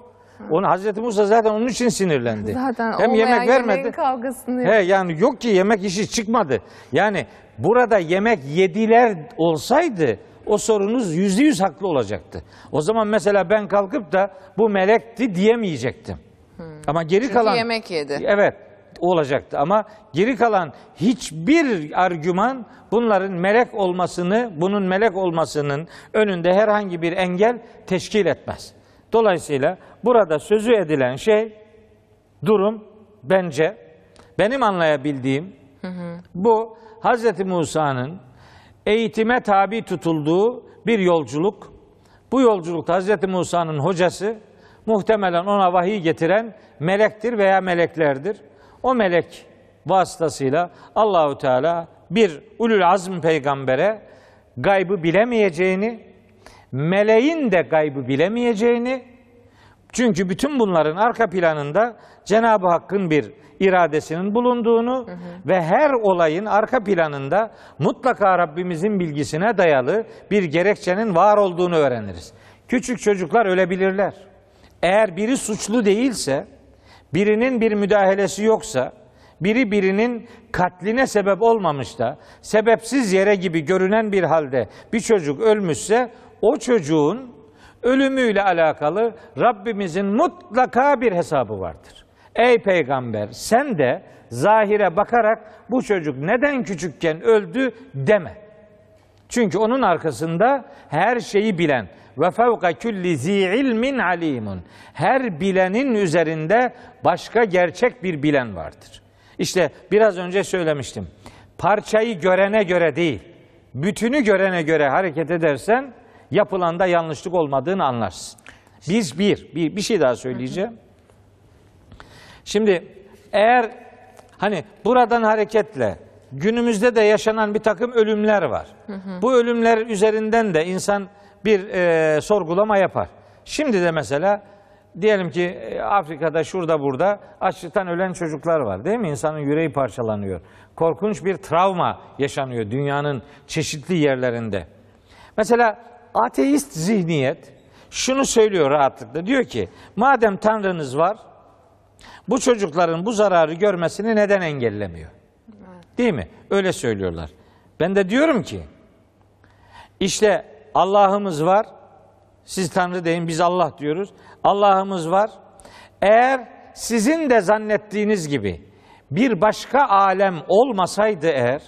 Onu Hazreti Musa zaten onun için sinirlendi. Zaten Hem yemek vermedi. Kavgasını He yani yok ki yemek işi çıkmadı. Yani burada yemek yediler olsaydı o sorunuz yüzde yüz haklı olacaktı. O zaman mesela ben kalkıp da bu melekti diyemeyecektim. Hmm. Ama geri Çünkü kalan yemek yedi. Evet olacaktı ama geri kalan hiçbir argüman bunların melek olmasını, bunun melek olmasının önünde herhangi bir engel teşkil etmez. Dolayısıyla burada sözü edilen şey durum bence benim anlayabildiğim hı hı. bu Hz. Musa'nın eğitime tabi tutulduğu bir yolculuk. Bu yolculukta Hz. Musa'nın hocası muhtemelen ona vahiy getiren melektir veya meleklerdir. O melek vasıtasıyla Allahu Teala bir ulul azm peygambere gaybı bilemeyeceğini, meleğin de gaybı bilemeyeceğini, çünkü bütün bunların arka planında Cenab-ı Hakk'ın bir iradesinin bulunduğunu hı hı. ve her olayın arka planında mutlaka Rabbimizin bilgisine dayalı bir gerekçenin var olduğunu öğreniriz. Küçük çocuklar ölebilirler. Eğer biri suçlu değilse, birinin bir müdahalesi yoksa, biri birinin katline sebep olmamış da, sebepsiz yere gibi görünen bir halde bir çocuk ölmüşse, o çocuğun ölümüyle alakalı Rabbimizin mutlaka bir hesabı vardır. Ey peygamber sen de zahire bakarak bu çocuk neden küçükken öldü deme. Çünkü onun arkasında her şeyi bilen, ve fevka külli zi ilmin alimun. Her bilenin üzerinde başka gerçek bir bilen vardır. İşte biraz önce söylemiştim. Parçayı görene göre değil, bütünü görene göre hareket edersen yapılanda yanlışlık olmadığını anlarsın. Biz bir, bir, bir şey daha söyleyeceğim. Şimdi eğer hani buradan hareketle günümüzde de yaşanan bir takım ölümler var. Hı hı. Bu ölümler üzerinden de insan bir e, sorgulama yapar. Şimdi de mesela diyelim ki e, Afrika'da şurada burada açlıktan ölen çocuklar var değil mi? İnsanın yüreği parçalanıyor. Korkunç bir travma yaşanıyor dünyanın çeşitli yerlerinde. Mesela ateist zihniyet şunu söylüyor rahatlıkla. Diyor ki madem Tanrınız var bu çocukların bu zararı görmesini neden engellemiyor? Değil mi? Öyle söylüyorlar. Ben de diyorum ki işte Allah'ımız var. Siz Tanrı deyin biz Allah diyoruz. Allah'ımız var. Eğer sizin de zannettiğiniz gibi bir başka alem olmasaydı eğer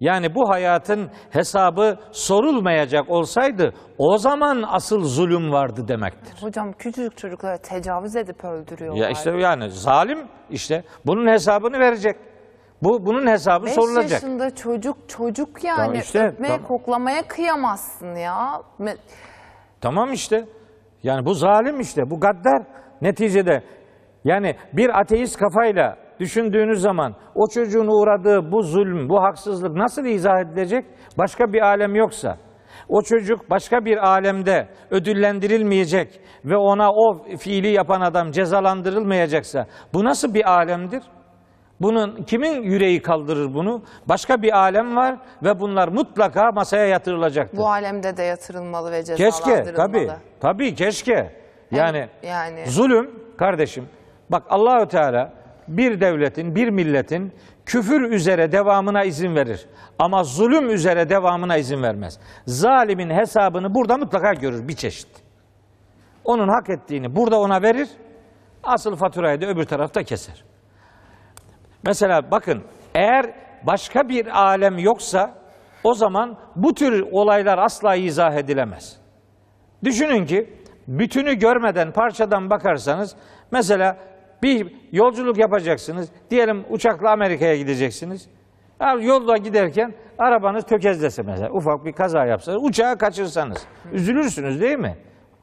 yani bu hayatın hesabı sorulmayacak olsaydı o zaman asıl zulüm vardı demektir. Hocam küçücük çocuklara tecavüz edip öldürüyorlar. Ya işte yani zalim işte bunun hesabını verecek. Bu bunun hesabı Beş sorulacak. 5 yaşında çocuk çocuk yani tamam işte, öpmeye tamam. koklamaya kıyamazsın ya. Tamam işte. Yani bu zalim işte bu gaddar. Neticede yani bir ateist kafayla düşündüğünüz zaman o çocuğun uğradığı bu zulüm, bu haksızlık nasıl izah edilecek? Başka bir alem yoksa o çocuk başka bir alemde ödüllendirilmeyecek ve ona o fiili yapan adam cezalandırılmayacaksa bu nasıl bir alemdir? Bunun kimin yüreği kaldırır bunu? Başka bir alem var ve bunlar mutlaka masaya yatırılacaktır. Bu alemde de yatırılmalı ve cezalandırılmalı. Keşke tabii. Tabii keşke. Yani, yani zulüm kardeşim. Bak Allahü Teala bir devletin, bir milletin küfür üzere devamına izin verir. Ama zulüm üzere devamına izin vermez. Zalimin hesabını burada mutlaka görür bir çeşit. Onun hak ettiğini burada ona verir. Asıl faturayı da öbür tarafta keser. Mesela bakın eğer başka bir alem yoksa o zaman bu tür olaylar asla izah edilemez. Düşünün ki bütünü görmeden parçadan bakarsanız mesela bir yolculuk yapacaksınız. Diyelim uçakla Amerika'ya gideceksiniz. Yani yolda giderken arabanız tökezlese mesela ufak bir kaza yapsanız uçağı kaçırsanız üzülürsünüz değil mi?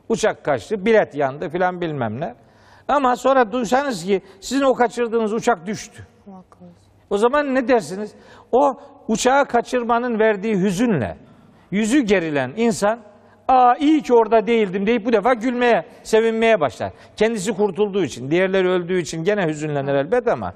Uçak kaçtı, bilet yandı filan bilmem ne. Ama sonra duysanız ki sizin o kaçırdığınız uçak düştü. O zaman ne dersiniz? O uçağı kaçırmanın verdiği hüzünle yüzü gerilen insan aa iyi ki orada değildim deyip bu defa gülmeye, sevinmeye başlar. Kendisi kurtulduğu için, diğerleri öldüğü için gene hüzünlenir elbet ama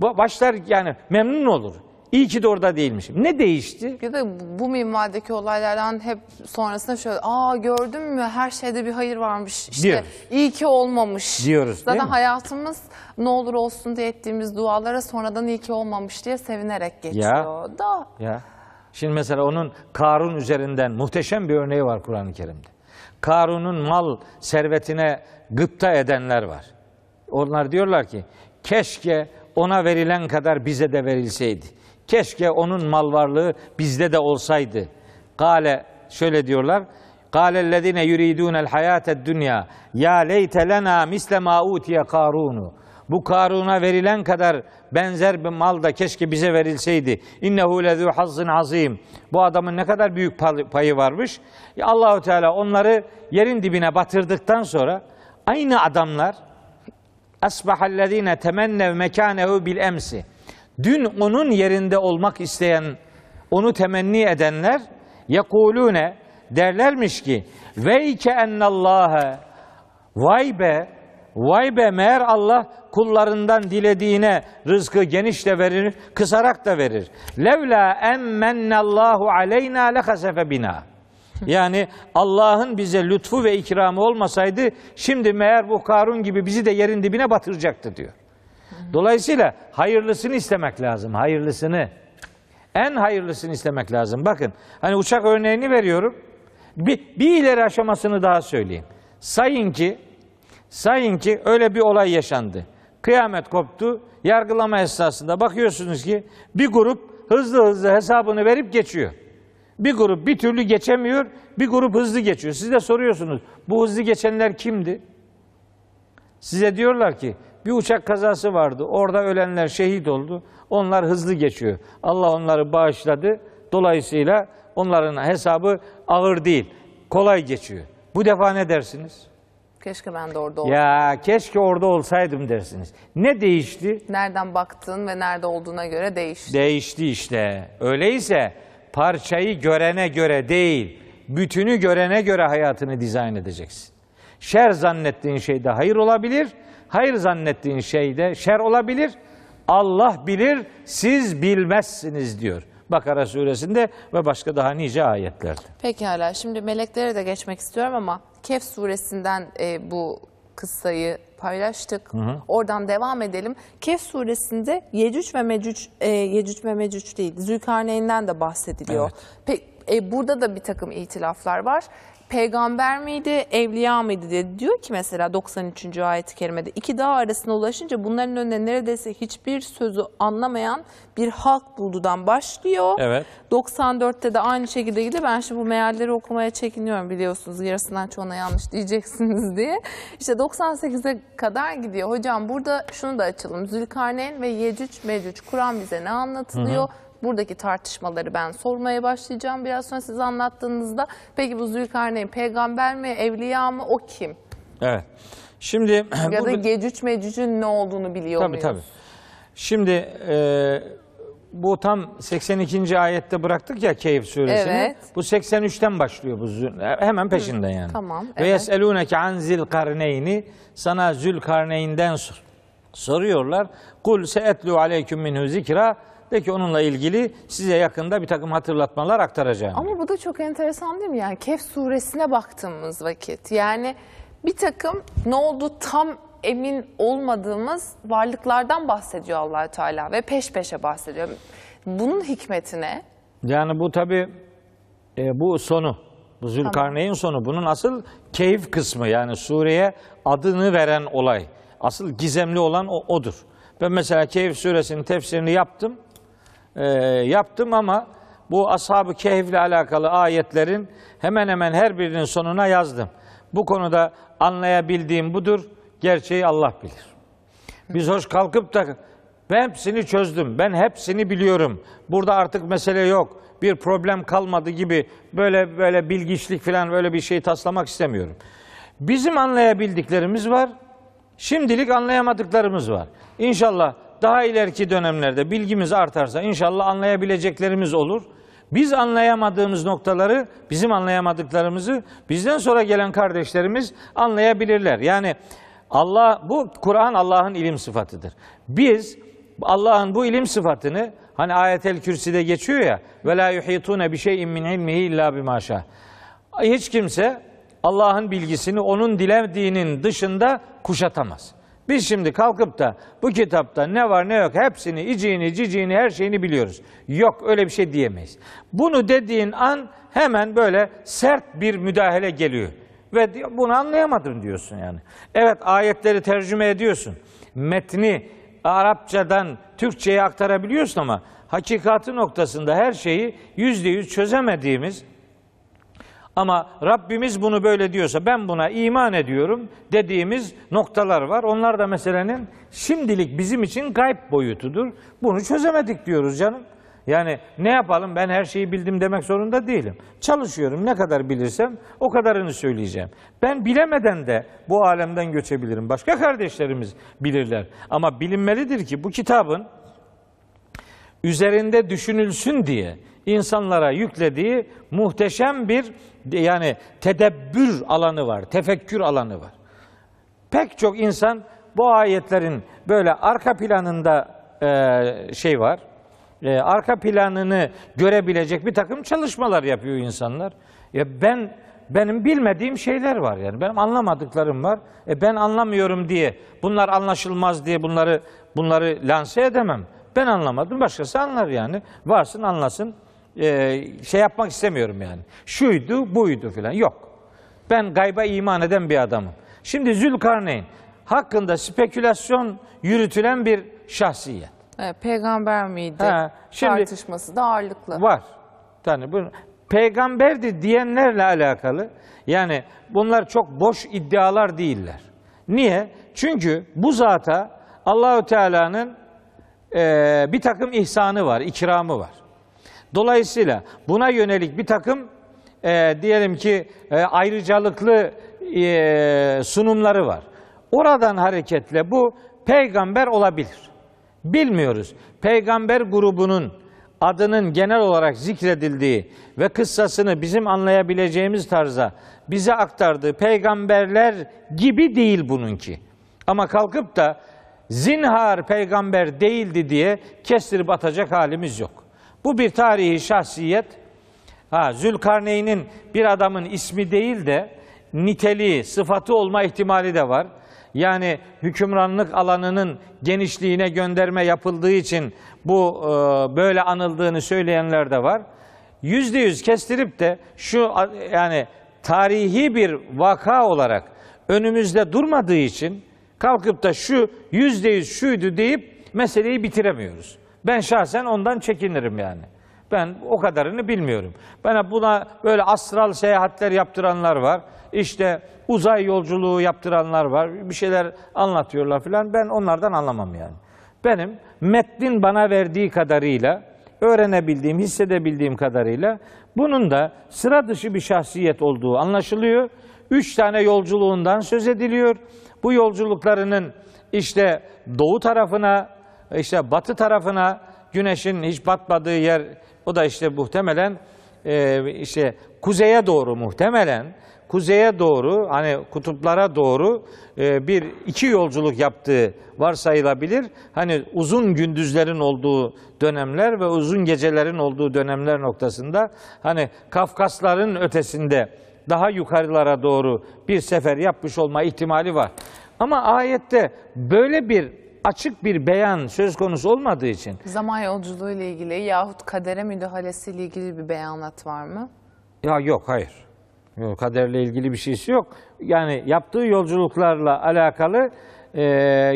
başlar yani memnun olur. İyi ki de orada değilmişim. Ne değişti? Ya da bu minvaldeki olaylardan hep sonrasında şöyle aa gördün mü her şeyde bir hayır varmış. İşte Diyoruz. iyi ki olmamış. Diyoruz Zaten hayatımız ne olur olsun diye ettiğimiz dualara sonradan iyi ki olmamış diye sevinerek geçiyor ya. da. Ya. Şimdi mesela onun Karun üzerinden muhteşem bir örneği var Kur'an-ı Kerim'de. Karun'un mal servetine gıpta edenler var. Onlar diyorlar ki keşke ona verilen kadar bize de verilseydi. Keşke onun mal varlığı bizde de olsaydı. Kale şöyle diyorlar. Kâlellezîne yuridûnel hayâted dünya. Ya leyte lenâ misle mâ utiye karunu. Bu Karun'a verilen kadar benzer bir mal da keşke bize verilseydi. İnnehu lezû hazzın azim. Bu adamın ne kadar büyük payı varmış. Ya Allahu Teala onları yerin dibine batırdıktan sonra aynı adamlar asbahallezîne temennev mekânehu bil emsi. Dün onun yerinde olmak isteyen, onu temenni edenler yekulune derlermiş ki veyke ennallâhe vay be vay be meğer Allah kullarından dilediğine rızkı geniş de verir, kısarak da verir. Levla emmennallahu aleyna lehasefe bina. Yani Allah'ın bize lütfu ve ikramı olmasaydı şimdi meğer bu Karun gibi bizi de yerin dibine batıracaktı diyor. Dolayısıyla hayırlısını istemek lazım. Hayırlısını. En hayırlısını istemek lazım. Bakın hani uçak örneğini veriyorum. Bir, bir ileri aşamasını daha söyleyeyim. Sayın ki sayın ki öyle bir olay yaşandı. Kıyamet koptu. Yargılama esnasında bakıyorsunuz ki bir grup hızlı hızlı hesabını verip geçiyor. Bir grup bir türlü geçemiyor, bir grup hızlı geçiyor. Siz de soruyorsunuz, bu hızlı geçenler kimdi? Size diyorlar ki, bir uçak kazası vardı. Orada ölenler şehit oldu. Onlar hızlı geçiyor. Allah onları bağışladı. Dolayısıyla onların hesabı ağır değil. Kolay geçiyor. Bu defa ne dersiniz? Keşke ben de orada olsaydım. Ya keşke orada olsaydım dersiniz. Ne değişti? Nereden baktığın ve nerede olduğuna göre değişti. Değişti işte. Öyleyse parçayı görene göre değil, bütünü görene göre hayatını dizayn edeceksin. Şer zannettiğin şeyde hayır olabilir, hayır zannettiğin şeyde şer olabilir. Allah bilir, siz bilmezsiniz diyor. Bakara suresinde ve başka daha nice ayetlerde. Pekala şimdi meleklere de geçmek istiyorum ama Kehf suresinden e, bu kıssayı paylaştık. Hı hı. Oradan devam edelim. Kehf suresinde Yecüc ve Mecüc, e, Yecüc ve Mecüc değil, Zülkarneyn'den de bahsediliyor. Evet. Peki, e, burada da bir takım itilaflar var peygamber miydi, evliya mıydı diye diyor ki mesela 93. ayet-i kerimede İki dağ arasına ulaşınca bunların önüne neredeyse hiçbir sözü anlamayan bir halk buldudan başlıyor. Evet. 94'te de aynı şekilde gidiyor. Ben şimdi bu mealleri okumaya çekiniyorum biliyorsunuz. Yarısından çoğuna yanlış diyeceksiniz diye. İşte 98'e kadar gidiyor. Hocam burada şunu da açalım. Zülkarneyn ve Yecüc Mecüc Kur'an bize ne anlatılıyor? Hı hı. Buradaki tartışmaları ben sormaya başlayacağım. Biraz sonra siz anlattığınızda peki bu Zülkarneyn peygamber mi, evliya mı, o kim? Evet. Şimdi ya bu, da Gecüc Mecüc'ün ne olduğunu biliyor tabii, muyuz? Tabii tabii. Şimdi e, bu tam 82. ayette bıraktık ya Keyif suresini. Evet. Bu 83'ten başlıyor bu zül. hemen peşinden yani. Tamam. Ve evet. yeseluneke an zil sana zül karneyinden sor. Soruyorlar. Kul se seetlu aleyküm minhu zikra Peki onunla ilgili size yakında bir takım hatırlatmalar aktaracağım. Ama bu da çok enteresan değil mi? Yani Kehf suresine baktığımız vakit yani bir takım ne oldu tam emin olmadığımız varlıklardan bahsediyor allah Teala ve peş peşe bahsediyor. Bunun hikmetine? Yani bu tabi e, bu sonu. Bu Zülkarneyn tamam. sonu. Bunun asıl keyif kısmı yani sureye adını veren olay. Asıl gizemli olan o, odur. Ben mesela Keyif suresinin tefsirini yaptım e, yaptım ama bu Ashab-ı Kehf'le alakalı ayetlerin hemen hemen her birinin sonuna yazdım. Bu konuda anlayabildiğim budur. Gerçeği Allah bilir. Biz hoş kalkıp da ben hepsini çözdüm. Ben hepsini biliyorum. Burada artık mesele yok. Bir problem kalmadı gibi böyle böyle bilgiçlik falan böyle bir şey taslamak istemiyorum. Bizim anlayabildiklerimiz var. Şimdilik anlayamadıklarımız var. İnşallah daha ileriki dönemlerde bilgimiz artarsa inşallah anlayabileceklerimiz olur. Biz anlayamadığımız noktaları, bizim anlayamadıklarımızı bizden sonra gelen kardeşlerimiz anlayabilirler. Yani Allah bu Kur'an Allah'ın ilim sıfatıdır. Biz Allah'ın bu ilim sıfatını hani ayetel kürsüde geçiyor ya ve la yuhitune bi şeyin min ilmihi illa bimaşa. Hiç kimse Allah'ın bilgisini onun dilediğinin dışında kuşatamaz. Biz şimdi kalkıp da bu kitapta ne var ne yok hepsini, iciğini, ciciğini, her şeyini biliyoruz. Yok öyle bir şey diyemeyiz. Bunu dediğin an hemen böyle sert bir müdahale geliyor. Ve bunu anlayamadım diyorsun yani. Evet ayetleri tercüme ediyorsun. Metni Arapçadan Türkçe'ye aktarabiliyorsun ama hakikati noktasında her şeyi yüzde yüz çözemediğimiz ama Rabbimiz bunu böyle diyorsa ben buna iman ediyorum dediğimiz noktalar var. Onlar da meselenin şimdilik bizim için gayb boyutudur. Bunu çözemedik diyoruz canım. Yani ne yapalım ben her şeyi bildim demek zorunda değilim. Çalışıyorum ne kadar bilirsem o kadarını söyleyeceğim. Ben bilemeden de bu alemden göçebilirim. Başka kardeşlerimiz bilirler. Ama bilinmelidir ki bu kitabın üzerinde düşünülsün diye insanlara yüklediği muhteşem bir yani tedebbür alanı var, tefekkür alanı var. Pek çok insan bu ayetlerin böyle arka planında e, şey var, e, arka planını görebilecek bir takım çalışmalar yapıyor insanlar. Ya ben benim bilmediğim şeyler var yani. Benim anlamadıklarım var. E ben anlamıyorum diye, bunlar anlaşılmaz diye bunları bunları lanse edemem. Ben anlamadım, başkası anlar yani. Varsın anlasın. Ee, şey yapmak istemiyorum yani. Şuydu, buydu filan. Yok. Ben gayba iman eden bir adamım. Şimdi Zülkarneyn hakkında spekülasyon yürütülen bir şahsiyet. Ee, peygamber miydi? Ha, şimdi, tartışması da ağırlıklı. Var. Yani bunu peygamberdi diyenlerle alakalı yani bunlar çok boş iddialar değiller. Niye? Çünkü bu zata Allahü Teala'nın e, bir takım ihsanı var, ikramı var. Dolayısıyla buna yönelik bir takım e, diyelim ki e, ayrıcalıklı e, sunumları var. Oradan hareketle bu peygamber olabilir. Bilmiyoruz. Peygamber grubunun adının genel olarak zikredildiği ve kıssasını bizim anlayabileceğimiz tarza bize aktardığı peygamberler gibi değil bununki. Ama kalkıp da zinhar peygamber değildi diye kestirip atacak halimiz yok. Bu bir tarihi şahsiyet. Ha, Zülkarneyn'in bir adamın ismi değil de niteliği, sıfatı olma ihtimali de var. Yani hükümranlık alanının genişliğine gönderme yapıldığı için bu e, böyle anıldığını söyleyenler de var. Yüzde yüz kestirip de şu yani tarihi bir vaka olarak önümüzde durmadığı için kalkıp da şu yüzde yüz şuydu deyip meseleyi bitiremiyoruz. Ben şahsen ondan çekinirim yani. Ben o kadarını bilmiyorum. Bana buna böyle astral seyahatler yaptıranlar var. İşte uzay yolculuğu yaptıranlar var. Bir şeyler anlatıyorlar filan. Ben onlardan anlamam yani. Benim metnin bana verdiği kadarıyla öğrenebildiğim, hissedebildiğim kadarıyla bunun da sıra dışı bir şahsiyet olduğu anlaşılıyor. Üç tane yolculuğundan söz ediliyor. Bu yolculuklarının işte doğu tarafına işte batı tarafına güneşin hiç batmadığı yer o da işte muhtemelen e, işte kuzeye doğru muhtemelen kuzeye doğru hani kutuplara doğru e, bir iki yolculuk yaptığı varsayılabilir. Hani uzun gündüzlerin olduğu dönemler ve uzun gecelerin olduğu dönemler noktasında hani Kafkasların ötesinde daha yukarılara doğru bir sefer yapmış olma ihtimali var. Ama ayette böyle bir açık bir beyan söz konusu olmadığı için. Zaman yolculuğu ile ilgili yahut kadere müdahalesi ile ilgili bir beyanat var mı? Ya yok hayır. Yok, kaderle ilgili bir şeysi yok. Yani yaptığı yolculuklarla alakalı e,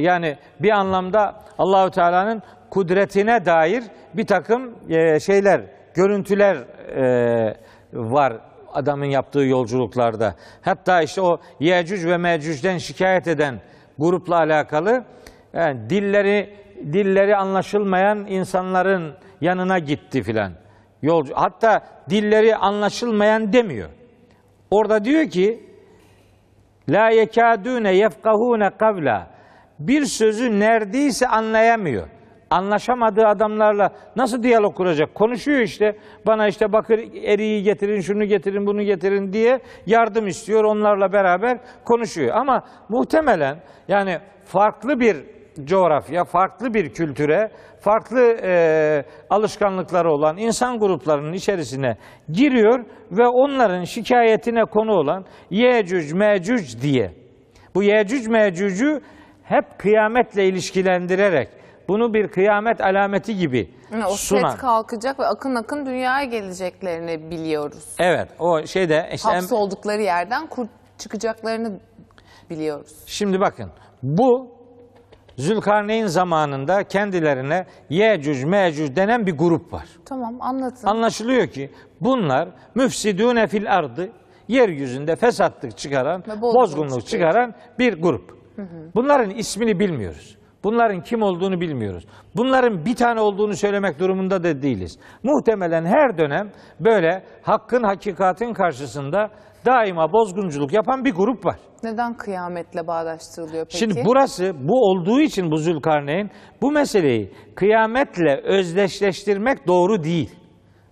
yani bir anlamda Allahü Teala'nın kudretine dair bir takım e, şeyler, görüntüler e, var adamın yaptığı yolculuklarda. Hatta işte o Yecüc ve Mecüc'den şikayet eden grupla alakalı yani dilleri dilleri anlaşılmayan insanların yanına gitti filan. Yolcu hatta dilleri anlaşılmayan demiyor. Orada diyor ki la yekadune yefkahune kavla. Bir sözü neredeyse anlayamıyor. Anlaşamadığı adamlarla nasıl diyalog kuracak? Konuşuyor işte. Bana işte bakır eriği getirin, şunu getirin, bunu getirin diye yardım istiyor. Onlarla beraber konuşuyor. Ama muhtemelen yani farklı bir coğrafya, farklı bir kültüre, farklı e, alışkanlıkları olan insan gruplarının içerisine giriyor ve onların şikayetine konu olan Yecüc Mecüc diye. Bu Yecüc Mecüc'ü hep kıyametle ilişkilendirerek bunu bir kıyamet alameti gibi yani o sunan. set kalkacak ve akın akın dünyaya geleceklerini biliyoruz. Evet o şeyde işte hapsoldukları yerden kurt çıkacaklarını biliyoruz. Şimdi bakın bu Zülkarneyn zamanında kendilerine Yecüc Mecüc denen bir grup var. Tamam anlatın. Anlaşılıyor ki bunlar müfsidûne fil ardı yeryüzünde fesatlık çıkaran, bozgunluk, çıkaran bir grup. Hı hı. Bunların ismini bilmiyoruz. Bunların kim olduğunu bilmiyoruz. Bunların bir tane olduğunu söylemek durumunda da değiliz. Muhtemelen her dönem böyle hakkın hakikatin karşısında daima bozgunculuk yapan bir grup var. Neden kıyametle bağdaştırılıyor peki? Şimdi burası bu olduğu için bu Zülkarneyn bu meseleyi kıyametle özdeşleştirmek doğru değil.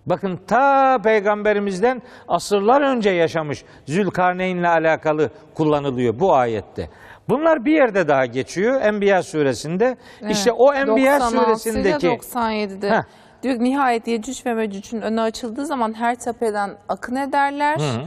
Bakın ta peygamberimizden asırlar önce yaşamış Zülkarneyn'le alakalı kullanılıyor bu ayette. Bunlar bir yerde daha geçiyor Enbiya suresinde. Evet. İşte o Enbiya suresindeki... 97'de. Heh. Diyor nihayet Yecüc ve Mecüc'ün önü açıldığı zaman her tepeden akın ederler. Hı hı.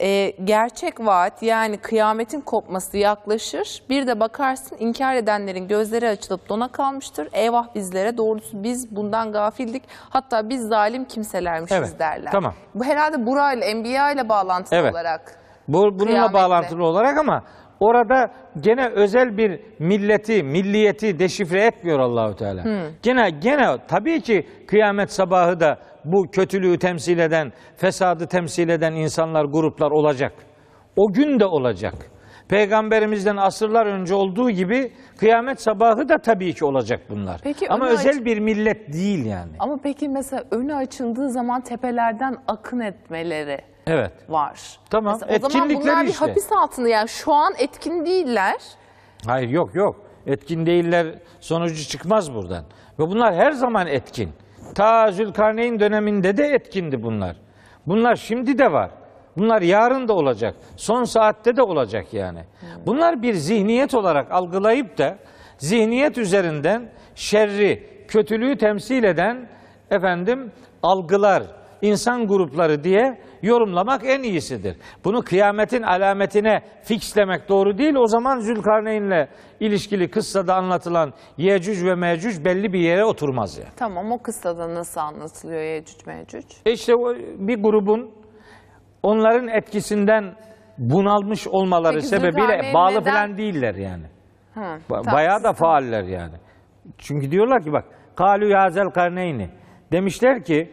Ee, gerçek vaat yani kıyametin kopması yaklaşır. Bir de bakarsın inkar edenlerin gözleri açılıp dona kalmıştır. Eyvah bizlere doğrusu biz bundan gafildik. Hatta biz zalim kimselermişiz evet, derler. Tamam. Bu herhalde burayla, Enbiya ile bağlantılı evet. olarak. Bu, bununla kıyamette. bağlantılı olarak ama Orada gene özel bir milleti, milliyeti deşifre etmiyor Allahü Teala. Hmm. Gene gene tabii ki kıyamet sabahı da bu kötülüğü temsil eden, fesadı temsil eden insanlar, gruplar olacak. O gün de olacak. Peygamberimizden asırlar önce olduğu gibi kıyamet sabahı da tabii ki olacak bunlar. Peki, Ama özel bir millet değil yani. Ama peki mesela önü açıldığı zaman tepelerden akın etmeleri Evet. var. Tamam, Mesela o zaman etkinlikleri bunlar bir işte. hapis altında yani şu an etkin değiller. Hayır yok yok. Etkin değiller sonucu çıkmaz buradan. Ve bunlar her zaman etkin. Ta Zülkarneyn döneminde de etkindi bunlar. Bunlar şimdi de var. Bunlar yarın da olacak. Son saatte de olacak yani. Bunlar bir zihniyet olarak algılayıp da zihniyet üzerinden şerri, kötülüğü temsil eden efendim algılar, insan grupları diye yorumlamak en iyisidir. Bunu kıyametin alametine fixlemek doğru değil. O zaman Zülkarneyn'le ilişkili kıssada anlatılan Yecüc ve Mecüc belli bir yere oturmaz yani. Tamam o kıssada nasıl anlatılıyor Yecüc Mecüc? E işte işte bir grubun onların etkisinden bunalmış olmaları Peki, sebebiyle bağlı neden? falan değiller yani. Ha. ba bayağı da faaller yani. Çünkü diyorlar ki bak Kalu yazel karneyni. Demişler ki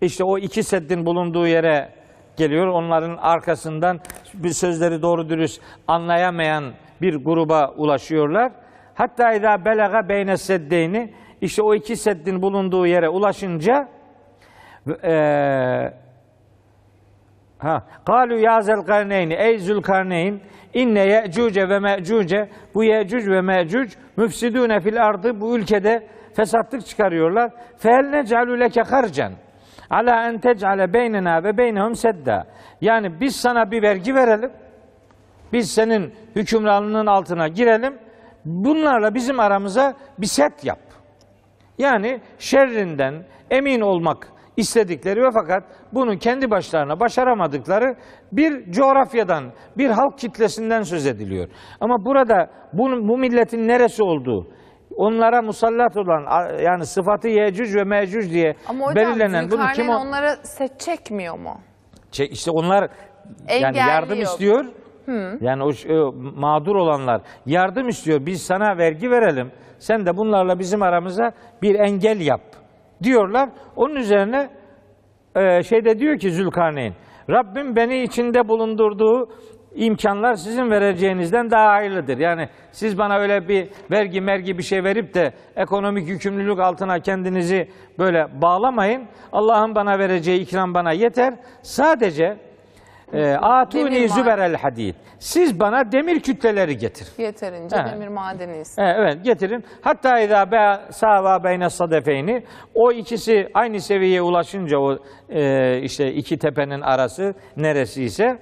işte o iki seddin bulunduğu yere geliyor. Onların arkasından bir sözleri doğru dürüst anlayamayan bir gruba ulaşıyorlar. Hatta ida belaga beyne seddeyni işte o iki seddin bulunduğu yere ulaşınca eee Ha. Kalu yazel karneyni ey zülkarneyn inne ye'cuce ve me'cuce bu ye'cuc ve me'cuc müfsidune fil ardı bu ülkede fesatlık çıkarıyorlar. Fel necalü leke harcan. Ala en tec'ale beynena ve beynehum sedda. Yani biz sana bir vergi verelim. Biz senin hükümranlığının altına girelim. Bunlarla bizim aramıza bir set yap. Yani şerrinden emin olmak istedikleri ve fakat bunu kendi başlarına başaramadıkları bir coğrafyadan, bir halk kitlesinden söz ediliyor. Ama burada bu, bu milletin neresi olduğu, onlara musallat olan yani sıfatı Yecüc ve Mecüc diye Ama hocam, belirlenen bunu kim o... onlara set çekmiyor mu? Çek, işte onlar yani yardım istiyor. Hı. Yani o, o e, mağdur olanlar yardım istiyor. Biz sana vergi verelim. Sen de bunlarla bizim aramıza bir engel yap diyorlar. Onun üzerine e, şey de diyor ki Zülkarneyn Rabbim beni içinde bulundurduğu imkanlar sizin vereceğinizden daha hayırlıdır. Yani siz bana öyle bir vergi mergi bir şey verip de ekonomik yükümlülük altına kendinizi böyle bağlamayın. Allah'ın bana vereceği ikram bana yeter. Sadece e, atuni züberel hadid. Siz bana demir kütleleri getir. Yeterince He. demir madeni istedim. He, evet getirin. Hatta idâ be sâvâ beyne sadefeyni. O ikisi aynı seviyeye ulaşınca o e, işte iki tepenin arası neresi ise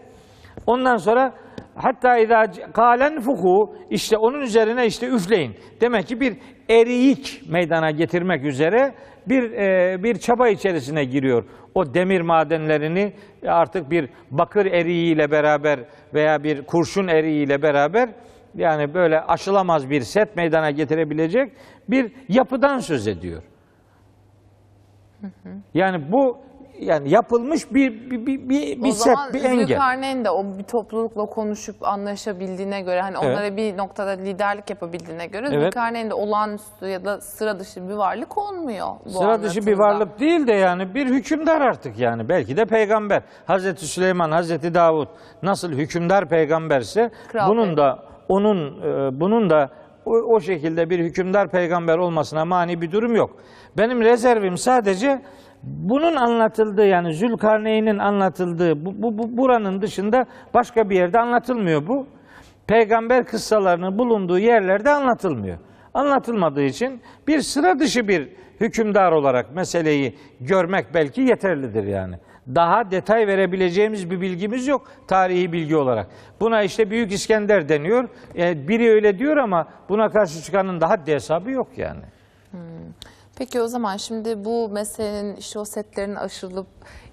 Ondan sonra hatta idâ kalen fuku işte onun üzerine işte üfleyin. Demek ki bir eriyik meydana getirmek üzere bir e, bir çaba içerisine giriyor. O demir madenlerini artık bir bakır eriğiyle beraber veya bir kurşun eriğiyle beraber yani böyle aşılamaz bir set meydana getirebilecek bir yapıdan söz ediyor. Yani bu yani yapılmış bir bir bir bir, bir, o set, zaman bir engel. Zülkarneyn de o bir toplulukla konuşup anlaşabildiğine göre hani onlara evet. bir noktada liderlik yapabildiğine göre evet. Zülkarneyn de olağanüstü ya da sıra dışı bir varlık olmuyor. Sıra dışı bir varlık değil de yani bir hükümdar artık yani belki de peygamber. Hazreti Süleyman, Hazreti Davud nasıl hükümdar peygamberse Kral bunun peygamber. da onun e, bunun da o, o şekilde bir hükümdar peygamber olmasına mani bir durum yok. Benim rezervim sadece bunun anlatıldığı yani Zülkarneyn'in anlatıldığı bu, bu, bu buranın dışında başka bir yerde anlatılmıyor bu. Peygamber kıssalarının bulunduğu yerlerde anlatılmıyor. Anlatılmadığı için bir sıra dışı bir hükümdar olarak meseleyi görmek belki yeterlidir yani. Daha detay verebileceğimiz bir bilgimiz yok tarihi bilgi olarak. Buna işte Büyük İskender deniyor. E, biri öyle diyor ama buna karşı çıkanın daha hesabı yok yani. Hmm. Peki o zaman şimdi bu meselenin işte o setlerin aşırılıp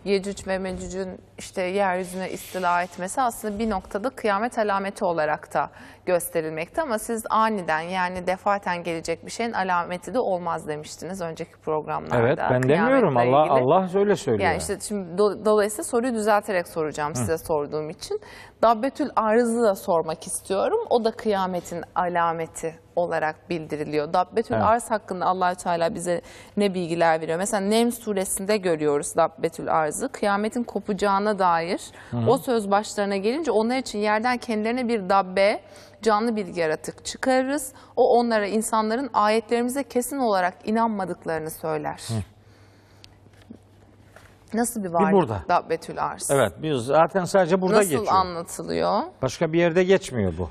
Yecüc ve Mecüc'ün işte yeryüzüne istila etmesi aslında bir noktada kıyamet alameti olarak da gösterilmekte ama siz aniden yani defaten gelecek bir şeyin alameti de olmaz demiştiniz önceki programlarda. Evet ben demiyorum Allah ilgili. Allah öyle söylüyor. Yani işte şimdi do dolayısıyla soruyu düzelterek soracağım Hı. size sorduğum için. Dabbetül Arz'ı da sormak istiyorum. O da kıyametin alameti olarak bildiriliyor. Dabbetül evet. Arz hakkında allah Teala bize ne bilgiler veriyor? Mesela Nem suresinde görüyoruz Dabbetül Arz'ı. Kıyametin kopacağına dair Hı -hı. o söz başlarına gelince onlar için yerden kendilerine bir dabbe, canlı bir yaratık çıkarırız. O onlara insanların ayetlerimize kesin olarak inanmadıklarını söyler. Hı. Nasıl bir varlık bir burada. da Ars? Evet biz zaten sadece burada Nasıl geçiyor. Nasıl anlatılıyor? Başka bir yerde geçmiyor bu.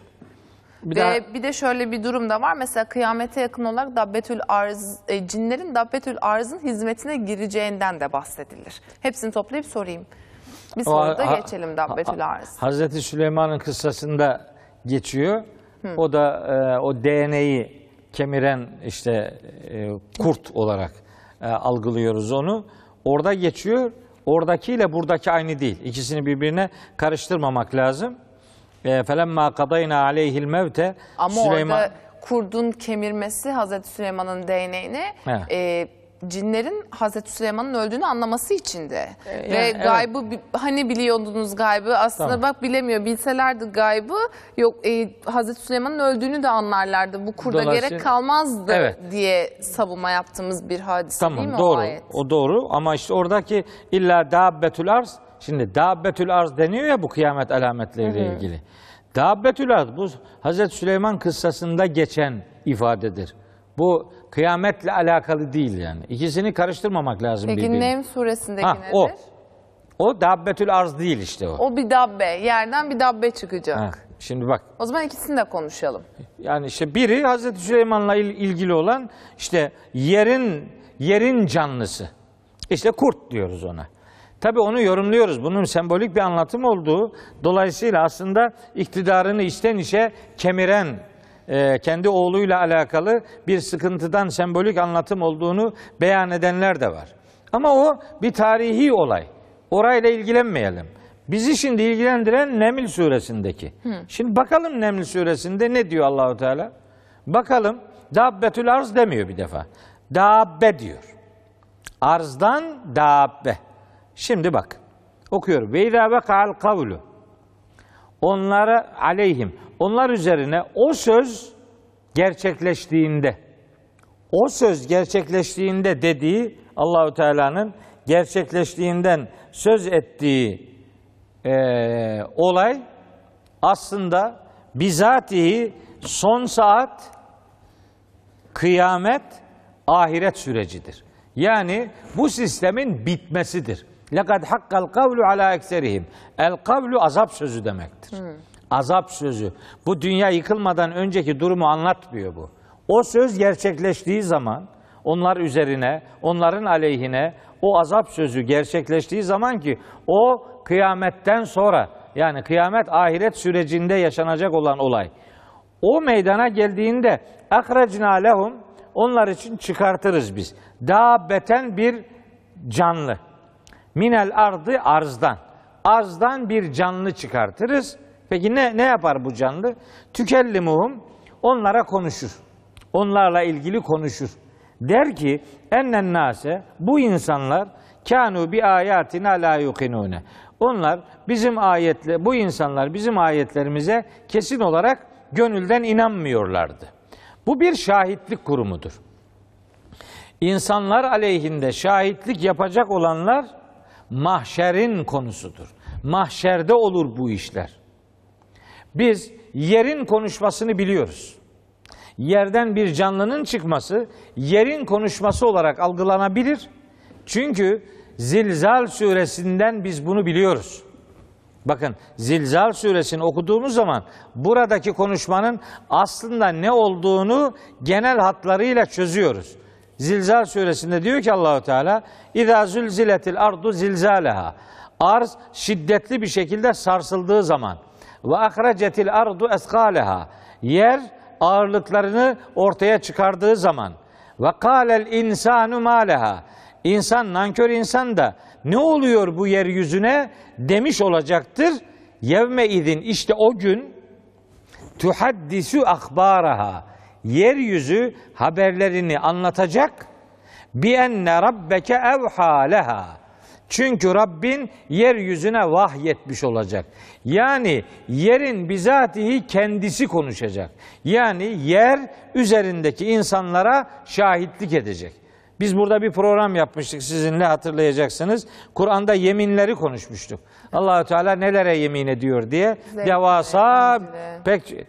Bir, daha... bir de şöyle bir durum da var. Mesela kıyamete yakın olarak Dabbetül Arz, e, cinlerin Dabbetül Arz'ın hizmetine gireceğinden de bahsedilir. Hepsini toplayıp sorayım. Bir soru da geçelim Dabbetül Arz. Hazreti Süleyman'ın kıssasında geçiyor. Hı. O da e, o DNA'yı kemiren işte e, kurt olarak e, algılıyoruz onu. Orada geçiyor. Oradakiyle buradaki aynı değil. İkisini birbirine karıştırmamak lazım. E, felemma kadayna aleyhil mevte Ama Süleyman... orada kurdun kemirmesi Hazreti Süleyman'ın değneğini evet. e, cinlerin Hazreti Süleyman'ın öldüğünü anlaması içindi. Ee, Ve gaybı evet. hani biliyordunuz gaybı aslında tamam. bak bilemiyor bilselerdi gaybı yok e, Hazreti Süleyman'ın öldüğünü de anlarlardı. Bu kurda Dolayısıyla... gerek kalmazdı evet. diye savunma yaptığımız bir hadise tamam, değil mi doğru. o ayet? O doğru ama işte oradaki illa dabbetül arz şimdi dabbetül arz deniyor ya bu kıyamet alametleriyle Hı-hı. ilgili. Dabbetül arz bu Hazreti Süleyman kıssasında geçen ifadedir. Bu Kıyametle alakalı değil yani. İkisini karıştırmamak lazım Peki Nem suresindeki ha, nedir? O. O dabbetül arz değil işte o. O bir dabbe. Yerden bir dabbe çıkacak. Ha, şimdi bak. O zaman ikisini de konuşalım. Yani işte biri Hazreti Süleyman'la il, ilgili olan işte yerin yerin canlısı. İşte kurt diyoruz ona. Tabi onu yorumluyoruz. Bunun sembolik bir anlatım olduğu. Dolayısıyla aslında iktidarını içten içe kemiren e, kendi oğluyla alakalı bir sıkıntıdan sembolik anlatım olduğunu beyan edenler de var. Ama o bir tarihi olay. Orayla ilgilenmeyelim. Bizi şimdi ilgilendiren Neml suresindeki. Hı. Şimdi bakalım Neml suresinde ne diyor Allahu Teala? Bakalım. Dabbetül arz demiyor bir defa. Dabbe diyor. Arzdan dabbe. Şimdi bak. Okuyor. Ve izâ veka'al kavlu. Onlara aleyhim. Onlar üzerine o söz gerçekleştiğinde o söz gerçekleştiğinde dediği Allahü Teala'nın gerçekleştiğinden söz ettiği e, olay aslında bizatihi son saat kıyamet ahiret sürecidir. Yani bu sistemin bitmesidir. Lekad hakkal kavlu ala ekserihim. El kavlu azap sözü demektir. Hmm. Azap sözü. Bu dünya yıkılmadan önceki durumu anlatmıyor bu. O söz gerçekleştiği zaman onlar üzerine, onların aleyhine o azap sözü gerçekleştiği zaman ki o kıyametten sonra yani kıyamet ahiret sürecinde yaşanacak olan olay. O meydana geldiğinde akracina lehum onlar için çıkartırız biz. Dabbeten bir canlı. Minel ardı arzdan. Arzdan bir canlı çıkartırız. Peki ne, ne yapar bu canlı? Tükellimuhum onlara konuşur. Onlarla ilgili konuşur. Der ki ennen nase bu insanlar kanu bi ayatina la yuqinune. Onlar bizim ayetle bu insanlar bizim ayetlerimize kesin olarak gönülden inanmıyorlardı. Bu bir şahitlik kurumudur. İnsanlar aleyhinde şahitlik yapacak olanlar mahşerin konusudur. Mahşerde olur bu işler. Biz yerin konuşmasını biliyoruz. Yerden bir canlının çıkması yerin konuşması olarak algılanabilir. Çünkü Zilzal suresinden biz bunu biliyoruz. Bakın Zilzal suresini okuduğumuz zaman buradaki konuşmanın aslında ne olduğunu genel hatlarıyla çözüyoruz. Zilzal suresinde diyor ki Allahu Teala İza zülziletil ardu zilzaleha. Arz şiddetli bir şekilde sarsıldığı zaman. Ve ahrecetil ardu eskaleha. Yer ağırlıklarını ortaya çıkardığı zaman. Ve kalel insanu maleha. İnsan, nankör insan da ne oluyor bu yeryüzüne demiş olacaktır. Yevme idin işte o gün tuhaddisu akbaraha. Yeryüzü haberlerini anlatacak. Bi enne rabbeke evha leha çünkü Rabbin yeryüzüne vahyetmiş olacak. Yani yerin bizatihi kendisi konuşacak. Yani yer üzerindeki insanlara şahitlik edecek. Biz burada bir program yapmıştık sizinle hatırlayacaksınız. Kur'an'da yeminleri konuşmuştuk. Allahü Teala nelere yemin ediyor diye. Zeytin Devasa ve pek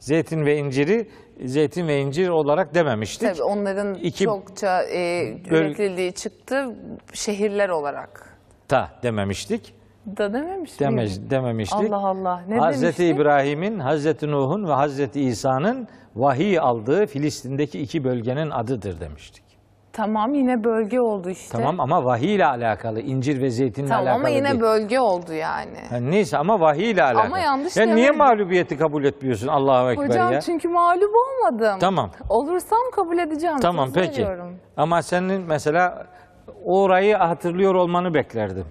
zeytin ve inciri zeytin ve incir olarak dememiştik. Tabii onların İki, çokça e, üretildiği çıktı şehirler olarak. Ta dememiştik. Da dememiş Demeş, dememiştik. Allah Allah. Ne Hazreti İbrahim'in, Hazreti Nuh'un ve Hazreti İsa'nın vahiy aldığı Filistin'deki iki bölgenin adıdır demiştik. Tamam yine bölge oldu işte. Tamam ama vahiy ile alakalı. İncir ve zeytinle tamam, alakalı Tamam ama yine değil. bölge oldu yani. yani. Neyse ama vahiy ile alakalı. Ama yanlış ya demedim. Niye mağlubiyeti kabul etmiyorsun Allahu Ekber Hocam, ya? çünkü mağlup olmadım. Tamam. Olursam kabul edeceğim. Tamam peki. Veriyorum. Ama senin mesela orayı hatırlıyor olmanı beklerdim.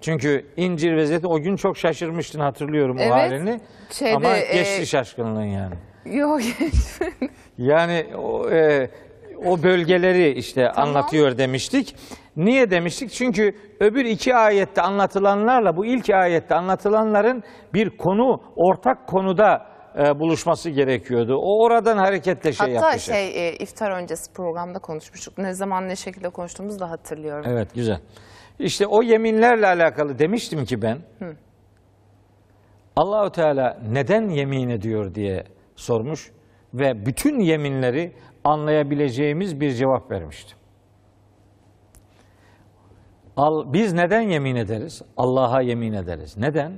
Çünkü incir ve zeytin o gün çok şaşırmıştın hatırlıyorum evet, o halini. Şeyde, ama e, geçti e, şaşkınlığın yani. Yok geçti. yani o, e, o bölgeleri işte tamam. anlatıyor demiştik. Niye demiştik? Çünkü öbür iki ayette anlatılanlarla bu ilk ayette anlatılanların bir konu, ortak konuda e, buluşması gerekiyordu. O oradan hareketle şey Hatta yapmıştı. Hatta şey e, iftar öncesi programda konuşmuştuk. Ne zaman ne şekilde konuştuğumuzu da hatırlıyorum. Evet güzel. İşte o yeminlerle alakalı demiştim ki ben. Hı. Allahu Teala neden yemin ediyor diye sormuş ve bütün yeminleri anlayabileceğimiz bir cevap vermiştim. Al, biz neden yemin ederiz? Allah'a yemin ederiz. Neden?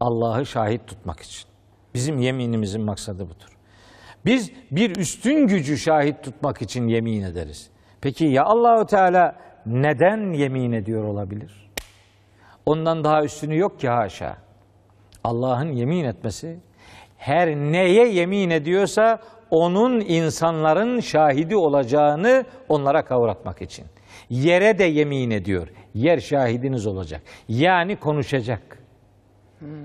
Allah'ı şahit tutmak için. Bizim yeminimizin maksadı budur. Biz bir üstün gücü şahit tutmak için yemin ederiz. Peki ya Allahu Teala neden yemin ediyor olabilir? Ondan daha üstünü yok ki haşa. Allah'ın yemin etmesi her neye yemin ediyorsa onun insanların şahidi olacağını onlara kavratmak için. Yere de yemin ediyor. Yer şahidiniz olacak. Yani konuşacak.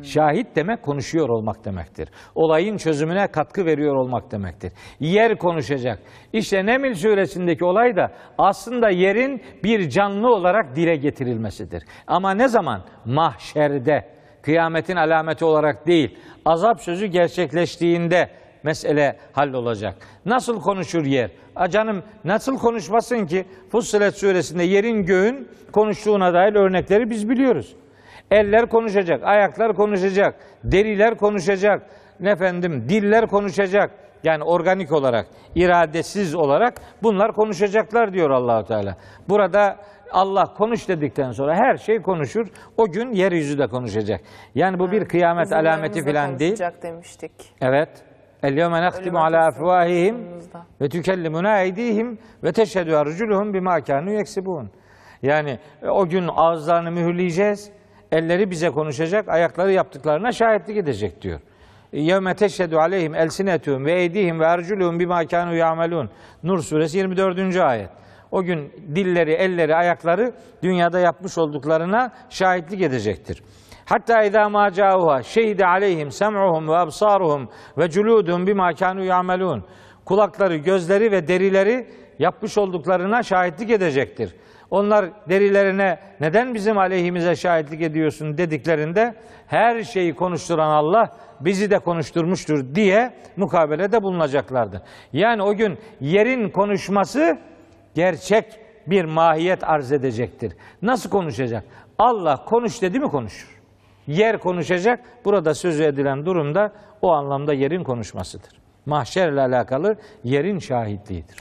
Şahit demek konuşuyor olmak demektir. Olayın çözümüne katkı veriyor olmak demektir. Yer konuşacak. İşte Nemil suresindeki olay da aslında yerin bir canlı olarak dile getirilmesidir. Ama ne zaman? Mahşerde. Kıyametin alameti olarak değil. Azap sözü gerçekleştiğinde mesele hallolacak. Nasıl konuşur yer? Acanım nasıl konuşmasın ki? Fussilet suresinde yerin göğün konuştuğuna dair örnekleri biz biliyoruz. Eller konuşacak, ayaklar konuşacak, deriler konuşacak, efendim diller konuşacak. Yani organik olarak, iradesiz olarak bunlar konuşacaklar diyor Allahu Teala. Burada Allah konuş dedikten sonra her şey konuşur. O gün yeryüzü de konuşacak. Yani bu bir kıyamet alameti falan değil. demiştik. Evet. El yevme nehtimu ala afvahihim ve tükellimuna eydihim ve teşhedü erculuhum bima kanu yeksibun. Yani o gün ağızlarını mühürleyeceğiz. Elleri bize konuşacak, ayakları yaptıklarına şahitlik edecek diyor. Yevme teşhedü aleyhim elsinetuhum ve eydihim ve erculuhum bima kanu yamelun. Nur suresi 24. ayet. O gün dilleri, elleri, ayakları dünyada yapmış olduklarına şahitlik edecektir. Hatta izâ mâ câuha şehide aleyhim sem'uhum ve absâruhum ve culûduhum bimâ kânû ya'melûn. Kulakları, gözleri ve derileri yapmış olduklarına şahitlik edecektir. Onlar derilerine neden bizim aleyhimize şahitlik ediyorsun dediklerinde her şeyi konuşturan Allah bizi de konuşturmuştur diye mukabelede bulunacaklardı. Yani o gün yerin konuşması gerçek bir mahiyet arz edecektir. Nasıl konuşacak? Allah konuş dedi mi konuşur yer konuşacak. Burada sözü edilen durumda o anlamda yerin konuşmasıdır. Mahşerle alakalı yerin şahitliğidir.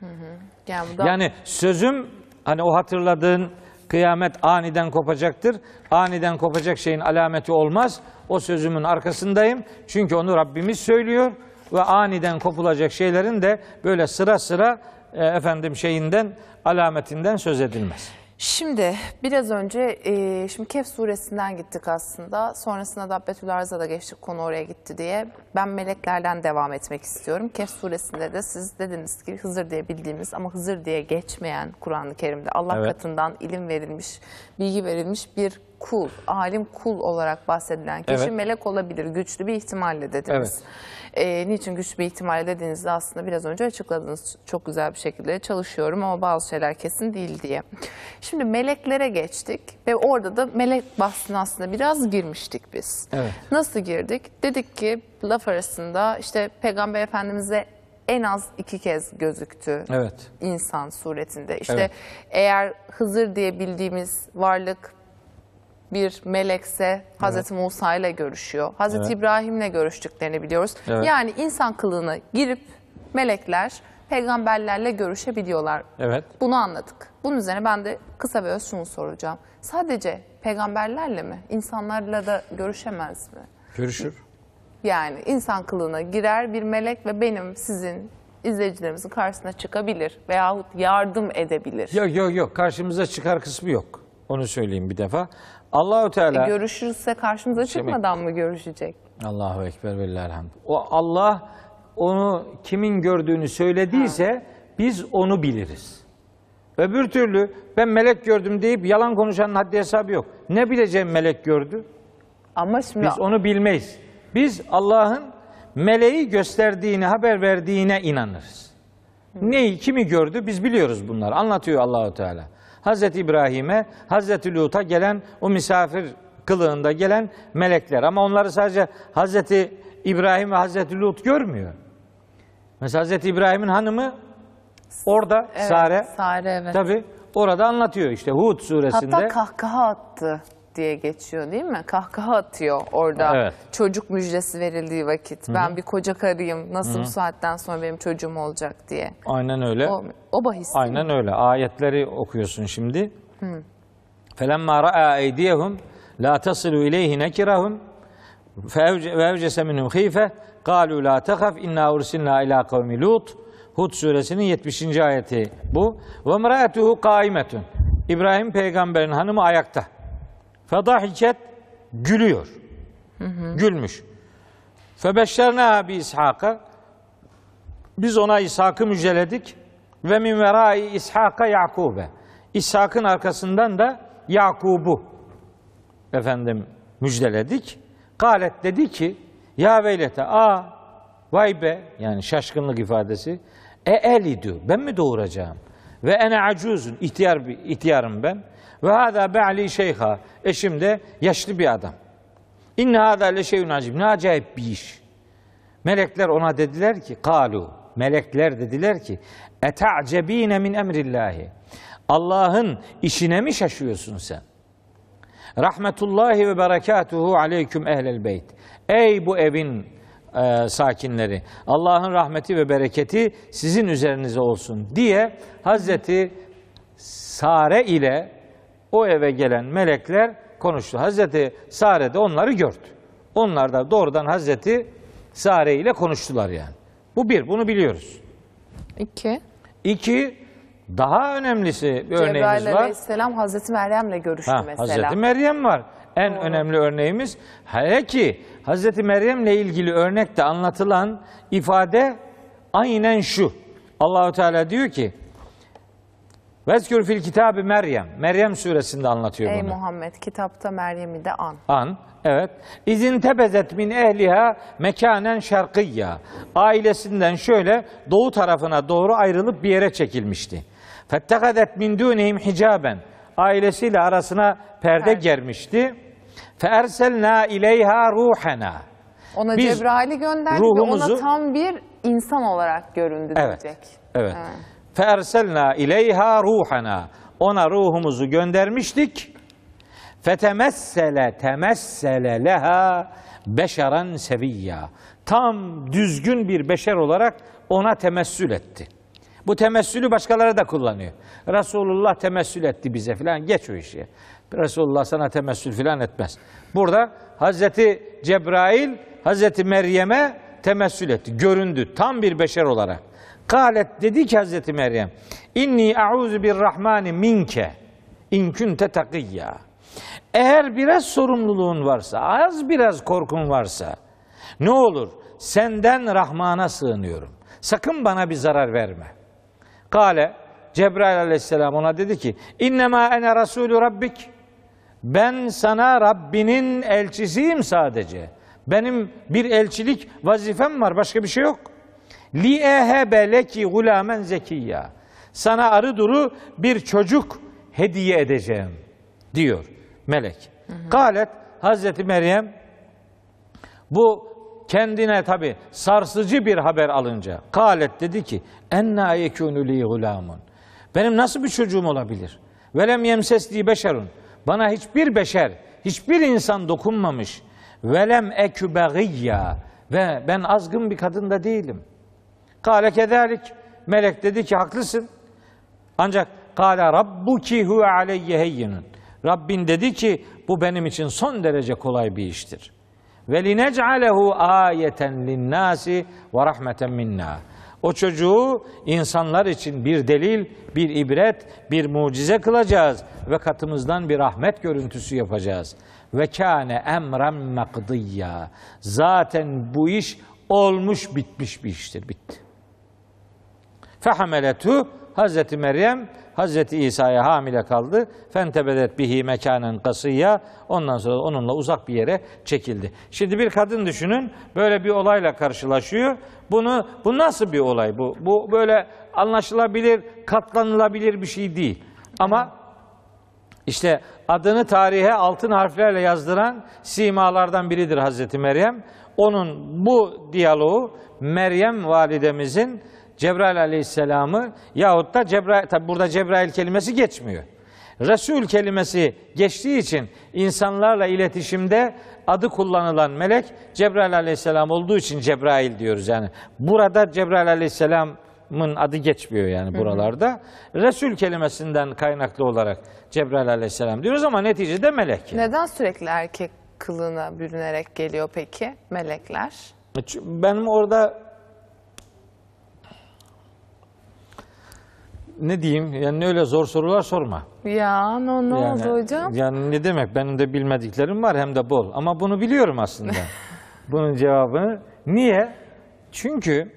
Hı hı. Yani, da... yani sözüm hani o hatırladığın kıyamet aniden kopacaktır. Aniden kopacak şeyin alameti olmaz. O sözümün arkasındayım. Çünkü onu Rabbimiz söylüyor ve aniden kopulacak şeylerin de böyle sıra sıra e, efendim şeyinden alametinden söz edilmez. Şimdi biraz önce e, şimdi Kehf suresinden gittik aslında. Sonrasında da Betül Arz'a da geçtik konu oraya gitti diye. Ben meleklerden devam etmek istiyorum. Kehf suresinde de siz dediniz ki Hızır diye bildiğimiz ama Hızır diye geçmeyen Kur'an-ı Kerim'de Allah evet. katından ilim verilmiş, bilgi verilmiş bir kul, alim kul olarak bahsedilen kişi evet. melek olabilir güçlü bir ihtimalle dediniz. Evet. E, niçin güçlü bir ihtimalle dediğinizde aslında biraz önce açıkladınız. Çok güzel bir şekilde çalışıyorum ama bazı şeyler kesin değil diye. Şimdi meleklere geçtik ve orada da melek bahsine aslında biraz girmiştik biz. Evet. Nasıl girdik? Dedik ki laf arasında işte Peygamber Efendimiz'e en az iki kez gözüktü. Evet. İnsan suretinde. İşte evet. eğer Hızır diye bildiğimiz varlık bir melekse Hazreti evet. Musa ile görüşüyor. Hazreti evet. ile görüştüklerini biliyoruz. Evet. Yani insan kılığına girip melekler peygamberlerle görüşebiliyorlar. Evet. Bunu anladık. Bunun üzerine ben de kısa ve öz şunu soracağım. Sadece peygamberlerle mi? İnsanlarla da görüşemez mi? Görüşür. Yani insan kılığına girer bir melek ve benim sizin izleyicilerimizin karşısına çıkabilir veyahut yardım edebilir. Yok yok yok karşımıza çıkar kısmı yok. Onu söyleyeyim bir defa. Allahü Teala e, görüşürse karşımıza çıkmadan mı görüşecek? Allahu ekber velhamd. O Allah onu kimin gördüğünü söylediyse ha. biz onu biliriz. Öbür türlü ben melek gördüm deyip yalan konuşanın haddi hesabı yok. Ne bileceğim melek gördü? Ama şimdi biz onu bilmeyiz. Biz Allah'ın meleği gösterdiğini, haber verdiğine inanırız. Neyi, kimi gördü biz biliyoruz bunları. Anlatıyor Allahu Teala. Hazreti İbrahim'e, Hazreti Lut'a gelen o misafir kılığında gelen melekler. Ama onları sadece Hazreti İbrahim ve Hazreti Lut görmüyor. Mesela Hazreti İbrahim'in hanımı orada evet, Sare. Sare evet. Tabii orada anlatıyor işte Hud suresinde. Hatta kahkaha attı diye geçiyor değil mi? Kahkaha atıyor orada. Evet. Çocuk müjdesi verildiği vakit. Hı-hı. Ben bir koca karıyım. Nasıl Hı-hı. bu saatten sonra benim çocuğum olacak diye. Aynen öyle. O, o bahis. Aynen mi? öyle. Ayetleri okuyorsun şimdi. Hı. Felemma ra'a eydiyehum la tasilu ileyhi nekirahum ve evcese minhum hife kalu la tehaf inna ursilna ila Hud suresinin 70. ayeti bu. Ve mraetuhu kaimetun. İbrahim peygamberin hanımı ayakta. Fedahicet gülüyor. Hı hı. Gülmüş. Febeşşerna bi İshak'a biz ona İshak'ı müjdeledik ve min verai İshak'a Yakub'e. İshak'ın arkasından da Yakub'u efendim müjdeledik. Kalet dedi ki ya veylete a vay be yani şaşkınlık ifadesi e elidü ben mi doğuracağım ve ene acuzun ihtiyar ihtiyarım ben ve hâdâ be'li şeyha. Eşim de yaşlı bir adam. İnne hâdâ le şeyun acib. Ne acayip bir iş. Melekler ona dediler ki, kalu. Melekler dediler ki, eta'cebîne min emrillâhi. Allah'ın işine mi şaşıyorsun sen? Rahmetullahi ve berekatuhu aleyküm ehlel beyt. Ey bu evin e, sakinleri, Allah'ın rahmeti ve bereketi sizin üzerinize olsun diye Hazreti Sare ile o eve gelen melekler konuştu. Hazreti Sare de onları gördü. Onlar da doğrudan Hazreti Sare ile konuştular yani. Bu bir, bunu biliyoruz. İki. İki, daha önemlisi bir Cebrail örneğimiz var. Cebrail Aleyhisselam Hazreti Meryem'le görüştü ha, mesela. Hazreti Meryem var. En Doğru. önemli örneğimiz. Hele ki Hazreti Meryem'le ilgili örnekte anlatılan ifade aynen şu. Allahu Teala diyor ki Vezkür fil kitabı Meryem. Meryem suresinde anlatıyor Ey bunu. Ey Muhammed kitapta Meryem'i de an. An. Evet. İzin tebezet min ehliha mekanen şarkıyya. Ailesinden şöyle doğu tarafına doğru ayrılıp bir yere çekilmişti. Fettegadet min dunihim hicaben. Ailesiyle arasına perde evet. germişti. Feerselna ileyha ruhena. Ona Biz Cebrail'i gönderdik ruhumuzu... ona tam bir insan olarak göründü evet. diyecek. Evet. evet. Ferselna ileyha ruhana. Ona ruhumuzu göndermiştik. Fetemessele temessele leha beşeren seviyya. Tam düzgün bir beşer olarak ona temessül etti. Bu temessülü başkaları da kullanıyor. Resulullah temessül etti bize filan geç o işi. Resulullah sana temessül filan etmez. Burada Hazreti Cebrail Hazreti Meryem'e temessül etti. Göründü tam bir beşer olarak. Kalet dedi ki Hazreti Meryem İnni a'uzu bir rahmani minke in kunte takiyya. Eğer biraz sorumluluğun varsa, az biraz korkun varsa ne olur? Senden Rahman'a sığınıyorum. Sakın bana bir zarar verme. Kale Cebrail aleyhisselam ona dedi ki İnnemâ ene rasulü rabbik Ben sana Rabbinin elçisiyim sadece. Benim bir elçilik vazifem var başka bir şey yok. Li ehebe leki gulamen zekiyya. Sana arı duru bir çocuk hediye edeceğim diyor melek. Kalet Hazreti Meryem bu kendine tabi sarsıcı bir haber alınca Kalet dedi ki enna yekunu li gulamun. Benim nasıl bir çocuğum olabilir? Velem yemsesli beşerun. Bana hiçbir beşer, hiçbir insan dokunmamış. Velem ekü Ve ben azgın bir kadın da değilim. Kale kederik. Melek dedi ki haklısın. Ancak kale rabbuki huve aleyye heyyinun. Rabbin dedi ki bu benim için son derece kolay bir iştir. Ve linec'alehu ayeten linnâsi ve rahmeten minna. O çocuğu insanlar için bir delil, bir ibret, bir mucize kılacağız ve katımızdan bir rahmet görüntüsü yapacağız. Ve kâne emren makdiyya. Zaten bu iş olmuş bitmiş bir iştir. Bitti. Fehemeletu Hazreti Meryem Hazreti İsa'ya hamile kaldı. Fentebedet bihi mekanen kasıya. Ondan sonra onunla uzak bir yere çekildi. Şimdi bir kadın düşünün böyle bir olayla karşılaşıyor. Bunu bu nasıl bir olay bu? Bu böyle anlaşılabilir, katlanılabilir bir şey değil. Ama işte adını tarihe altın harflerle yazdıran simalardan biridir Hazreti Meryem. Onun bu diyaloğu Meryem validemizin Cebrail aleyhisselamı yahut da Cebrail, tabi burada Cebrail kelimesi geçmiyor. Resul kelimesi geçtiği için insanlarla iletişimde adı kullanılan melek Cebrail aleyhisselam olduğu için Cebrail diyoruz yani. Burada Cebrail aleyhisselamın adı geçmiyor yani buralarda. Hı hı. Resul kelimesinden kaynaklı olarak Cebrail aleyhisselam diyoruz ama neticede melek. Yani. Neden sürekli erkek kılığına bürünerek geliyor peki melekler? E, benim orada ne diyeyim yani öyle zor sorular sorma. Ya no, ne yani, oldu hocam? Yani ne demek benim de bilmediklerim var hem de bol ama bunu biliyorum aslında. Bunun cevabını. Niye? Çünkü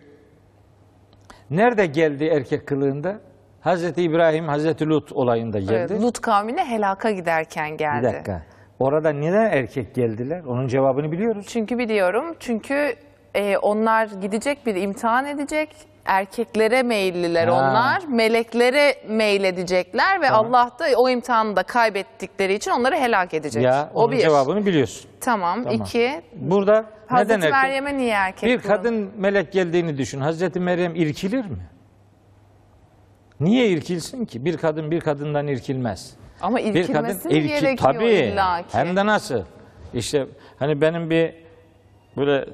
nerede geldi erkek kılığında? Hazreti İbrahim, Hazreti Lut olayında geldi. Lut kavmine helaka giderken geldi. Bir dakika. Orada neden erkek geldiler? Onun cevabını biliyoruz. Çünkü biliyorum. Çünkü e, onlar gidecek bir imtihan edecek erkeklere meyilliler Ha. onlar. Meleklere meyledecekler ve Allah da o imtihanı da kaybettikleri için onları helak edecek. Ya o bir. cevabını biliyorsun. Tamam. Tamam. iki. Burada neden Hazreti erkek? Meryem'e niye erkek Bir kılın? kadın melek geldiğini düşün. Hazreti Meryem irkilir mi? Niye irkilsin ki? Bir kadın bir kadından irkilmez. Ama bir kadın irkilmesi mi irki gerekiyor tabii. illaki. Hem de nasıl? İşte hani benim bir böyle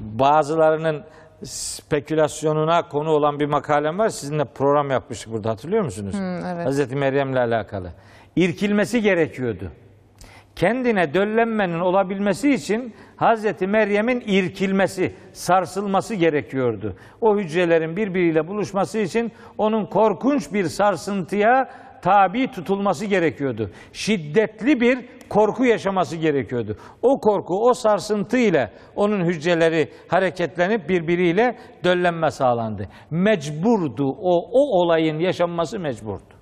bazılarının spekülasyonuna konu olan bir makalem var. Sizinle program yapmıştık burada hatırlıyor musunuz? Hı, evet. Hazreti Meryem'le alakalı. İrkilmesi gerekiyordu. Kendine döllenmenin olabilmesi için Hazreti Meryem'in irkilmesi, sarsılması gerekiyordu. O hücrelerin birbiriyle buluşması için onun korkunç bir sarsıntıya tabi tutulması gerekiyordu. Şiddetli bir korku yaşaması gerekiyordu. O korku, o sarsıntı ile onun hücreleri hareketlenip birbiriyle döllenme sağlandı. Mecburdu o, o olayın yaşanması mecburdu.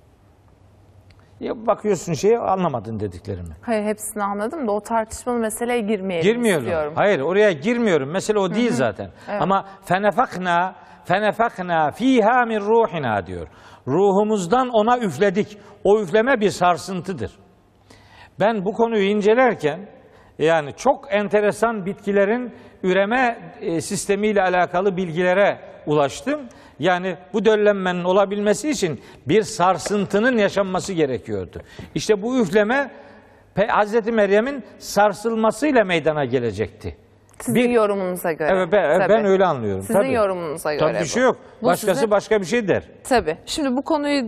Ya bakıyorsun şeyi anlamadın dediklerimi. Hayır hepsini anladım da o tartışmalı meseleye girmeyelim girmiyorum. istiyorum. Hayır oraya girmiyorum. Mesele o değil zaten. Evet. Ama fenefakna fenefakna fiha min ruhina diyor ruhumuzdan ona üfledik. O üfleme bir sarsıntıdır. Ben bu konuyu incelerken yani çok enteresan bitkilerin üreme e, sistemiyle alakalı bilgilere ulaştım. Yani bu döllenmenin olabilmesi için bir sarsıntının yaşanması gerekiyordu. İşte bu üfleme Hz. Meryem'in sarsılmasıyla meydana gelecekti. Sizin bir, yorumunuza göre. Evet ben, tabii. ben öyle anlıyorum. Sizin tabii. yorumunuza göre. Tabii bir şey yok. Bu Başkası size... başka bir şey der. Tabii. Şimdi bu konuyu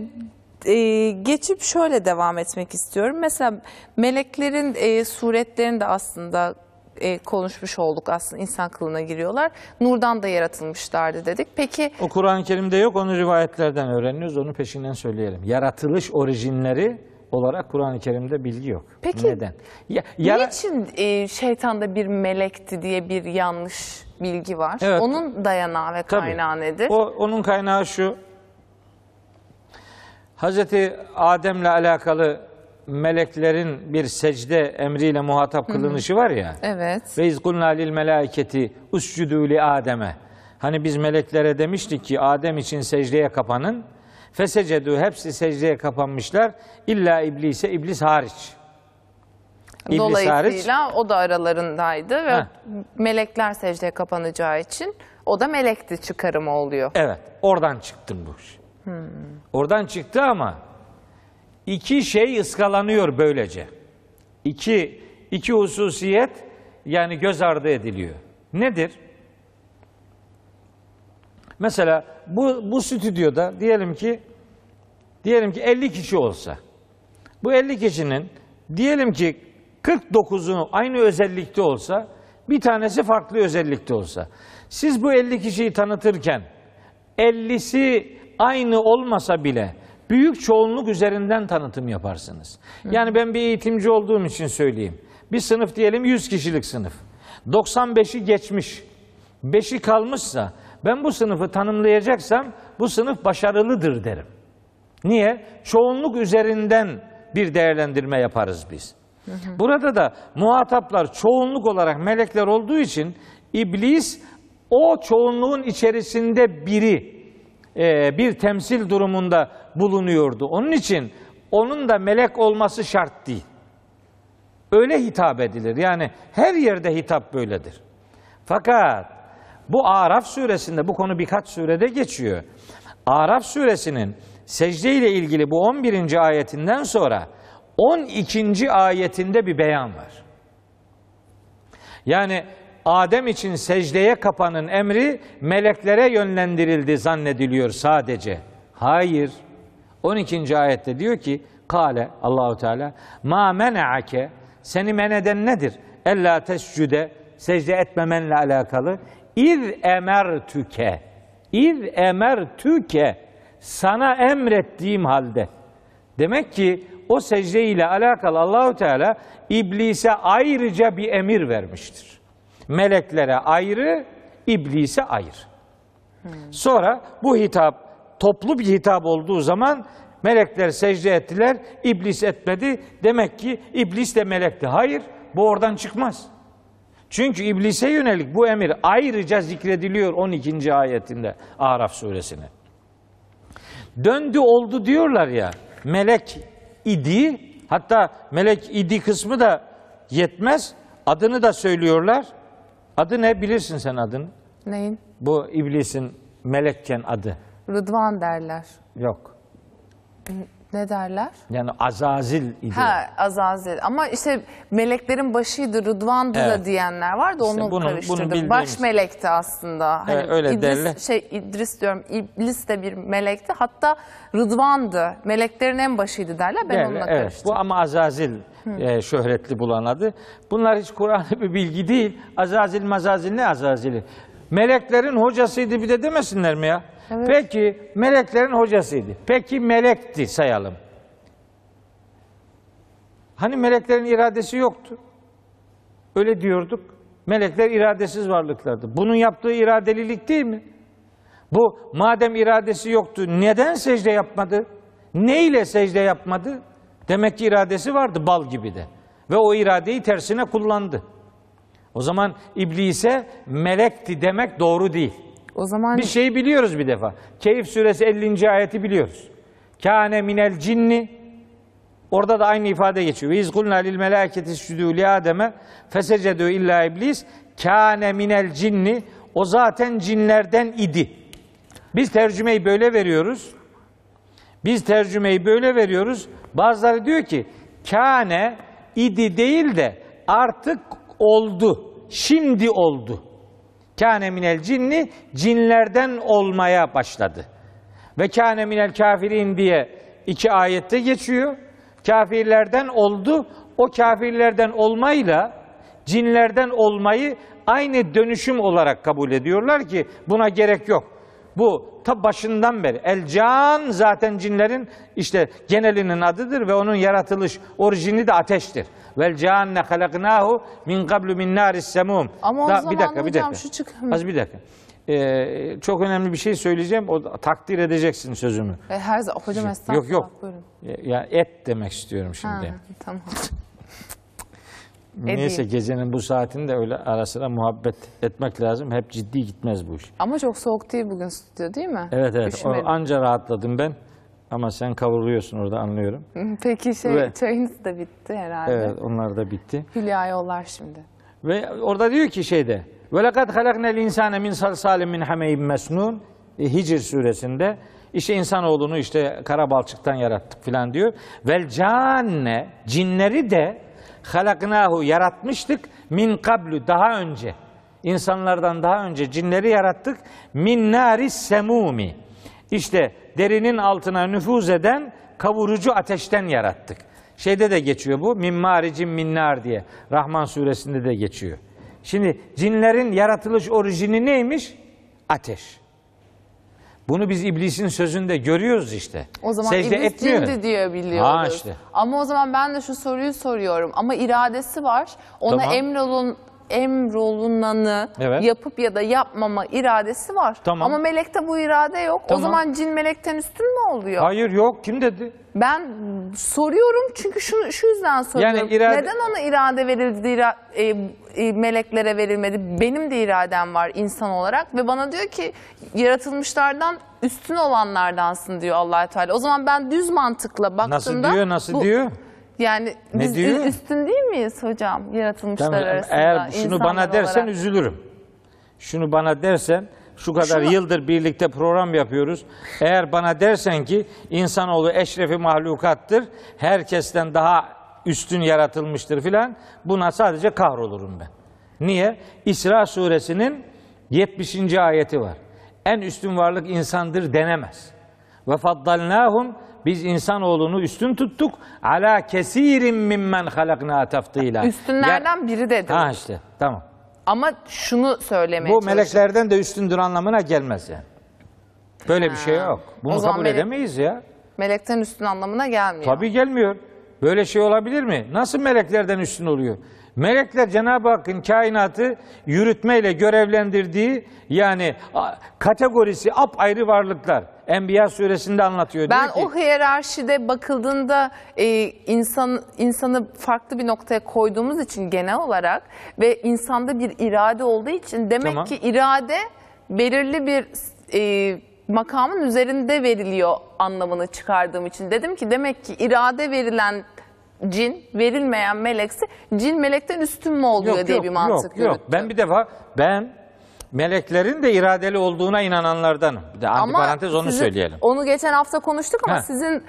e, geçip şöyle devam etmek istiyorum. Mesela meleklerin e, suretlerini de aslında e, konuşmuş olduk aslında insan kılına giriyorlar. Nurdan da yaratılmışlardı dedik. Peki O Kur'an-ı Kerim'de yok. Onu rivayetlerden öğreniyoruz. Onu peşinden söyleyelim. Yaratılış orijinleri olarak Kur'an-ı Kerim'de bilgi yok. Peki Neden? Ya, yara... niçin e, da bir melekti diye bir yanlış bilgi var? Evet. Onun dayanağı ve kaynağı Tabii. nedir? O, onun kaynağı şu. Hazreti Adem'le alakalı meleklerin bir secde emriyle muhatap kılınışı var ya. Evet. Ve izkulna lil meleketi uscudu li Adem'e. Hani biz meleklere demiştik ki Adem için secdeye kapanın. Fesecedü hepsi secdeye kapanmışlar. İlla iblise iblis hariç. İblis Dolayısıyla hariç. o da aralarındaydı ve Heh. melekler secdeye kapanacağı için o da melekti çıkarımı oluyor. Evet oradan çıktım bu iş. Hmm. Oradan çıktı ama iki şey ıskalanıyor böylece. İki, iki hususiyet yani göz ardı ediliyor. Nedir? Mesela bu, bu stüdyoda diyelim ki diyelim ki 50 kişi olsa. Bu 50 kişinin diyelim ki 49'unu aynı özellikte olsa, bir tanesi farklı özellikte olsa. Siz bu 50 kişiyi tanıtırken 50'si aynı olmasa bile büyük çoğunluk üzerinden tanıtım yaparsınız. Yani ben bir eğitimci olduğum için söyleyeyim. Bir sınıf diyelim 100 kişilik sınıf. 95'i geçmiş. 5'i kalmışsa ben bu sınıfı tanımlayacaksam bu sınıf başarılıdır derim. Niye? Çoğunluk üzerinden bir değerlendirme yaparız biz. Burada da muhataplar çoğunluk olarak melekler olduğu için iblis o çoğunluğun içerisinde biri e, bir temsil durumunda bulunuyordu. Onun için onun da melek olması şart değil. Öyle hitap edilir. Yani her yerde hitap böyledir. Fakat bu Araf suresinde bu konu birkaç surede geçiyor. Araf suresinin secde ile ilgili bu 11. ayetinden sonra 12. ayetinde bir beyan var. Yani Adem için secdeye kapanın emri meleklere yönlendirildi zannediliyor sadece. Hayır. 12. ayette diyor ki Kale Allahu Teala ma menaake seni men eden nedir? Ella tescüde secde etmemenle alakalı. İz emertüke. İz emertüke sana emrettiğim halde. Demek ki o secde ile alakalı Allahu Teala iblise ayrıca bir emir vermiştir. Meleklere ayrı, iblise ayrı. Sonra bu hitap toplu bir hitap olduğu zaman melekler secde ettiler, iblis etmedi. Demek ki iblis de melekti. Hayır, bu oradan çıkmaz. Çünkü iblise yönelik bu emir ayrıca zikrediliyor 12. ayetinde Araf suresine. Döndü oldu diyorlar ya. Melek idi. Hatta melek idi kısmı da yetmez. Adını da söylüyorlar. Adı ne bilirsin sen adını? Neyin? Bu iblisin melekken adı. Rıdvan derler. Yok. E, ne derler? Yani Azazil idi. Ha, Azazil. Ama işte meleklerin başıydı, Rıdvan'dı evet. da diyenler var da onu bunu, karıştırdım. Bunu Baş melekti aslında. E, hani evet, öyle İdris, derler. Şey, İdris diyorum, İblis de bir melekti. Hatta Rıdvan'dı, meleklerin en başıydı derler. Ben derler, onunla evet. karıştırdım. Bu ama Azazil e, şöhretli bulan adı. Bunlar hiç Kur'an'ı bir bilgi değil. Azazil mazazil ne azazili? Meleklerin hocasıydı bir de demesinler mi ya? Evet. Peki meleklerin hocasıydı. Peki melekti sayalım. Hani meleklerin iradesi yoktu? Öyle diyorduk. Melekler iradesiz varlıklardı. Bunun yaptığı iradelilik değil mi? Bu madem iradesi yoktu neden secde yapmadı? Ne ile secde yapmadı? Demek ki iradesi vardı bal gibi de. Ve o iradeyi tersine kullandı. O zaman iblise melekti demek doğru değil. O zaman bir şeyi biliyoruz bir defa. Keyif suresi 50. ayeti biliyoruz. Kâne minel cinni Orada da aynı ifade geçiyor. Ve izkulna lil melâketi şüdû li Adem'e fesecedû illa iblis kâne minel cinni o zaten cinlerden idi. Biz tercümeyi böyle veriyoruz. Biz tercümeyi böyle veriyoruz. Bazıları diyor ki kâne idi değil de artık oldu. Şimdi oldu. Kâne minel cinni cinlerden olmaya başladı. Ve kâne minel kafirin diye iki ayette geçiyor. Kafirlerden oldu. O kafirlerden olmayla cinlerden olmayı aynı dönüşüm olarak kabul ediyorlar ki buna gerek yok. Bu ta başından beri el can zaten cinlerin işte genelinin adıdır ve onun yaratılış orijini de ateştir. Vel ceanne halaknahu min kablu min naris semum. Ama o zaman bir dakika, bir dakika. şu çıkmıyor. Az bir dakika. Ee, çok önemli bir şey söyleyeceğim. O takdir edeceksin sözümü. E, her zaman hocam estağfurullah. Yok yok. Buyurun. Ya et demek istiyorum şimdi. Ha, tamam. Neyse Edeyim. gecenin bu saatinde öyle arasına muhabbet etmek lazım. Hep ciddi gitmez bu iş. Ama çok soğuk değil bugün stüdyo değil mi? Evet evet. anca rahatladım ben. Ama sen kavuruyorsun orada anlıyorum. Peki şey, Ve, çayınız da bitti herhalde. Evet onlar da bitti. Hülya yollar şimdi. Ve orada diyor ki şeyde ve lekad halaknel insane min salsalin min hameyin mesnun e, Hicr suresinde işte insanoğlunu işte kara balçıktan yarattık filan diyor. Vel canne cinleri de halaknahu yaratmıştık min kablu daha önce. insanlardan daha önce cinleri yarattık min naris semumi işte derinin altına nüfuz eden kavurucu ateşten yarattık. Şeyde de geçiyor bu. Mimmaricin minnar diye. Rahman suresinde de geçiyor. Şimdi cinlerin yaratılış orijini neymiş? Ateş. Bunu biz iblisin sözünde görüyoruz işte. O zaman Secde iblis etmiyor. cindi diye biliyoruz. Ha işte. Ama o zaman ben de şu soruyu soruyorum. Ama iradesi var. Ona tamam. emrolun emrolunanı evet. yapıp ya da yapmama iradesi var. Tamam. Ama melekte bu irade yok. Tamam. O zaman cin melekten üstün mü oluyor? Hayır yok. Kim dedi? Ben soruyorum çünkü şu, şu yüzden soruyorum. Yani irade... Neden ona irade verildi, ira, e, e, meleklere verilmedi? Benim de iradem var insan olarak ve bana diyor ki yaratılmışlardan üstün olanlardansın diyor allah Teala. O zaman ben düz mantıkla baktığımda... Nasıl diyor, nasıl bu, diyor? Yani ne biz diyor? üstün değil miyiz hocam yaratılmışlar tamam, arasında? Eğer şunu bana dersen olarak. üzülürüm. Şunu bana dersen şu kadar şunu... yıldır birlikte program yapıyoruz. Eğer bana dersen ki insanoğlu eşrefi mahlukattır, herkesten daha üstün yaratılmıştır filan buna sadece kahrolurum ben. Niye? İsra suresinin 70. ayeti var. En üstün varlık insandır denemez. Ve faddalnahum biz insanoğlunu üstün tuttuk. Ala kesirim mimmen halakna tafdila. Üstünlerden ya, biri dedi. Ha işte tamam. Ama şunu söylemeye Bu meleklerden de üstündür anlamına gelmez yani. Böyle ha. bir şey yok. Bunu o kabul melek, edemeyiz ya. Melekten üstün anlamına gelmiyor. Tabii gelmiyor. Böyle şey olabilir mi? Nasıl meleklerden üstün oluyor? Melekler Cenab-ı Hakk'ın kainatı yürütmeyle görevlendirdiği yani kategorisi apayrı varlıklar. Enbiya suresinde anlatıyor. Ben diyor ki, o hiyerarşide bakıldığında e, insan insanı farklı bir noktaya koyduğumuz için genel olarak ve insanda bir irade olduğu için demek Tamam. ki irade belirli bir e, makamın üzerinde veriliyor anlamını çıkardığım için. Dedim ki demek ki irade verilen cin, verilmeyen melekse cin melekten üstün mü oluyor diye bir mantık yok, yok. yürüttüm. Ben bir defa ben meleklerin de iradeli olduğuna inananlardan. de ama parantez onu sizin, söyleyelim. Onu geçen hafta konuştuk ama ha. sizin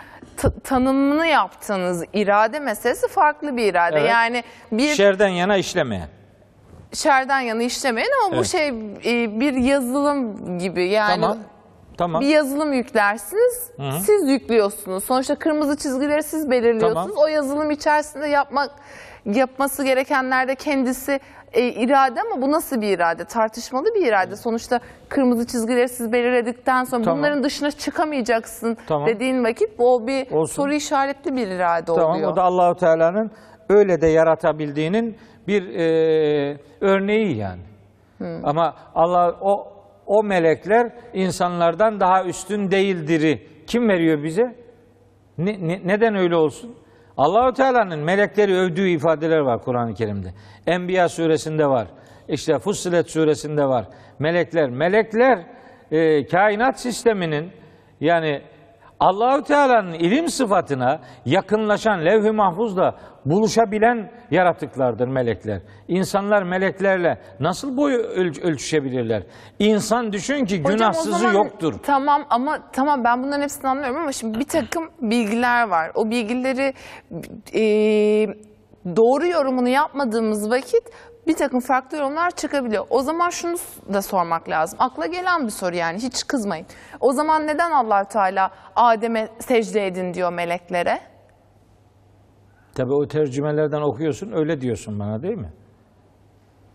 tanımını yaptığınız irade meselesi farklı bir irade. Evet. Yani bir şerden yana işlemeyen şerden yana işlemeyen ama evet. bu şey e, bir yazılım gibi yani. Tamam. Tamam. Bir yazılım yüklersiniz, Hı-hı. siz yüklüyorsunuz. Sonuçta kırmızı çizgileri siz belirliyorsunuz. Tamam. O yazılım içerisinde yapmak yapması gerekenlerde kendisi e, irade ama bu nasıl bir irade? Tartışmalı bir irade. Sonuçta kırmızı çizgileri siz belirledikten sonra Tamam. bunların dışına çıkamayacaksın Tamam. dediğin vakit bu o bir Olsun. soru işaretli bir irade Tamam oluyor. o da Allahu Teala'nın öyle de yaratabildiğinin bir e, örneği yani. Hmm. Ama Allah o o melekler insanlardan daha üstün değildir'i kim veriyor bize? Ne- ne- neden öyle olsun? Allahu Teala'nın melekleri övdüğü ifadeler var Kur'an-ı Kerim'de. Enbiya suresinde var. İşte Fussilet suresinde var. Melekler, melekler e, kainat sisteminin yani Allahü Teala'nın ilim sıfatına yakınlaşan levh-i mahfuzla buluşabilen yaratıklardır melekler. İnsanlar meleklerle nasıl boyu öl- ölçüşebilirler? İnsan düşün ki günahsızı o zaman yoktur. Tamam ama tamam ben bunların hepsini anlıyorum ama şimdi bir takım bilgiler var. O bilgileri e, doğru yorumunu yapmadığımız vakit bir takım farklı yorumlar çıkabiliyor. O zaman şunu da sormak lazım. Akla gelen bir soru yani hiç kızmayın. O zaman neden allah Teala Adem'e secde edin diyor meleklere? Tabi o tercümelerden okuyorsun öyle diyorsun bana değil mi?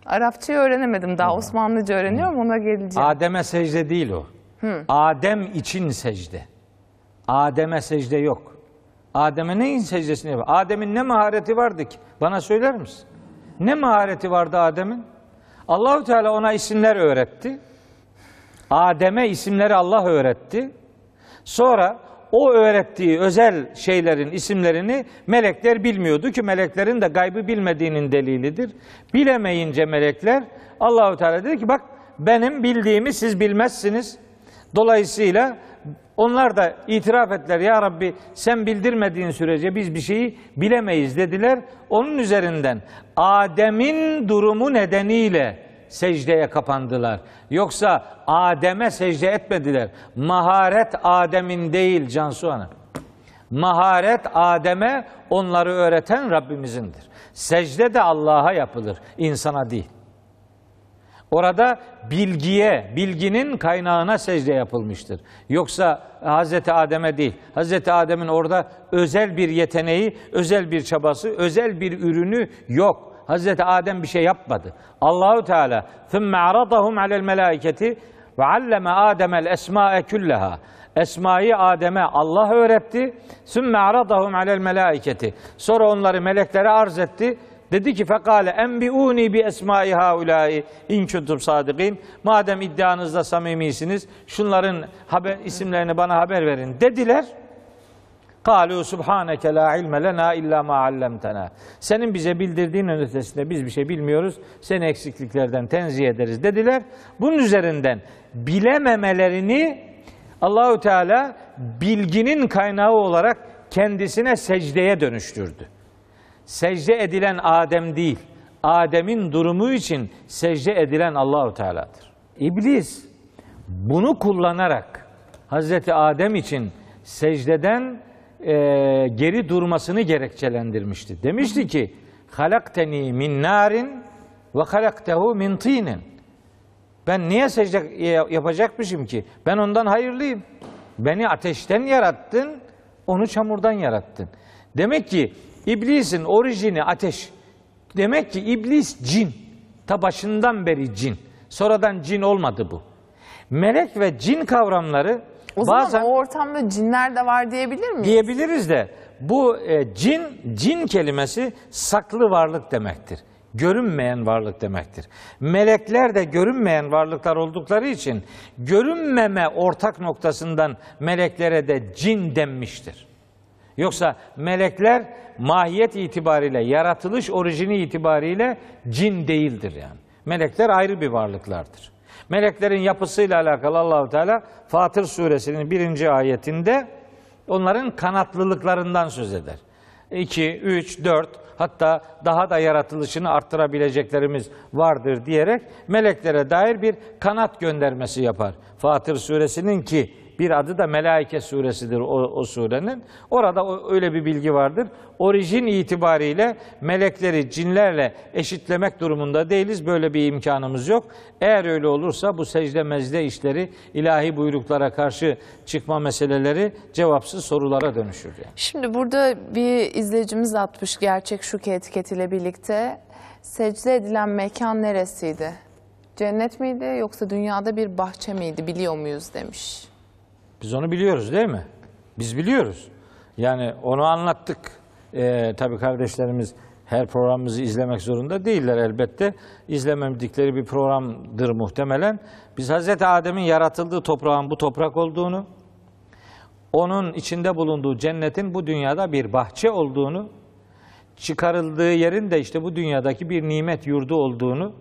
Arapçayı öğrenemedim daha. Hı. Osmanlıca öğreniyorum ona geleceğim. Adem'e secde değil o. Hı. Adem için secde. Adem'e secde yok. Adem'e neyin secdesini yapar? Adem'in ne mahareti vardı ki? Bana söyler misin? Ne mahareti vardı Adem'in? Allahü Teala ona isimler öğretti. Adem'e isimleri Allah öğretti. Sonra o öğrettiği özel şeylerin isimlerini melekler bilmiyordu ki meleklerin de gaybı bilmediğinin delilidir. Bilemeyince melekler Allahu Teala dedi ki bak benim bildiğimi siz bilmezsiniz. Dolayısıyla onlar da itiraf ettiler ya Rabbi sen bildirmediğin sürece biz bir şeyi bilemeyiz dediler. Onun üzerinden Adem'in durumu nedeniyle secdeye kapandılar. Yoksa Adem'e secde etmediler. Maharet Adem'in değil Cansu Hanım. Maharet Adem'e onları öğreten Rabbimizindir. Secde de Allah'a yapılır, insana değil. Orada bilgiye, bilginin kaynağına secde yapılmıştır. Yoksa Hazreti Adem'e değil. Hazreti Adem'in orada özel bir yeteneği, özel bir çabası, özel bir ürünü yok. Hazreti Adem bir şey yapmadı. Allahu Teala "Thumma aradahum alel melaiketi ve alleme Adem'el esma'e kullaha." Esma'yı Adem'e Allah öğretti. "Sümme aradahum alel melaiketi." Sonra onları meleklere arz etti. Dedi ki fekale enbiuni bi esmai haulai in kuntum sadikin. Madem iddianızda samimisiniz şunların haber, isimlerini bana haber verin dediler. Kalu subhaneke la ilme lena illa ma allamtena. Senin bize bildirdiğin ötesinde biz bir şey bilmiyoruz. Seni eksikliklerden tenzih ederiz dediler. Bunun üzerinden bilememelerini Allahü Teala bilginin kaynağı olarak kendisine secdeye dönüştürdü secde edilen Adem değil, Adem'in durumu için secde edilen Allahu Teala'dır. İblis bunu kullanarak Hazreti Adem için secdeden e, geri durmasını gerekçelendirmişti. Demişti ki: "Halakteni min narin ve halaktehu min tinin." Ben niye secde e, yapacakmışım ki? Ben ondan hayırlıyım. Beni ateşten yarattın, onu çamurdan yarattın. Demek ki İblisin orijini ateş. Demek ki iblis cin. Ta başından beri cin. Sonradan cin olmadı bu. Melek ve cin kavramları o zaman bazen, o ortamda cinler de var diyebilir miyiz? Diyebiliriz de bu e, cin, cin kelimesi saklı varlık demektir. Görünmeyen varlık demektir. Melekler de görünmeyen varlıklar oldukları için görünmeme ortak noktasından meleklere de cin denmiştir. Yoksa melekler mahiyet itibariyle, yaratılış orijini itibariyle cin değildir yani. Melekler ayrı bir varlıklardır. Meleklerin yapısıyla alakalı Allahu Teala Fatır suresinin birinci ayetinde onların kanatlılıklarından söz eder. 2, 3, 4 hatta daha da yaratılışını arttırabileceklerimiz vardır diyerek meleklere dair bir kanat göndermesi yapar. Fatır suresinin ki bir adı da Melaike suresidir o, o surenin. Orada o, öyle bir bilgi vardır. Orijin itibariyle melekleri cinlerle eşitlemek durumunda değiliz. Böyle bir imkanımız yok. Eğer öyle olursa bu secde mezde işleri ilahi buyruklara karşı çıkma meseleleri cevapsız sorulara dönüşür. Yani. Şimdi burada bir izleyicimiz atmış gerçek şu ki etiketiyle birlikte secde edilen mekan neresiydi? Cennet miydi yoksa dünyada bir bahçe miydi biliyor muyuz demiş. Biz onu biliyoruz değil mi? Biz biliyoruz. Yani onu anlattık. Ee, tabii kardeşlerimiz her programımızı izlemek zorunda değiller elbette. İzlemedikleri bir programdır muhtemelen. Biz Hazreti Adem'in yaratıldığı toprağın bu toprak olduğunu, onun içinde bulunduğu cennetin bu dünyada bir bahçe olduğunu, çıkarıldığı yerin de işte bu dünyadaki bir nimet yurdu olduğunu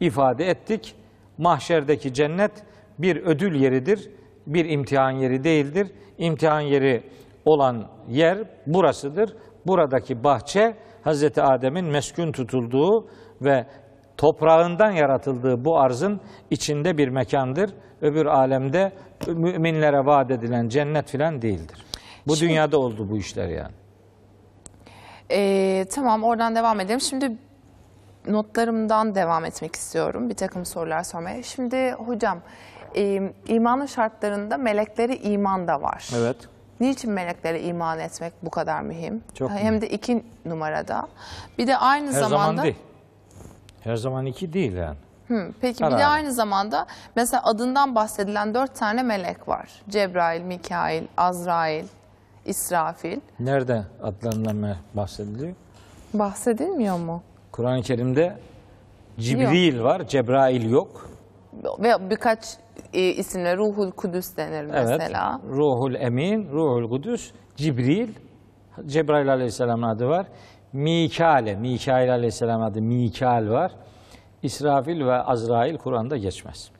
ifade ettik. Mahşerdeki cennet bir ödül yeridir bir imtihan yeri değildir. İmtihan yeri olan yer burasıdır. Buradaki bahçe Hz. Adem'in meskun tutulduğu ve toprağından yaratıldığı bu arzın içinde bir mekandır. Öbür alemde müminlere vaat edilen cennet filan değildir. Bu Şimdi, dünyada oldu bu işler yani. E, tamam oradan devam edelim. Şimdi notlarımdan devam etmek istiyorum. Bir takım sorular sormaya. Şimdi hocam e, imanın şartlarında melekleri iman da var. Evet. Niçin meleklere iman etmek bu kadar mühim? Çok Hem mühim. de iki numarada. Bir de aynı Her zamanda... Zaman değil. Her zaman iki değil yani. Hı, peki Karar. bir de aynı zamanda mesela adından bahsedilen dört tane melek var. Cebrail, Mikail, Azrail, İsrafil. Nerede adlarından bahsediliyor? Bahsedilmiyor mu? Kur'an-ı Kerim'de Cibril yok. var, Cebrail yok. Ve birkaç e, isimle Ruhul Kudüs denir mesela. Evet, Ruhul Emin, Ruhul Kudüs, Cibril, Cebrail Aleyhisselam'ın adı var. Mikale, Mikail Aleyhisselam adı Mikal var. İsrafil ve Azrail Kur'an'da geçmez.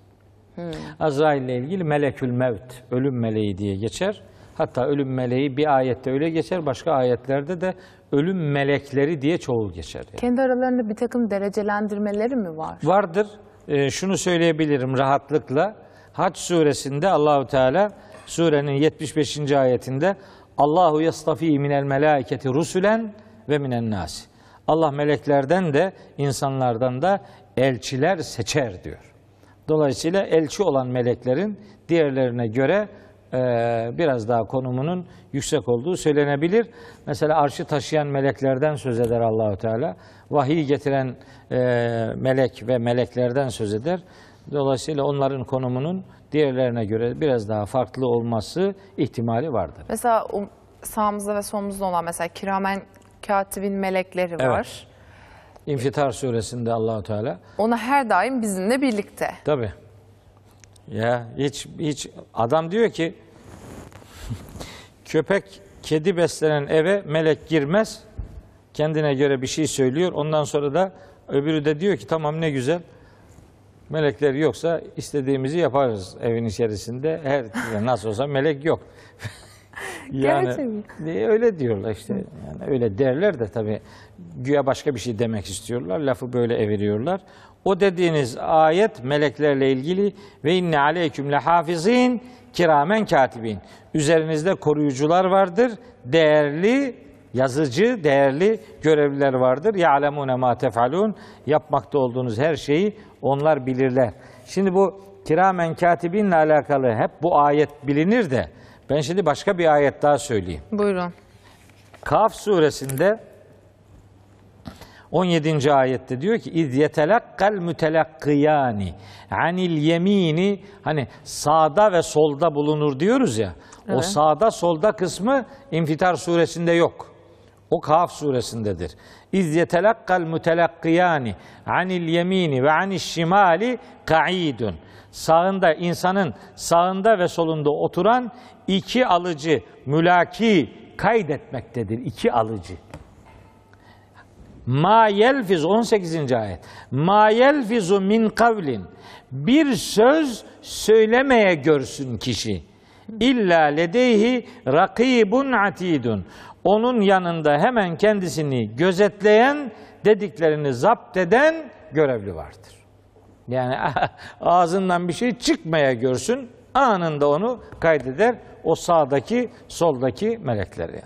Hmm. Azrail ile ilgili melekül mevt, ölüm meleği diye geçer. Hatta ölüm meleği bir ayette öyle geçer, başka ayetlerde de ölüm melekleri diye çoğul geçer. Yani. Kendi aralarında bir takım derecelendirmeleri mi var? Vardır. Ee, şunu söyleyebilirim rahatlıkla. Hac suresinde Allahu Teala surenin 75. ayetinde Allahu yastafi minel melaketi rusulen ve minen nas. Allah meleklerden de insanlardan da elçiler seçer diyor. Dolayısıyla elçi olan meleklerin diğerlerine göre biraz daha konumunun yüksek olduğu söylenebilir. Mesela arşı taşıyan meleklerden söz eder Allahu Teala. Vahiy getiren melek ve meleklerden söz eder. Dolayısıyla onların konumunun diğerlerine göre biraz daha farklı olması ihtimali vardır. Mesela um, sağımızda ve solumuzda olan mesela kiramen katibin melekleri var. evet. var. İnfitar suresinde Allahu Teala. Ona her daim bizimle birlikte. Tabi. Ya hiç hiç adam diyor ki köpek kedi beslenen eve melek girmez. Kendine göre bir şey söylüyor. Ondan sonra da öbürü de diyor ki tamam ne güzel Melekler yoksa istediğimizi yaparız evin içerisinde. Her nasıl olsa melek yok. yani Gerçekten. öyle diyorlar işte. Yani öyle derler de tabii güya başka bir şey demek istiyorlar. Lafı böyle eviriyorlar. O dediğiniz ayet meleklerle ilgili ve inne aleyküm lehafizin kiramen katibin. Üzerinizde koruyucular vardır. Değerli yazıcı, değerli görevliler vardır. Ya'lemune ma tefalun. Yapmakta olduğunuz her şeyi onlar bilirler. Şimdi bu kiramen katibinle alakalı hep bu ayet bilinir de ben şimdi başka bir ayet daha söyleyeyim. Buyurun. Kaf suresinde 17. ayette diyor ki iz yetelakkal mütelakkiyani anil yemini hani sağda ve solda bulunur diyoruz ya. Evet. O sağda solda kısmı İnfitar suresinde yok. O Kaf suresindedir. İz yetelakkal mutelakkiyani anil yemini ve anil şimali ka'idun. Sağında insanın sağında ve solunda oturan iki alıcı mülaki kaydetmektedir. İki alıcı. Ma yelfiz 18. ayet. Ma yelfizu min kavlin. Bir söz söylemeye görsün kişi. İlla ledeyhi rakibun atidun. Onun yanında hemen kendisini gözetleyen, dediklerini zapt eden görevli vardır. Yani ağzından bir şey çıkmaya görsün, anında onu kaydeder o sağdaki, soldaki melekler yani.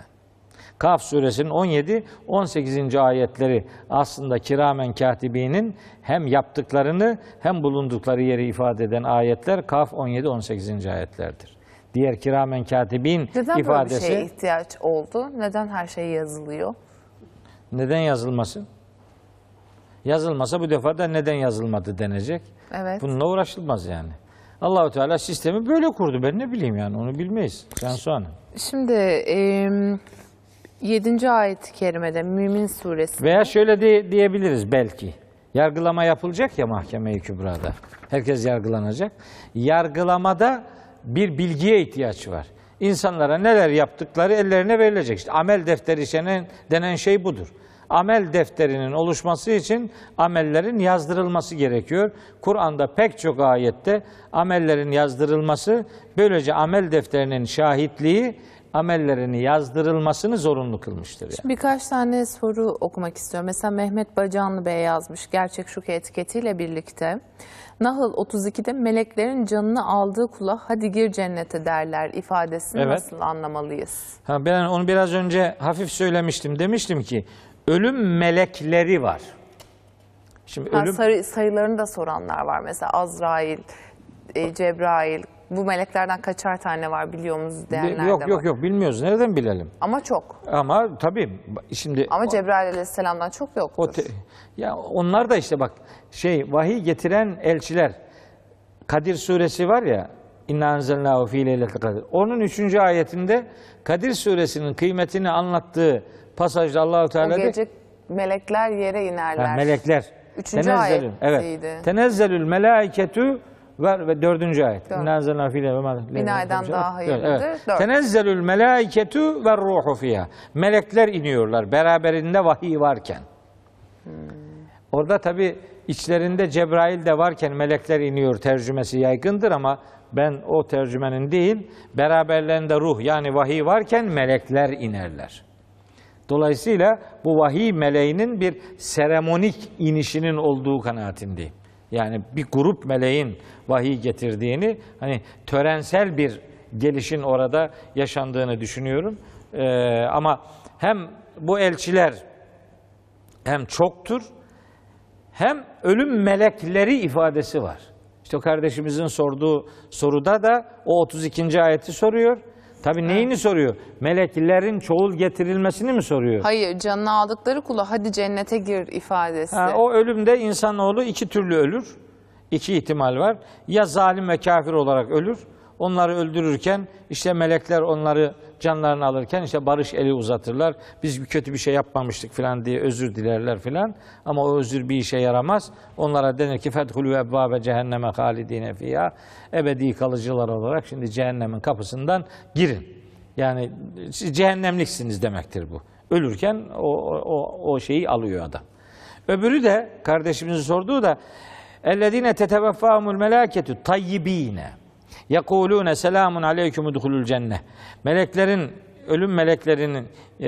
Kaf suresinin 17 18. ayetleri aslında kiramen katibinin hem yaptıklarını hem bulundukları yeri ifade eden ayetler Kaf 17 18. ayetlerdir diğer kiramen katibin Neden ifadesi. Neden böyle bir şeye ihtiyaç oldu? Neden her şey yazılıyor? Neden yazılmasın? Yazılmasa bu defa da neden yazılmadı denecek. Evet. Bununla uğraşılmaz yani. Allahu Teala sistemi böyle kurdu. Ben ne bileyim yani onu bilmeyiz. Cansu Hanım. Şimdi e, 7. ayet-i kerimede Mümin suresi. Veya şöyle diye, diyebiliriz belki. Yargılama yapılacak ya mahkeme-i kübrada. Herkes yargılanacak. Yargılamada bir bilgiye ihtiyaç var. İnsanlara neler yaptıkları ellerine verilecek. İşte amel defteri şenen, denen şey budur. Amel defterinin oluşması için amellerin yazdırılması gerekiyor. Kur'an'da pek çok ayette amellerin yazdırılması, böylece amel defterinin şahitliği amellerini yazdırılmasını zorunlu kılmıştır. Yani. Şimdi birkaç tane soru okumak istiyorum. Mesela Mehmet Bacanlı Bey yazmış gerçek şüke etiketiyle birlikte. Nahl 32'de meleklerin canını aldığı kula hadi gir cennete derler ifadesini evet. nasıl anlamalıyız? Ha, ben onu biraz önce hafif söylemiştim. Demiştim ki ölüm melekleri var. Şimdi ha, ölüm... sayılarını da soranlar var. Mesela Azrail, e, Cebrail, bu meleklerden kaçar tane var biliyor musunuz değerlerde? Yok yok var. yok bilmiyoruz. Nereden bilelim? Ama çok. Ama tabii şimdi Ama Cebrail aleyhisselamdan çok yoktur. o te- ya onlar da işte bak şey vahiy getiren elçiler Kadir suresi var ya İnna enzelnahu fi leyletil kadir. Onun üçüncü ayetinde Kadir suresinin kıymetini anlattığı pasajda Allah-u Teala diyor ki, gece melekler yere inerler. Ha, melekler. Üçüncü ayet. Evet. Tenezzelül melaiketu var ve dördüncü ayet. İnnâzellâ fîle ve Binaydan daha hayırlıdır. Evet. Dört. Tenezzelül melâiketu ve ruhu fiyâ. Melekler iniyorlar beraberinde vahiy varken. Hmm. Orada tabi içlerinde Cebrail de varken melekler iniyor tercümesi yaygındır ama ben o tercümenin değil, beraberlerinde ruh yani vahiy varken melekler inerler. Dolayısıyla bu vahiy meleğinin bir seremonik inişinin olduğu kanaatindeyim. Yani bir grup meleğin vahiy getirdiğini, hani törensel bir gelişin orada yaşandığını düşünüyorum. Ee, ama hem bu elçiler hem çoktur hem ölüm melekleri ifadesi var. İşte kardeşimizin sorduğu soruda da o 32. ayeti soruyor. Tabi neyini soruyor? Meleklerin çoğul getirilmesini mi soruyor? Hayır, canını aldıkları kula hadi cennete gir ifadesi. Ha, o ölümde insanoğlu iki türlü ölür. İki ihtimal var. Ya zalim ve kafir olarak ölür. Onları öldürürken işte melekler onları canlarını alırken işte barış eli uzatırlar. Biz bir kötü bir şey yapmamıştık filan diye özür dilerler filan. Ama o özür bir işe yaramaz. Onlara denir ki fethulü ebbabe cehenneme halidine fiyâ. Ebedi kalıcılar olarak şimdi cehennemin kapısından girin. Yani siz cehennemliksiniz demektir bu. Ölürken o, o, o şeyi alıyor adam. Öbürü de kardeşimizin sorduğu da ellezine teteveffâhumul melâketü tayyibîne. Yekulune selamun aleyküm udhulul cennet. Meleklerin, ölüm meleklerinin e,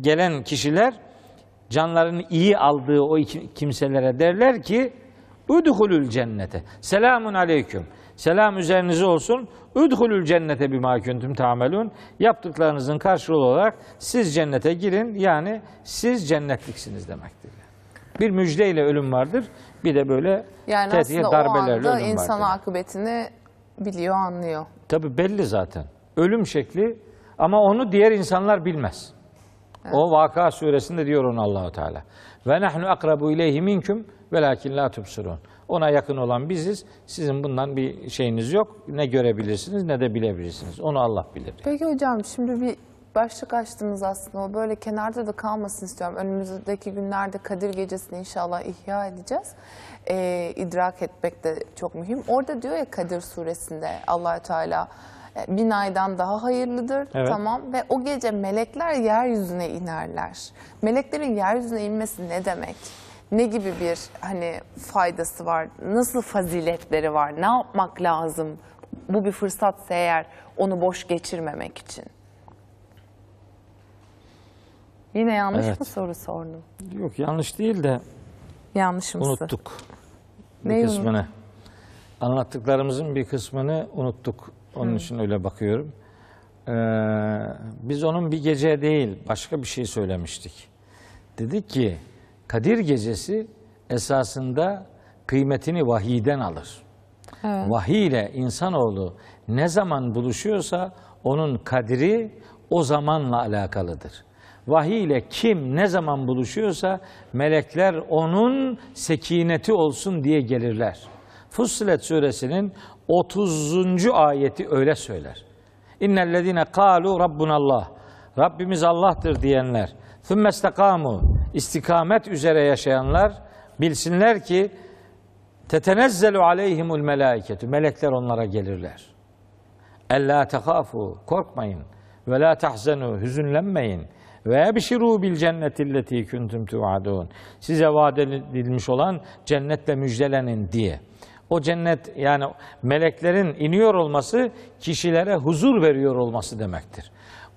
gelen kişiler canlarını iyi aldığı o kimselere derler ki Udhulul cennete. Selamun aleyküm. Selam üzerinize olsun. Udhulul cennete bir kuntum tamelun. Yaptıklarınızın karşılığı olarak siz cennete girin. Yani siz cennetliksiniz demektir. Bir müjdeyle ölüm vardır. Bir de böyle yani tetiğe darbelerle ölüm var. Yani insan akıbetini biliyor, anlıyor. Tabii belli zaten. Ölüm şekli ama onu diğer insanlar bilmez. Evet. O Vaka suresinde diyor onu Allahu Teala. Ve nahnu akrabu ileyhi minkum velakin la tubsirun. Ona yakın olan biziz. Sizin bundan bir şeyiniz yok. Ne görebilirsiniz ne de bilebilirsiniz. Onu Allah bilir. Peki hocam şimdi bir başlık açtınız aslında. O böyle kenarda da kalmasın istiyorum. Önümüzdeki günlerde Kadir Gecesi'ni inşallah ihya edeceğiz. Ee, idrak etmek de çok mühim. Orada diyor ya Kadir Suresi'nde allah Teala e, bin aydan daha hayırlıdır. Evet. Tamam ve o gece melekler yeryüzüne inerler. Meleklerin yeryüzüne inmesi ne demek? Ne gibi bir hani faydası var? Nasıl faziletleri var? Ne yapmak lazım? Bu bir fırsatsa eğer onu boş geçirmemek için. Yine yanlış Evet. mı soru sordum? Yok yanlış değil de Yanlışımsı. unuttuk bir Neyi kısmını. Anlattıklarımızın bir kısmını unuttuk. Onun için öyle bakıyorum. Ee, biz onun bir gece değil başka bir şey söylemiştik. Dedik ki Kadir gecesi esasında kıymetini vahiyden alır. Evet. Vahiy ile insanoğlu ne zaman buluşuyorsa onun kadiri o zamanla alakalıdır. Vahiy ile kim ne zaman buluşuyorsa melekler onun sekineti olsun diye gelirler. Fussilet suresinin 30. ayeti öyle söyler. İnnellezine kalu rabbunallah. Rabbimiz Allah'tır diyenler. Thümmestekamu. istikamet üzere yaşayanlar bilsinler ki tetenezzelu aleyhimul melaiketu. Melekler onlara gelirler. Ella tehafu. Korkmayın. Ve la tahzenu. Hüzünlenmeyin. Ve bişiru bil cennetilleti kuntum tuadun. Size vaat edilmiş olan cennetle müjdelenin diye. O cennet yani meleklerin iniyor olması kişilere huzur veriyor olması demektir.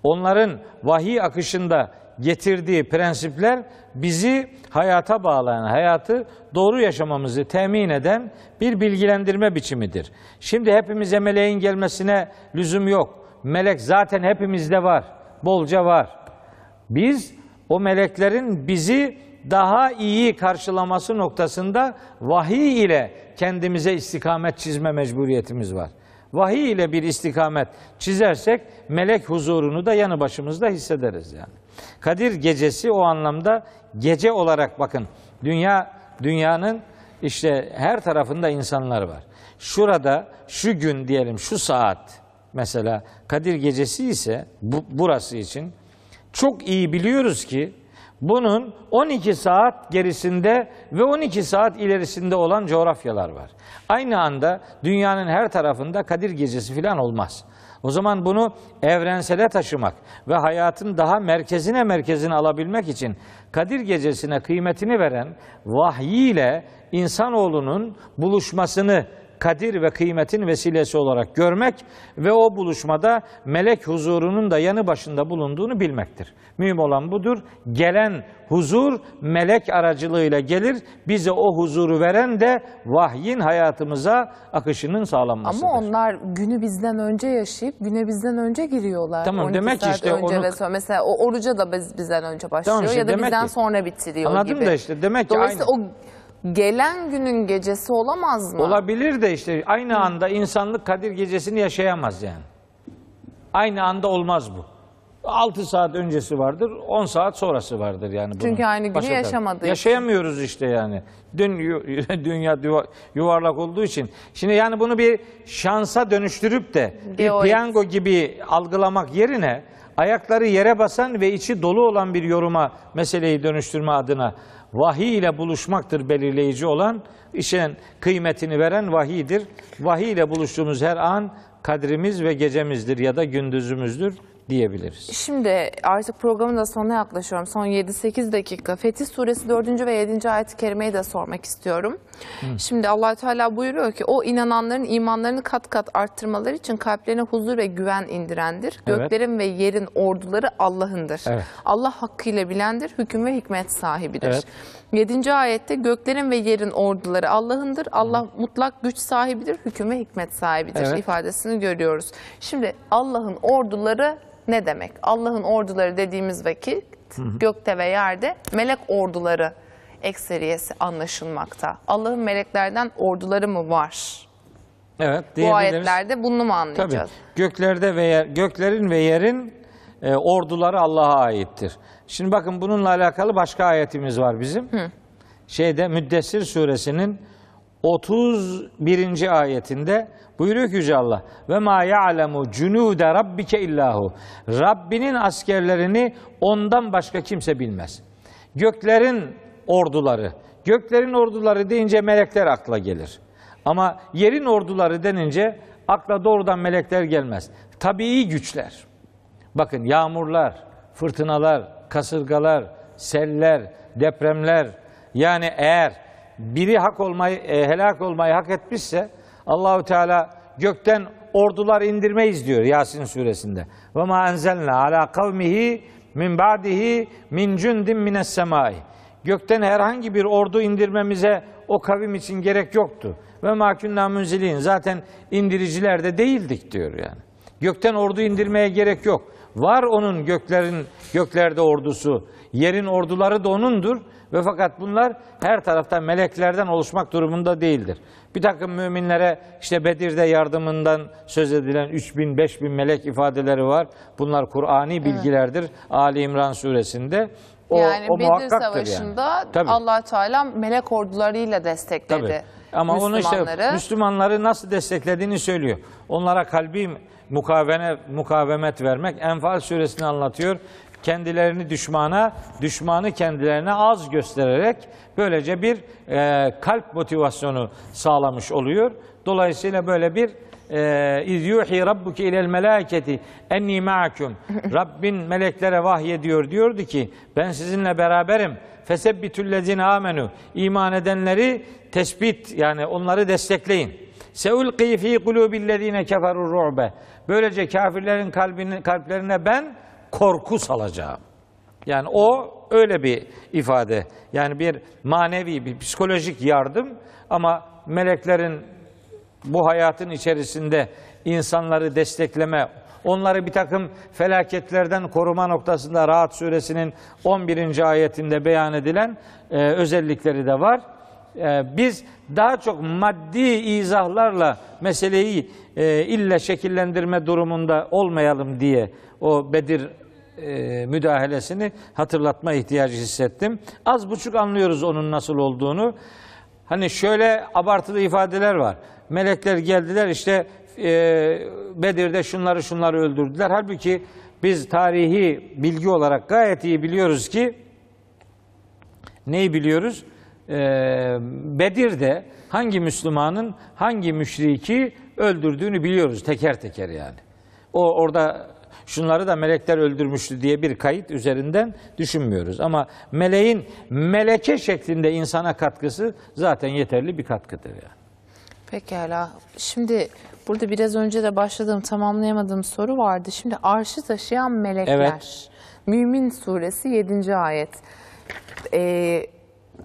Onların vahiy akışında getirdiği prensipler bizi hayata bağlayan, hayatı doğru yaşamamızı temin eden bir bilgilendirme biçimidir. Şimdi hepimize meleğin gelmesine lüzum yok. Melek zaten hepimizde var, bolca var. Biz o meleklerin bizi daha iyi karşılaması noktasında vahiy ile kendimize istikamet çizme mecburiyetimiz var. Vahiy ile bir istikamet çizersek melek huzurunu da yanı başımızda hissederiz yani. Kadir gecesi o anlamda gece olarak bakın. Dünya dünyanın işte her tarafında insanlar var. Şurada şu gün diyelim şu saat mesela Kadir gecesi ise bu, burası için çok iyi biliyoruz ki bunun 12 saat gerisinde ve 12 saat ilerisinde olan coğrafyalar var. Aynı anda dünyanın her tarafında Kadir Gecesi falan olmaz. O zaman bunu evrensele taşımak ve hayatın daha merkezine merkezine alabilmek için Kadir Gecesi'ne kıymetini veren vahyiyle insanoğlunun buluşmasını kadir ve kıymetin vesilesi olarak görmek ve o buluşmada melek huzurunun da yanı başında bulunduğunu bilmektir. Mühim olan budur. Gelen huzur melek aracılığıyla gelir. Bize o huzuru veren de vahyin hayatımıza akışının sağlanmasıdır. Ama onlar günü bizden önce yaşayıp güne bizden önce giriyorlar. Tamam demek işte önce onu... ve sonra. mesela o oruca da biz, bizden önce başlıyor tamam, işte ya da bizden ki, sonra bitiriyor Anladım gibi. da işte demek ki Dolayısıyla aynı. o gelen günün gecesi olamaz mı? Olabilir de işte aynı anda insanlık Kadir gecesini yaşayamaz yani. Aynı anda olmaz bu. 6 saat öncesi vardır, 10 saat sonrası vardır yani. Çünkü bunun. aynı günü Başka Yaşayamıyoruz işte yani. Dün dünya yuvarlak olduğu için. Şimdi yani bunu bir şansa dönüştürüp de bir piyango gibi algılamak yerine ayakları yere basan ve içi dolu olan bir yoruma meseleyi dönüştürme adına vahiy ile buluşmaktır belirleyici olan, işin kıymetini veren vahidir. Vahiy ile buluştuğumuz her an kadrimiz ve gecemizdir ya da gündüzümüzdür diyebiliriz. Şimdi artık programın da sonuna yaklaşıyorum. Son 7-8 dakika. Fetih Suresi 4. ve 7. ayet-i kerimeyi de sormak istiyorum. Hı. Şimdi allah Teala buyuruyor ki o inananların imanlarını kat kat arttırmaları için kalplerine huzur ve güven indirendir. Evet. Göklerin ve yerin orduları Allah'ındır. Evet. Allah hakkıyla bilendir, hüküm ve hikmet sahibidir. Evet. 7. ayette göklerin ve yerin orduları Allah'ındır. Allah mutlak güç sahibidir, hüküm ve hikmet sahibidir evet. ifadesini görüyoruz. Şimdi Allah'ın orduları ne demek? Allah'ın orduları dediğimiz vakit hı hı. gökte ve yerde melek orduları ekseriyesi anlaşılmakta. Allah'ın meleklerden orduları mı var? Evet. Bu ayetlerde bunu mu anlayacağız? Tabii. Göklerde ve yer, göklerin ve yerin e, orduları Allah'a aittir. Şimdi bakın bununla alakalı başka ayetimiz var bizim. Hı. Şeyde Müddessir suresinin 31. ayetinde buyuruyor ki Yüce Allah ve ma ya'lemu cunude rabbike illahu Rabbinin askerlerini ondan başka kimse bilmez. Göklerin orduları, göklerin orduları deyince melekler akla gelir. Ama yerin orduları denince akla doğrudan melekler gelmez. Tabii güçler. Bakın yağmurlar, fırtınalar, kasırgalar, seller, depremler yani eğer biri hak olmayı e, helak olmayı hak etmişse Allahu Teala gökten ordular indirmeyiz diyor Yasin suresinde. Ve ma enzelna ala kavmihi min ba'dihi min cundin mines semai. Gökten herhangi bir ordu indirmemize o kavim için gerek yoktu. Ve ma kunna munzilin. Zaten indiriciler de değildik diyor yani. Gökten ordu indirmeye gerek yok. Var onun göklerin göklerde ordusu. Yerin orduları da onundur. Ve fakat bunlar her taraftan meleklerden oluşmak durumunda değildir. Bir takım müminlere işte Bedir'de yardımından söz edilen 3 bin, 5 bin melek ifadeleri var. Bunlar Kur'ani bilgilerdir. Evet. Ali İmran suresinde. O, yani o Bedir Savaşı'nda yani. allah Teala melek ordularıyla destekledi. Tabii. Ama onu işte Müslümanları nasıl desteklediğini söylüyor. Onlara kalbi mukavene, mukavemet vermek. Enfal suresini anlatıyor kendilerini düşmana, düşmanı kendilerine az göstererek böylece bir e, kalp motivasyonu sağlamış oluyor. Dolayısıyla böyle bir e, iz yuhi rabbuke ilel melaketi enni ma'akum. Rabbin meleklere vahyediyor diyordu ki ben sizinle beraberim. Fesebbitüllezine amenu. iman edenleri tespit yani onları destekleyin. Seulqi fi kulubillezine keferur ru'be. Böylece kafirlerin kalbini, kalplerine ben korku salacağım. Yani o öyle bir ifade. Yani bir manevi, bir psikolojik yardım ama meleklerin bu hayatın içerisinde insanları destekleme, onları bir takım felaketlerden koruma noktasında Rahat Suresinin 11. ayetinde beyan edilen e, özellikleri de var. E, biz daha çok maddi izahlarla meseleyi e, illa şekillendirme durumunda olmayalım diye o Bedir e, müdahalesini hatırlatma ihtiyacı hissettim. Az buçuk anlıyoruz onun nasıl olduğunu. Hani şöyle abartılı ifadeler var. Melekler geldiler işte e, Bedir'de şunları şunları öldürdüler. Halbuki biz tarihi bilgi olarak gayet iyi biliyoruz ki neyi biliyoruz? E, Bedir'de hangi Müslümanın hangi müşriki öldürdüğünü biliyoruz teker teker yani. O orada şunları da melekler öldürmüştü diye bir kayıt üzerinden düşünmüyoruz. Ama meleğin meleke şeklinde insana katkısı zaten yeterli bir katkıdır yani. Pekala. Şimdi burada biraz önce de başladığım tamamlayamadığım soru vardı. Şimdi arşı taşıyan melekler. Evet. Mümin suresi 7. ayet. Ee,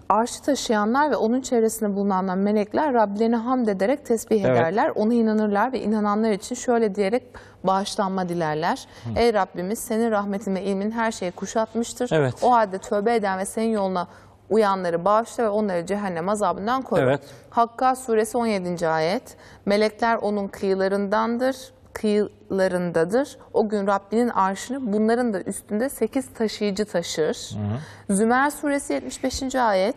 arşı taşıyanlar ve onun çevresinde bulunanlar melekler Rablerini hamd ederek tesbih evet. ederler. Ona inanırlar ve inananlar için şöyle diyerek bağışlanma dilerler. Hı. Ey Rabbimiz senin rahmetin ve ilmin her şeyi kuşatmıştır. Evet. O halde tövbe eden ve senin yoluna uyanları bağışla ve onları cehennem azabından koru. Evet. Hakka suresi 17. ayet. Melekler onun kıyılarındandır kıyılarındadır. O gün Rabbinin arşını bunların da üstünde sekiz taşıyıcı taşır. Hı hı. Zümer suresi 75. ayet.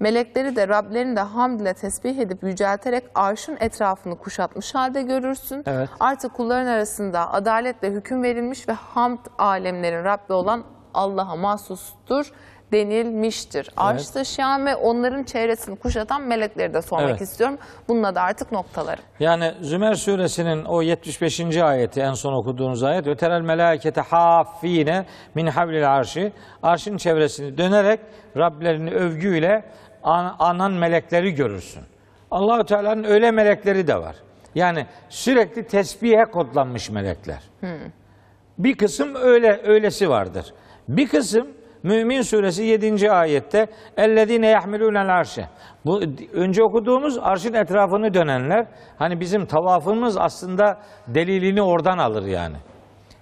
Melekleri de Rablerini de hamd ile tesbih edip yücelterek arşın etrafını kuşatmış halde görürsün. Evet. Artık kulların arasında adaletle hüküm verilmiş ve hamd alemlerin Rabbi olan Allah'a mahsustur denilmiştir. Evet. taşıyan ve onların çevresini kuşatan melekleri de sormak evet. istiyorum. Bununla da artık noktaları. Yani Zümer suresinin o 75. ayeti en son okuduğunuz ayet. Öterel melekete hafine min havlil arşi. Arşın çevresini dönerek Rablerini övgüyle anan melekleri görürsün. Allahü Teala'nın öyle melekleri de var. Yani sürekli tesbihe kodlanmış melekler. Hmm. Bir kısım öyle öylesi vardır. Bir kısım Mümin suresi 7. ayette ellezine yahmilûnel arşe. Bu önce okuduğumuz arşın etrafını dönenler hani bizim tavafımız aslında delilini oradan alır yani.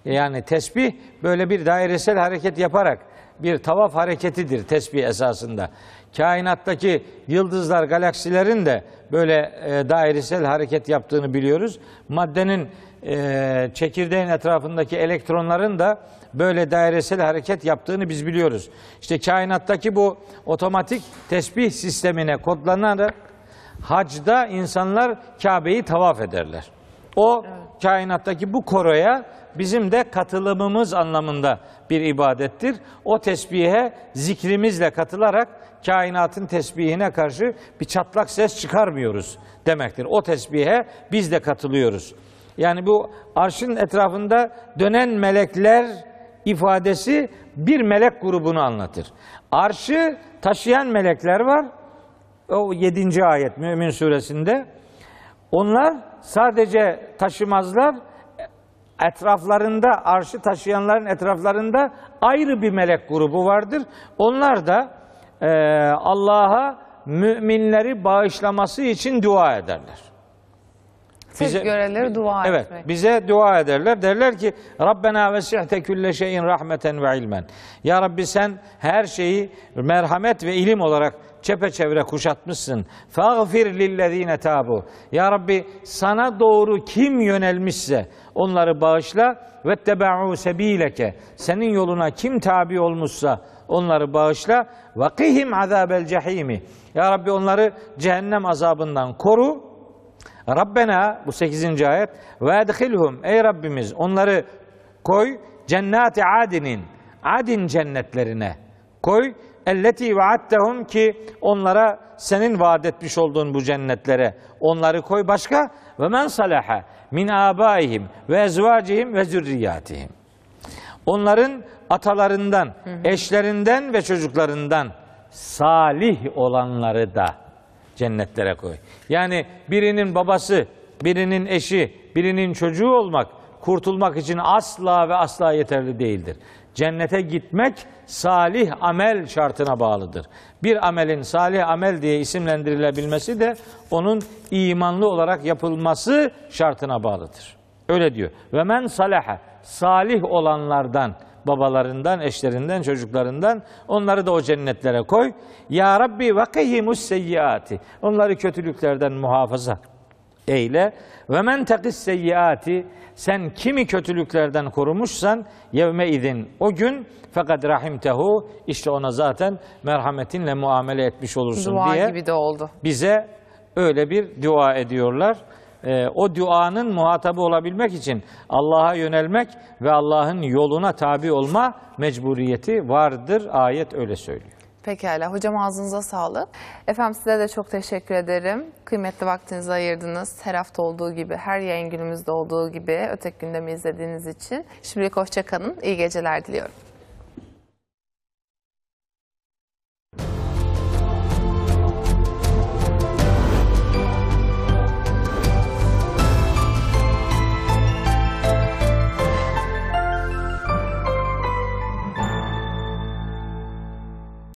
Yani tesbih böyle bir dairesel hareket yaparak bir tavaf hareketidir tesbih esasında. Kainattaki yıldızlar, galaksilerin de böyle e, dairesel hareket yaptığını biliyoruz. Maddenin e, çekirdeğin etrafındaki elektronların da böyle dairesel hareket yaptığını biz biliyoruz. İşte kainattaki bu otomatik tesbih sistemine kodlanarak hacda insanlar Kabe'yi tavaf ederler. O evet. kainattaki bu koroya bizim de katılımımız anlamında bir ibadettir. O tesbihe zikrimizle katılarak kainatın tesbihine karşı bir çatlak ses çıkarmıyoruz demektir. O tesbihe biz de katılıyoruz. Yani bu arşın etrafında dönen melekler ifadesi bir melek grubunu anlatır. Arşı taşıyan melekler var. O 7. ayet Mümin suresinde. Onlar sadece taşımazlar, etraflarında arşı taşıyanların etraflarında ayrı bir melek grubu vardır. Onlar da e, Allah'a müminleri bağışlaması için dua ederler bize, görevleri dua evet, etmek. bize dua ederler. Derler ki Rabbena vesihte külle şeyin rahmeten ve ilmen. Ya Rabbi sen her şeyi merhamet ve ilim olarak çepeçevre kuşatmışsın. Fagfir lillezine tabu. Ya Rabbi sana doğru kim yönelmişse onları bağışla ve tebe'u sebileke. Senin yoluna kim tabi olmuşsa onları bağışla ve kihim azabel cehimi. Ya Rabbi onları cehennem azabından koru Rabbena bu 8. ayet ve edhilhum ey Rabbimiz onları koy cennati adinin adin cennetlerine koy elleti vaattehum ki onlara senin vaat etmiş olduğun bu cennetlere onları koy başka ve men salaha min abaihim ve ezvacihim ve zürriyatihim onların atalarından, eşlerinden ve çocuklarından salih olanları da cennetlere koy. Yani birinin babası, birinin eşi, birinin çocuğu olmak kurtulmak için asla ve asla yeterli değildir. Cennete gitmek salih amel şartına bağlıdır. Bir amelin salih amel diye isimlendirilebilmesi de onun imanlı olarak yapılması şartına bağlıdır. Öyle diyor. Ve men salaha salih olanlardan babalarından, eşlerinden, çocuklarından onları da o cennetlere koy. Ya Rabbi vakihimus seyyiati. Onları kötülüklerden muhafaza eyle. Ve men takis seyyiati sen kimi kötülüklerden korumuşsan yevme idin o gün fakat rahimtehu işte ona zaten merhametinle muamele etmiş olursun dua diye. Dua gibi de oldu. Bize öyle bir dua ediyorlar e, o duanın muhatabı olabilmek için Allah'a yönelmek ve Allah'ın yoluna tabi olma mecburiyeti vardır. Ayet öyle söylüyor. Pekala. Hocam ağzınıza sağlık. Efendim size de çok teşekkür ederim. Kıymetli vaktinizi ayırdınız. Her hafta olduğu gibi, her yayın günümüzde olduğu gibi öteki gündemi izlediğiniz için. Şimdilik hoşçakalın. İyi geceler diliyorum.